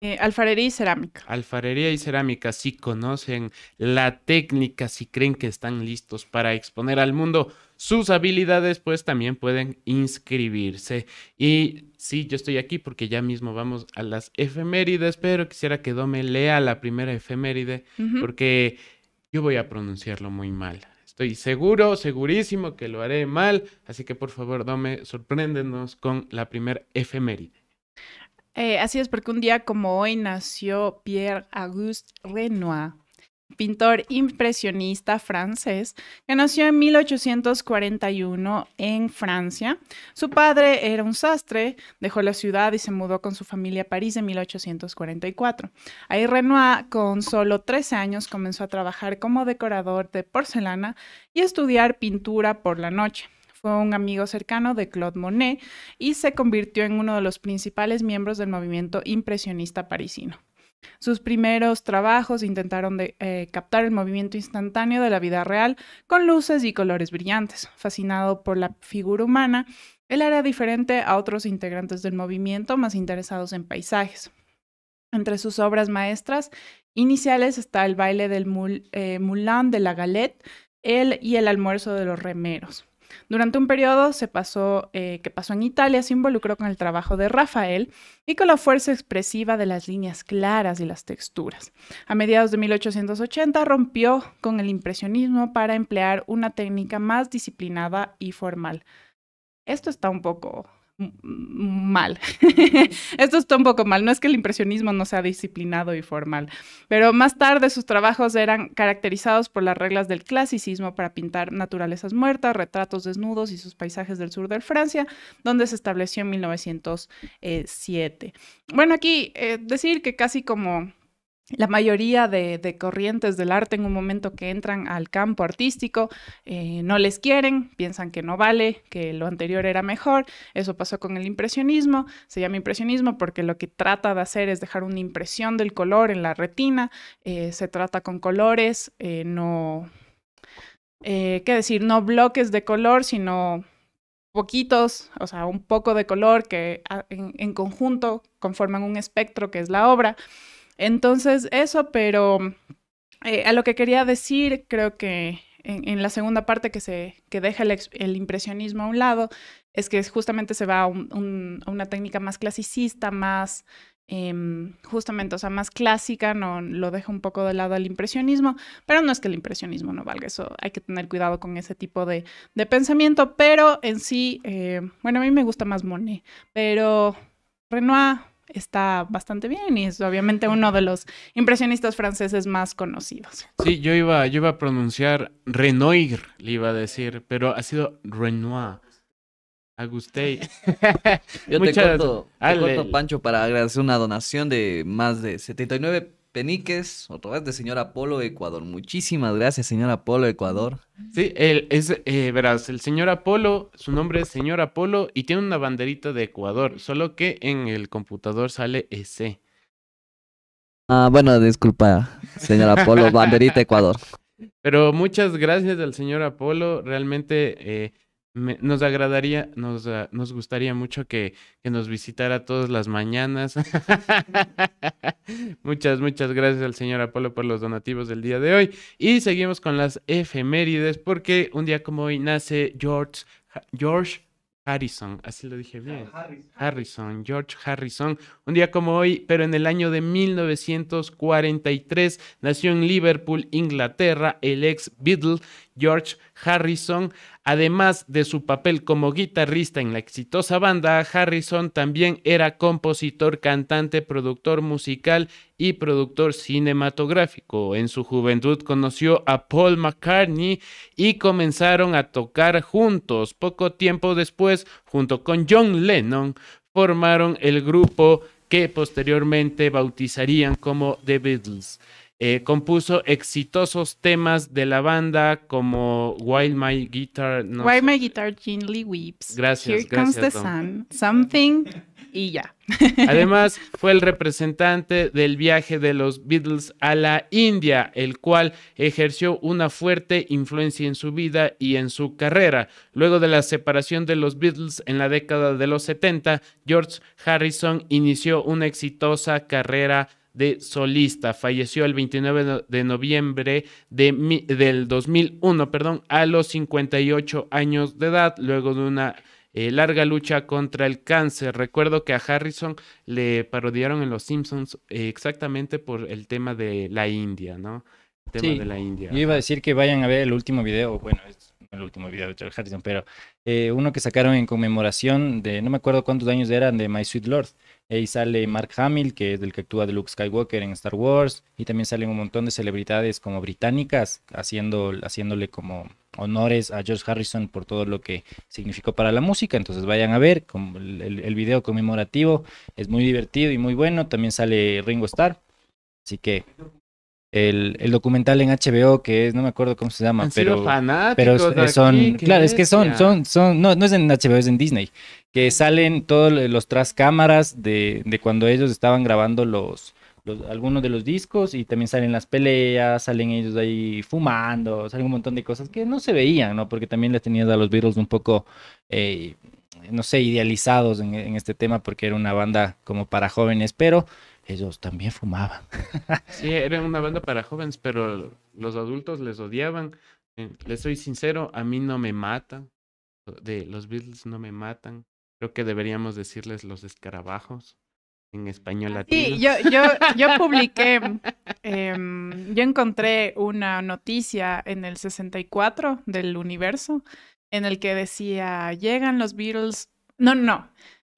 eh, alfarería y cerámica. Alfarería y cerámica, si conocen la técnica, si creen que están listos para exponer al mundo sus habilidades, pues también pueden inscribirse. Y sí, yo estoy aquí porque ya mismo vamos a las efemérides, pero quisiera que Dome lea la primera efeméride porque yo voy a pronunciarlo muy mal. Estoy seguro, segurísimo que lo haré mal, así que por favor, Dome, sorpréndenos con la primera efeméride. Eh, así es, porque un día como hoy nació Pierre-Auguste Renoir, pintor impresionista francés que nació en 1841 en Francia. Su padre era un sastre, dejó la ciudad y se mudó con su familia a París en 1844. Ahí Renoir, con solo 13 años, comenzó a trabajar como decorador de porcelana y a estudiar pintura por la noche. Fue un amigo cercano de Claude Monet y se convirtió en uno de los principales miembros del movimiento impresionista parisino. Sus primeros trabajos intentaron eh, captar el movimiento instantáneo de la vida real con luces y colores brillantes. Fascinado por la figura humana, él era diferente a otros integrantes del movimiento más interesados en paisajes. Entre sus obras maestras iniciales está el baile del Moulin eh, de la Galette, el y el almuerzo de los remeros. Durante un periodo eh, que pasó en Italia se involucró con el trabajo de Rafael y con la fuerza expresiva de las líneas claras y las texturas. A mediados de 1880 rompió con el impresionismo para emplear una técnica más disciplinada y formal. Esto está un poco mal. Esto está un poco mal. No es que el impresionismo no sea disciplinado y formal, pero más tarde sus trabajos eran caracterizados por las reglas del clasicismo para pintar naturalezas muertas, retratos desnudos y sus paisajes del sur de Francia, donde se estableció en 1907. Bueno, aquí eh, decir que casi como la mayoría de, corrientes del arte en un momento que entran al campo artístico eh, no les quieren, piensan que no vale, que lo anterior era mejor. Eso pasó con el impresionismo. Se llama impresionismo porque lo que trata de hacer es dejar una impresión del color en la retina. Eh, se trata con colores, eh, no, ¿qué decir? No bloques de color, sino poquitos, o sea, un poco de color que ah, en conjunto conforman un espectro que es la obra. Entonces, eso, pero eh, a lo que quería decir, creo que en, la segunda parte que se que deja el, impresionismo a un lado, es que justamente se va a, una técnica más clasicista, más em, justamente, o sea, más clásica, no lo deja un poco de lado al impresionismo, pero no es que el impresionismo no valga, eso hay que tener cuidado con ese tipo de, pensamiento, pero en sí, eh, bueno, a mí me gusta más Monet, pero Renoir, está bastante bien y es obviamente uno de los impresionistas franceses más conocidos. Sí, yo iba, yo iba a pronunciar Renoir, le iba a decir, pero ha sido Renoir. Agusté. yo te, corto, te corto, Pancho, para agradecer una donación de más de 79 peniques, otra vez de señor Apolo Ecuador. Muchísimas gracias, señor Apolo Ecuador. Sí, él es, eh, verás, el señor Apolo, su nombre es señor Apolo y tiene una banderita de Ecuador, solo que en el computador sale ese. Ah, bueno, disculpa, señor Apolo, banderita Ecuador. Pero muchas gracias al señor Apolo, realmente... Eh, nos agradaría, nos, ah, nos gustaría mucho que, que, nos visitara todas las mañanas. muchas, muchas gracias al señor Apolo por los donativos del día de hoy. Y seguimos con las efemérides, porque un día como hoy nace George, George Harrison, así lo dije bien. Harrison. George Harrison. Un día como hoy, pero en el año de 1943, nació en Liverpool, Inglaterra, el ex Beatle George Harrison. Además de su papel como guitarrista en la exitosa banda, Harrison también era compositor, cantante, productor musical y productor cinematográfico. En su juventud conoció a Paul McCartney y comenzaron a tocar juntos. Poco tiempo después, junto con John Lennon, formaron el grupo que posteriormente bautizarían como The Beatles. Eh, compuso exitosos temas de la banda como While My Guitar. No My Guitar Gently Weeps. Gracias. Here Comes Something y ya. Además, fue el representante del viaje de los Beatles a la India, el cual ejerció una fuerte influencia en su vida y en su carrera. Luego de la separación de los Beatles en la década de los 70, George Harrison inició una exitosa carrera de solista. Falleció el 29 de noviembre de del 2001, perdón, a los 58 años de edad, luego de una eh, larga lucha contra el cáncer. Recuerdo que a Harrison le parodiaron en Los Simpsons eh, exactamente por el tema de la India, ¿no? tema de la India. Yo iba a decir que vayan a ver el último video, bueno, es el último video de Harrison, pero eh, uno que sacaron en conmemoración de, no me acuerdo cuántos años eran, de My Sweet Lord. Ahí sale Mark Hamill, que es el que actúa de Luke Skywalker en Star Wars. Y también salen un montón de celebridades como británicas, haciendo, haciéndole como honores a George Harrison por todo lo que significó para la música. Entonces vayan a ver el, el video conmemorativo. Es muy divertido y muy bueno. También sale Ringo Starr. Así que el, documental en HBO que es, no me acuerdo cómo se llama, pero, pero son, claro, es que son, son, son, no, no es en HBO, es en Disney, que salen todos los tras cámaras de, de cuando ellos estaban grabando los, los, algunos de los discos y también salen las peleas, salen ellos ahí fumando, salen un montón de cosas que no se veían, ¿no? Porque también les tenías a los Beatles un poco, eh, no sé, idealizados en este tema porque era una banda como para jóvenes, pero ellos también fumaban. Sí, era una banda para jóvenes, pero los adultos les odiaban. Eh, les soy sincero, a mí no me matan. De los Beatles no me matan. Creo que deberíamos decirles los escarabajos en español latino. Sí, yo, yo, yo publiqué, em, yo encontré una noticia en el 64 del universo en el que decía, llegan los Beatles. No, no, no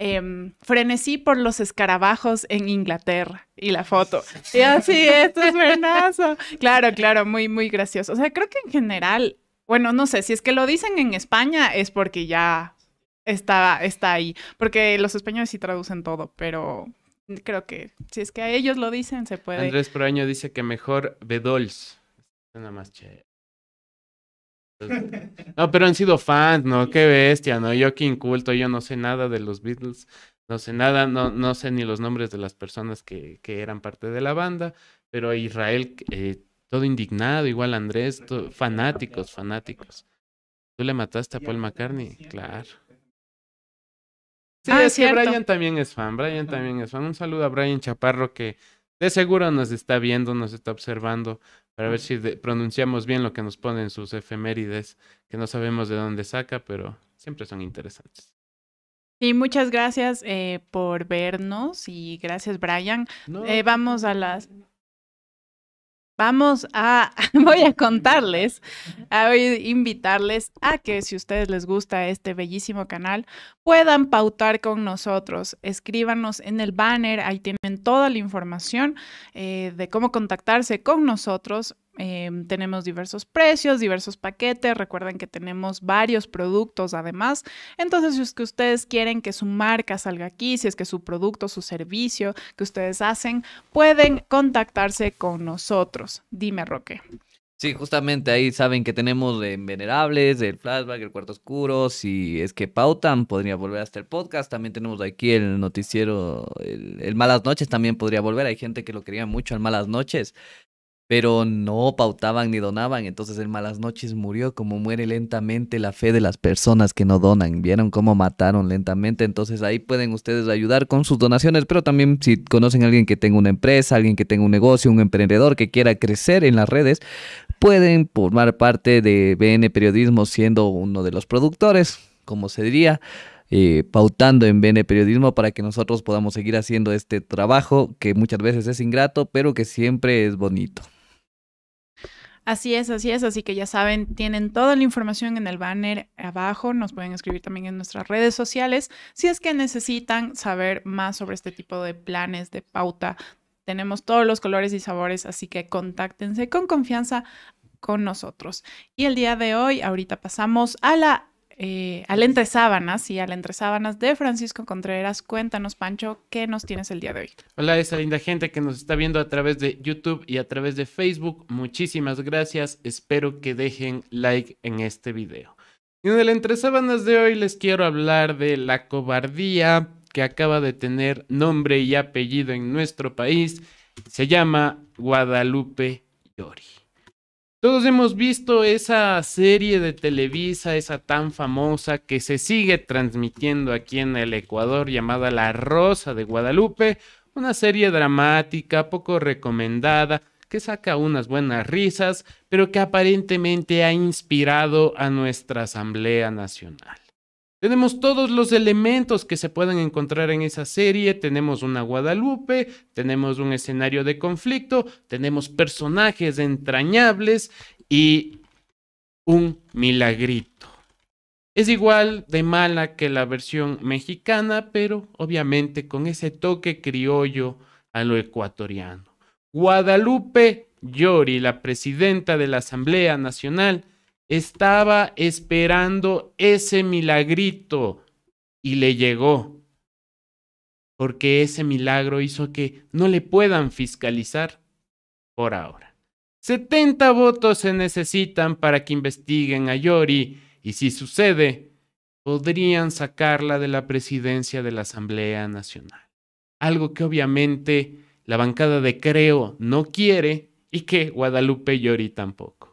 Em, frenesí por los escarabajos en Inglaterra y la foto. Y así, esto es vernazo. Claro, claro, muy, muy gracioso. O sea, creo que en general, bueno, no sé, si es que lo dicen en España es porque ya está, está ahí, porque los españoles sí traducen todo, pero creo que si es que a ellos lo dicen, se puede. Andrés Proaño dice que mejor Bedols. Nada más chévere. No, pero han sido fans, ¿no? Qué bestia, ¿no? Yo que inculto, yo no sé nada de los Beatles, no sé nada, no, no sé ni los nombres de las personas que, que eran parte de la banda, pero Israel, eh, todo indignado, igual Andrés, fanáticos, fanáticos. ¿Tú le mataste a Paul McCartney? Claro. Sí, ah, Brian también es fan, Brian también es fan. Un saludo a Brian Chaparro que de seguro nos está viendo, nos está observando para ver si pronunciamos bien lo que nos ponen sus efemérides, que no sabemos de dónde saca, pero siempre son interesantes. Y muchas gracias eh, por vernos y gracias Brian. Eh, vamos a las... Vamos a, voy a contarles, a invitarles a que si ustedes les gusta este bellísimo canal, puedan pautar con nosotros. Escríbanos en el banner, ahí tienen toda la información eh, de cómo contactarse con nosotros Em, tenemos diversos precios, diversos paquetes. Recuerden que tenemos varios productos además. Entonces, si es que ustedes quieren que su marca salga aquí, si es que su producto, su servicio que ustedes hacen, pueden contactarse con nosotros. Dime, Roque. Sí, justamente ahí saben que tenemos en Venerables, el Flashback, el Cuarto Oscuro, si es que pautan, podría volver hasta el podcast, también tenemos aquí el noticiero, el, el, Malas Noches también podría volver, hay gente que lo quería mucho al Malas Noches, pero no pautaban ni donaban. Entonces en Malas Noches murió como muere lentamente la fe de las personas que no donan. Vieron cómo mataron lentamente. Entonces ahí pueden ustedes ayudar con sus donaciones, pero también si conocen a alguien que tenga una empresa, alguien que tenga un negocio, un emprendedor que quiera crecer en las redes, pueden formar parte de BN Periodismo siendo uno de los productores, como se diría. Eh, pautando en BN Periodismo para que nosotros podamos seguir haciendo este trabajo que muchas veces es ingrato, pero que siempre es bonito. Así es, así es, así que ya saben, tienen toda la información en el banner abajo, nos pueden escribir también en nuestras redes sociales si es que necesitan saber más sobre este tipo de planes de pauta. Tenemos todos los colores y sabores, así que contáctense con confianza con nosotros. Y el día de hoy, ahorita pasamos a la eh, al entre sábanas, y al entre sábanas de Francisco Contreras. Cuéntanos, Pancho, ¿qué nos tienes el día de hoy? Hola, esa linda gente que nos está viendo a través de YouTube y a través de Facebook. Muchísimas gracias. Espero que dejen like en este video. En el entre sábanas de hoy les quiero hablar de la cobardía que acaba de tener nombre y apellido en nuestro país. Se llama Guadalupe Llori. Todos hemos visto esa serie de Televisa, esa tan famosa que se sigue transmitiendo aquí en el Ecuador llamada La Rosa de Guadalupe, una serie dramática, poco recomendada, que saca unas buenas risas, pero que aparentemente ha inspirado a nuestra Asamblea Nacional. Tenemos todos los elementos que se pueden encontrar en esa serie. Tenemos una Guadalupe, tenemos un escenario de conflicto, tenemos personajes entrañables y un milagrito. Es igual de mala que la versión mexicana, pero obviamente con ese toque criollo a lo ecuatoriano. Guadalupe Llori, la presidenta de la Asamblea Nacional, estaba esperando ese milagrito y le llegó, porque ese milagro hizo que no le puedan fiscalizar por ahora. 70 votos se necesitan para que investiguen a Yori y si sucede, podrían sacarla de la presidencia de la Asamblea Nacional. Algo que obviamente la bancada de Creo no quiere y que Guadalupe Yori tampoco.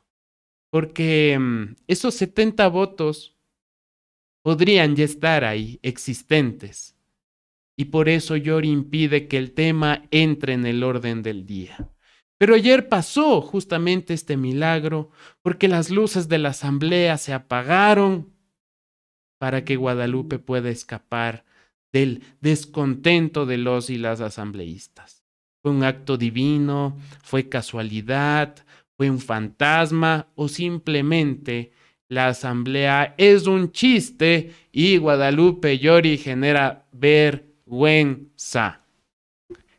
Porque mm, esos 70 votos podrían ya estar ahí, existentes. Y por eso Yor impide que el tema entre en el orden del día. Pero ayer pasó justamente este milagro porque las luces de la asamblea se apagaron para que Guadalupe pueda escapar del descontento de los y las asambleístas. Fue un acto divino, fue casualidad, fue un fantasma o simplemente la asamblea es un chiste y Guadalupe Llori genera vergüenza.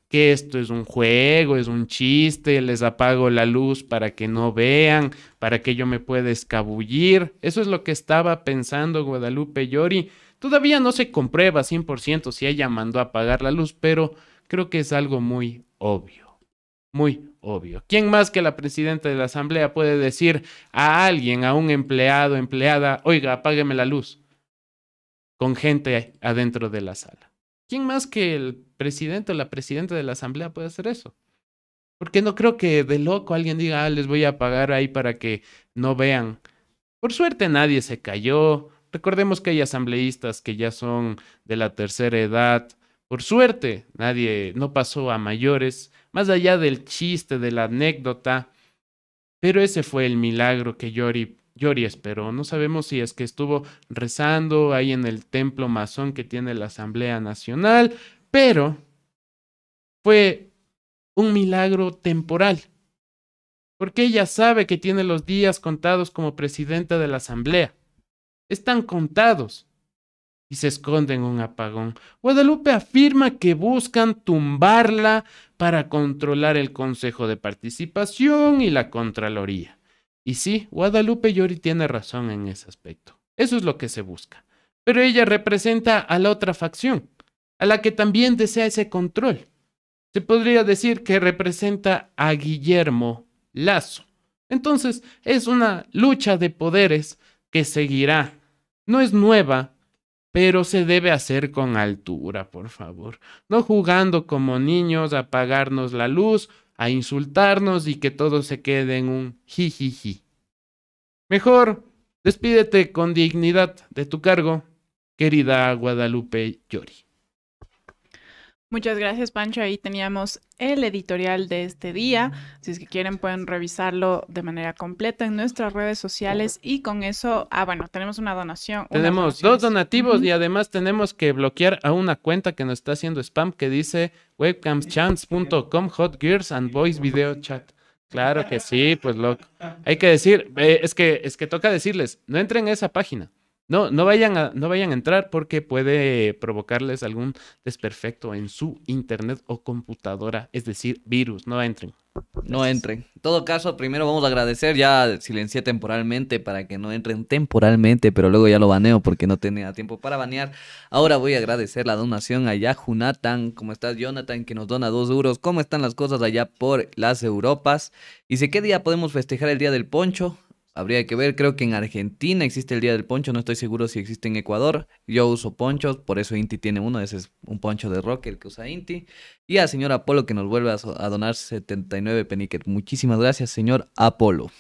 Que esto es un juego, es un chiste, les apago la luz para que no vean, para que yo me pueda escabullir. Eso es lo que estaba pensando Guadalupe Llori. Todavía no se comprueba 100% si ella mandó a apagar la luz, pero creo que es algo muy obvio muy obvio. ¿Quién más que la presidenta de la asamblea puede decir a alguien, a un empleado, empleada, oiga, apágueme la luz? Con gente adentro de la sala. ¿Quién más que el presidente o la presidenta de la asamblea puede hacer eso? Porque no creo que de loco alguien diga, ah, les voy a apagar ahí para que no vean. Por suerte nadie se cayó. Recordemos que hay asambleístas que ya son de la tercera edad. Por suerte nadie no pasó a mayores más allá del chiste, de la anécdota. Pero ese fue el milagro que Yori, esperó. No sabemos si es que estuvo rezando ahí en el templo masón que tiene la Asamblea Nacional, pero fue un milagro temporal. Porque ella sabe que tiene los días contados como presidenta de la Asamblea. Están contados y se esconde en un apagón. Guadalupe afirma que buscan tumbarla para controlar el Consejo de Participación y la Contraloría. Y sí, Guadalupe Yori tiene razón en ese aspecto. Eso es lo que se busca. Pero ella representa a la otra facción, a la que también desea ese control. Se podría decir que representa a Guillermo Lazo. Entonces, es una lucha de poderes que seguirá. No es nueva, pero se debe hacer con altura, por favor. No jugando como niños a apagarnos la luz, a insultarnos y que todo se quede en un jijiji. Mejor, despídete con dignidad de tu cargo, querida Guadalupe Llori. Muchas gracias, Pancho. Ahí teníamos el editorial de este día. Si es que quieren, pueden revisarlo de manera completa en nuestras redes sociales. Y con eso, ah, bueno, tenemos una donación. Tenemos dos donativos y además tenemos que bloquear a una cuenta que nos está haciendo spam que dice webcamschance.com hot gears and voice video chat. Claro que sí, pues loco. Hay que decir, eh, es que es que toca decirles, no entren a esa página. No, no vayan, a, no vayan entrar porque puede provocarles algún desperfecto en su internet o computadora, es decir, virus, no entren. No entren. En todo caso, primero vamos a agradecer, ya silencié temporalmente para que no entren temporalmente, pero luego ya lo baneo porque no tenía tiempo para banear. Ahora voy a agradecer la donación allá, Jonathan. ¿Cómo estás, Jonathan? Que nos dona dos euros. ¿Cómo están las cosas allá por las Europas? sé ¿qué día podemos festejar el Día del Poncho? habría que ver. Creo que en Argentina existe el Día del Poncho, no estoy seguro si existe en Ecuador. Yo uso ponchos, por eso Inti tiene uno, ese es un poncho de rock el que usa Inti. Y a señor Apolo que nos vuelve a, donar 79 peniques. Muchísimas gracias, señor Apolo.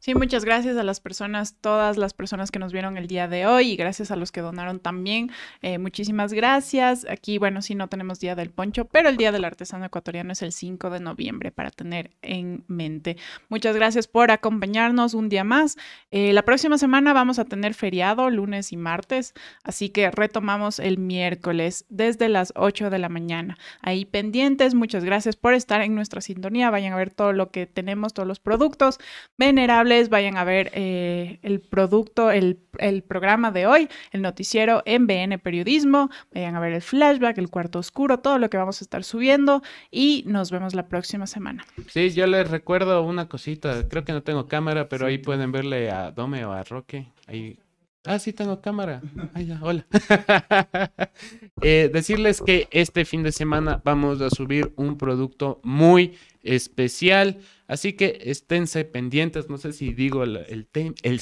Sí, muchas gracias a las personas, todas las personas que nos vieron el día de hoy y gracias a los que donaron también. Eh, muchísimas gracias. Aquí, bueno, sí, no tenemos Día del Poncho, pero el Día del Artesano Ecuatoriano es el 5 de noviembre para tener en mente. Muchas gracias por acompañarnos un día más. Eh, la próxima semana vamos a tener feriado, lunes y martes, así que retomamos el miércoles desde las 8 de la mañana. Ahí pendientes, muchas gracias por estar en nuestra sintonía. Vayan a ver todo lo que tenemos, todos los productos. Venerable Vayan a ver eh, el producto, el, programa de hoy, el noticiero en BN Periodismo. Vayan a ver el flashback, el cuarto oscuro, todo lo que vamos a estar subiendo. Y nos vemos la próxima semana. Sí, yo les recuerdo una cosita. Creo que no tengo cámara, pero ahí pueden verle a Dome o a Roque. Ahí Ah, sí, tengo cámara. Ahí, ya, hola. Eh, decirles que este fin de semana vamos a subir un producto muy especial. Así que esténse pendientes, no sé si digo el, tema, el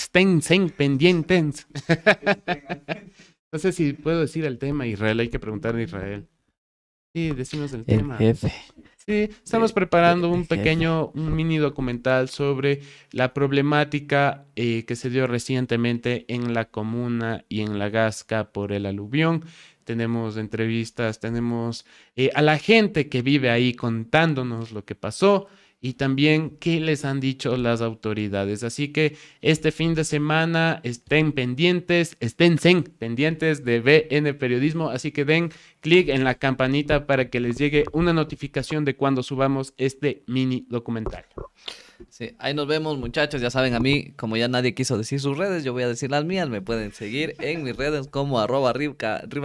pendientes. no sé si puedo decir el tema, Israel, hay que preguntar a Israel. Sí, decimos el, tema. Sí, estamos preparando un pequeño, un mini documental sobre la problemática eh, que se dio recientemente en la comuna y en la Gasca por el aluvión tenemos entrevistas, tenemos eh, a la gente que vive ahí contándonos lo que pasó y también qué les han dicho las autoridades. Así que este fin de semana estén pendientes, estén pendientes de BN Periodismo, así que den clic en la campanita para que les llegue una notificación de cuando subamos este mini documental. Sí, ahí nos vemos muchachos, ya saben a mí, como ya nadie quiso decir sus redes, yo voy a decir las mías, me pueden seguir en mis redes como arroba Riva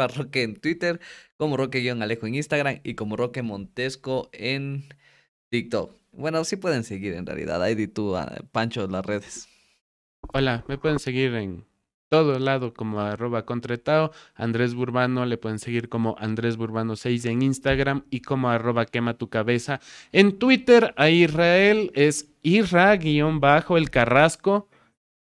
Roque en Twitter, como Roque-Alejo en Instagram y como Roque Montesco en TikTok. Bueno, sí pueden seguir en realidad. Ahí di tú, ah, Pancho, las redes. Hola, me pueden seguir en todo lado como arroba contratado. Andrés Burbano le pueden seguir como Andrés Burbano 6 en Instagram y como arroba quema tu cabeza. En Twitter a Israel es Irra-el Carrasco.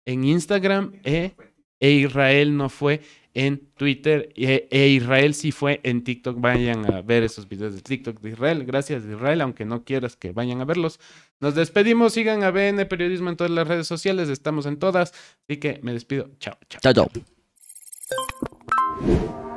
En Instagram eh, e Israel no fue en Twitter e, Israel si fue en TikTok. Vayan a ver esos videos de TikTok de Israel. Gracias Israel, aunque no quieras que vayan a verlos. Nos despedimos, sigan a BN Periodismo en todas las redes sociales, estamos en todas. Así que me despido. Chao, chao. Chao, chao.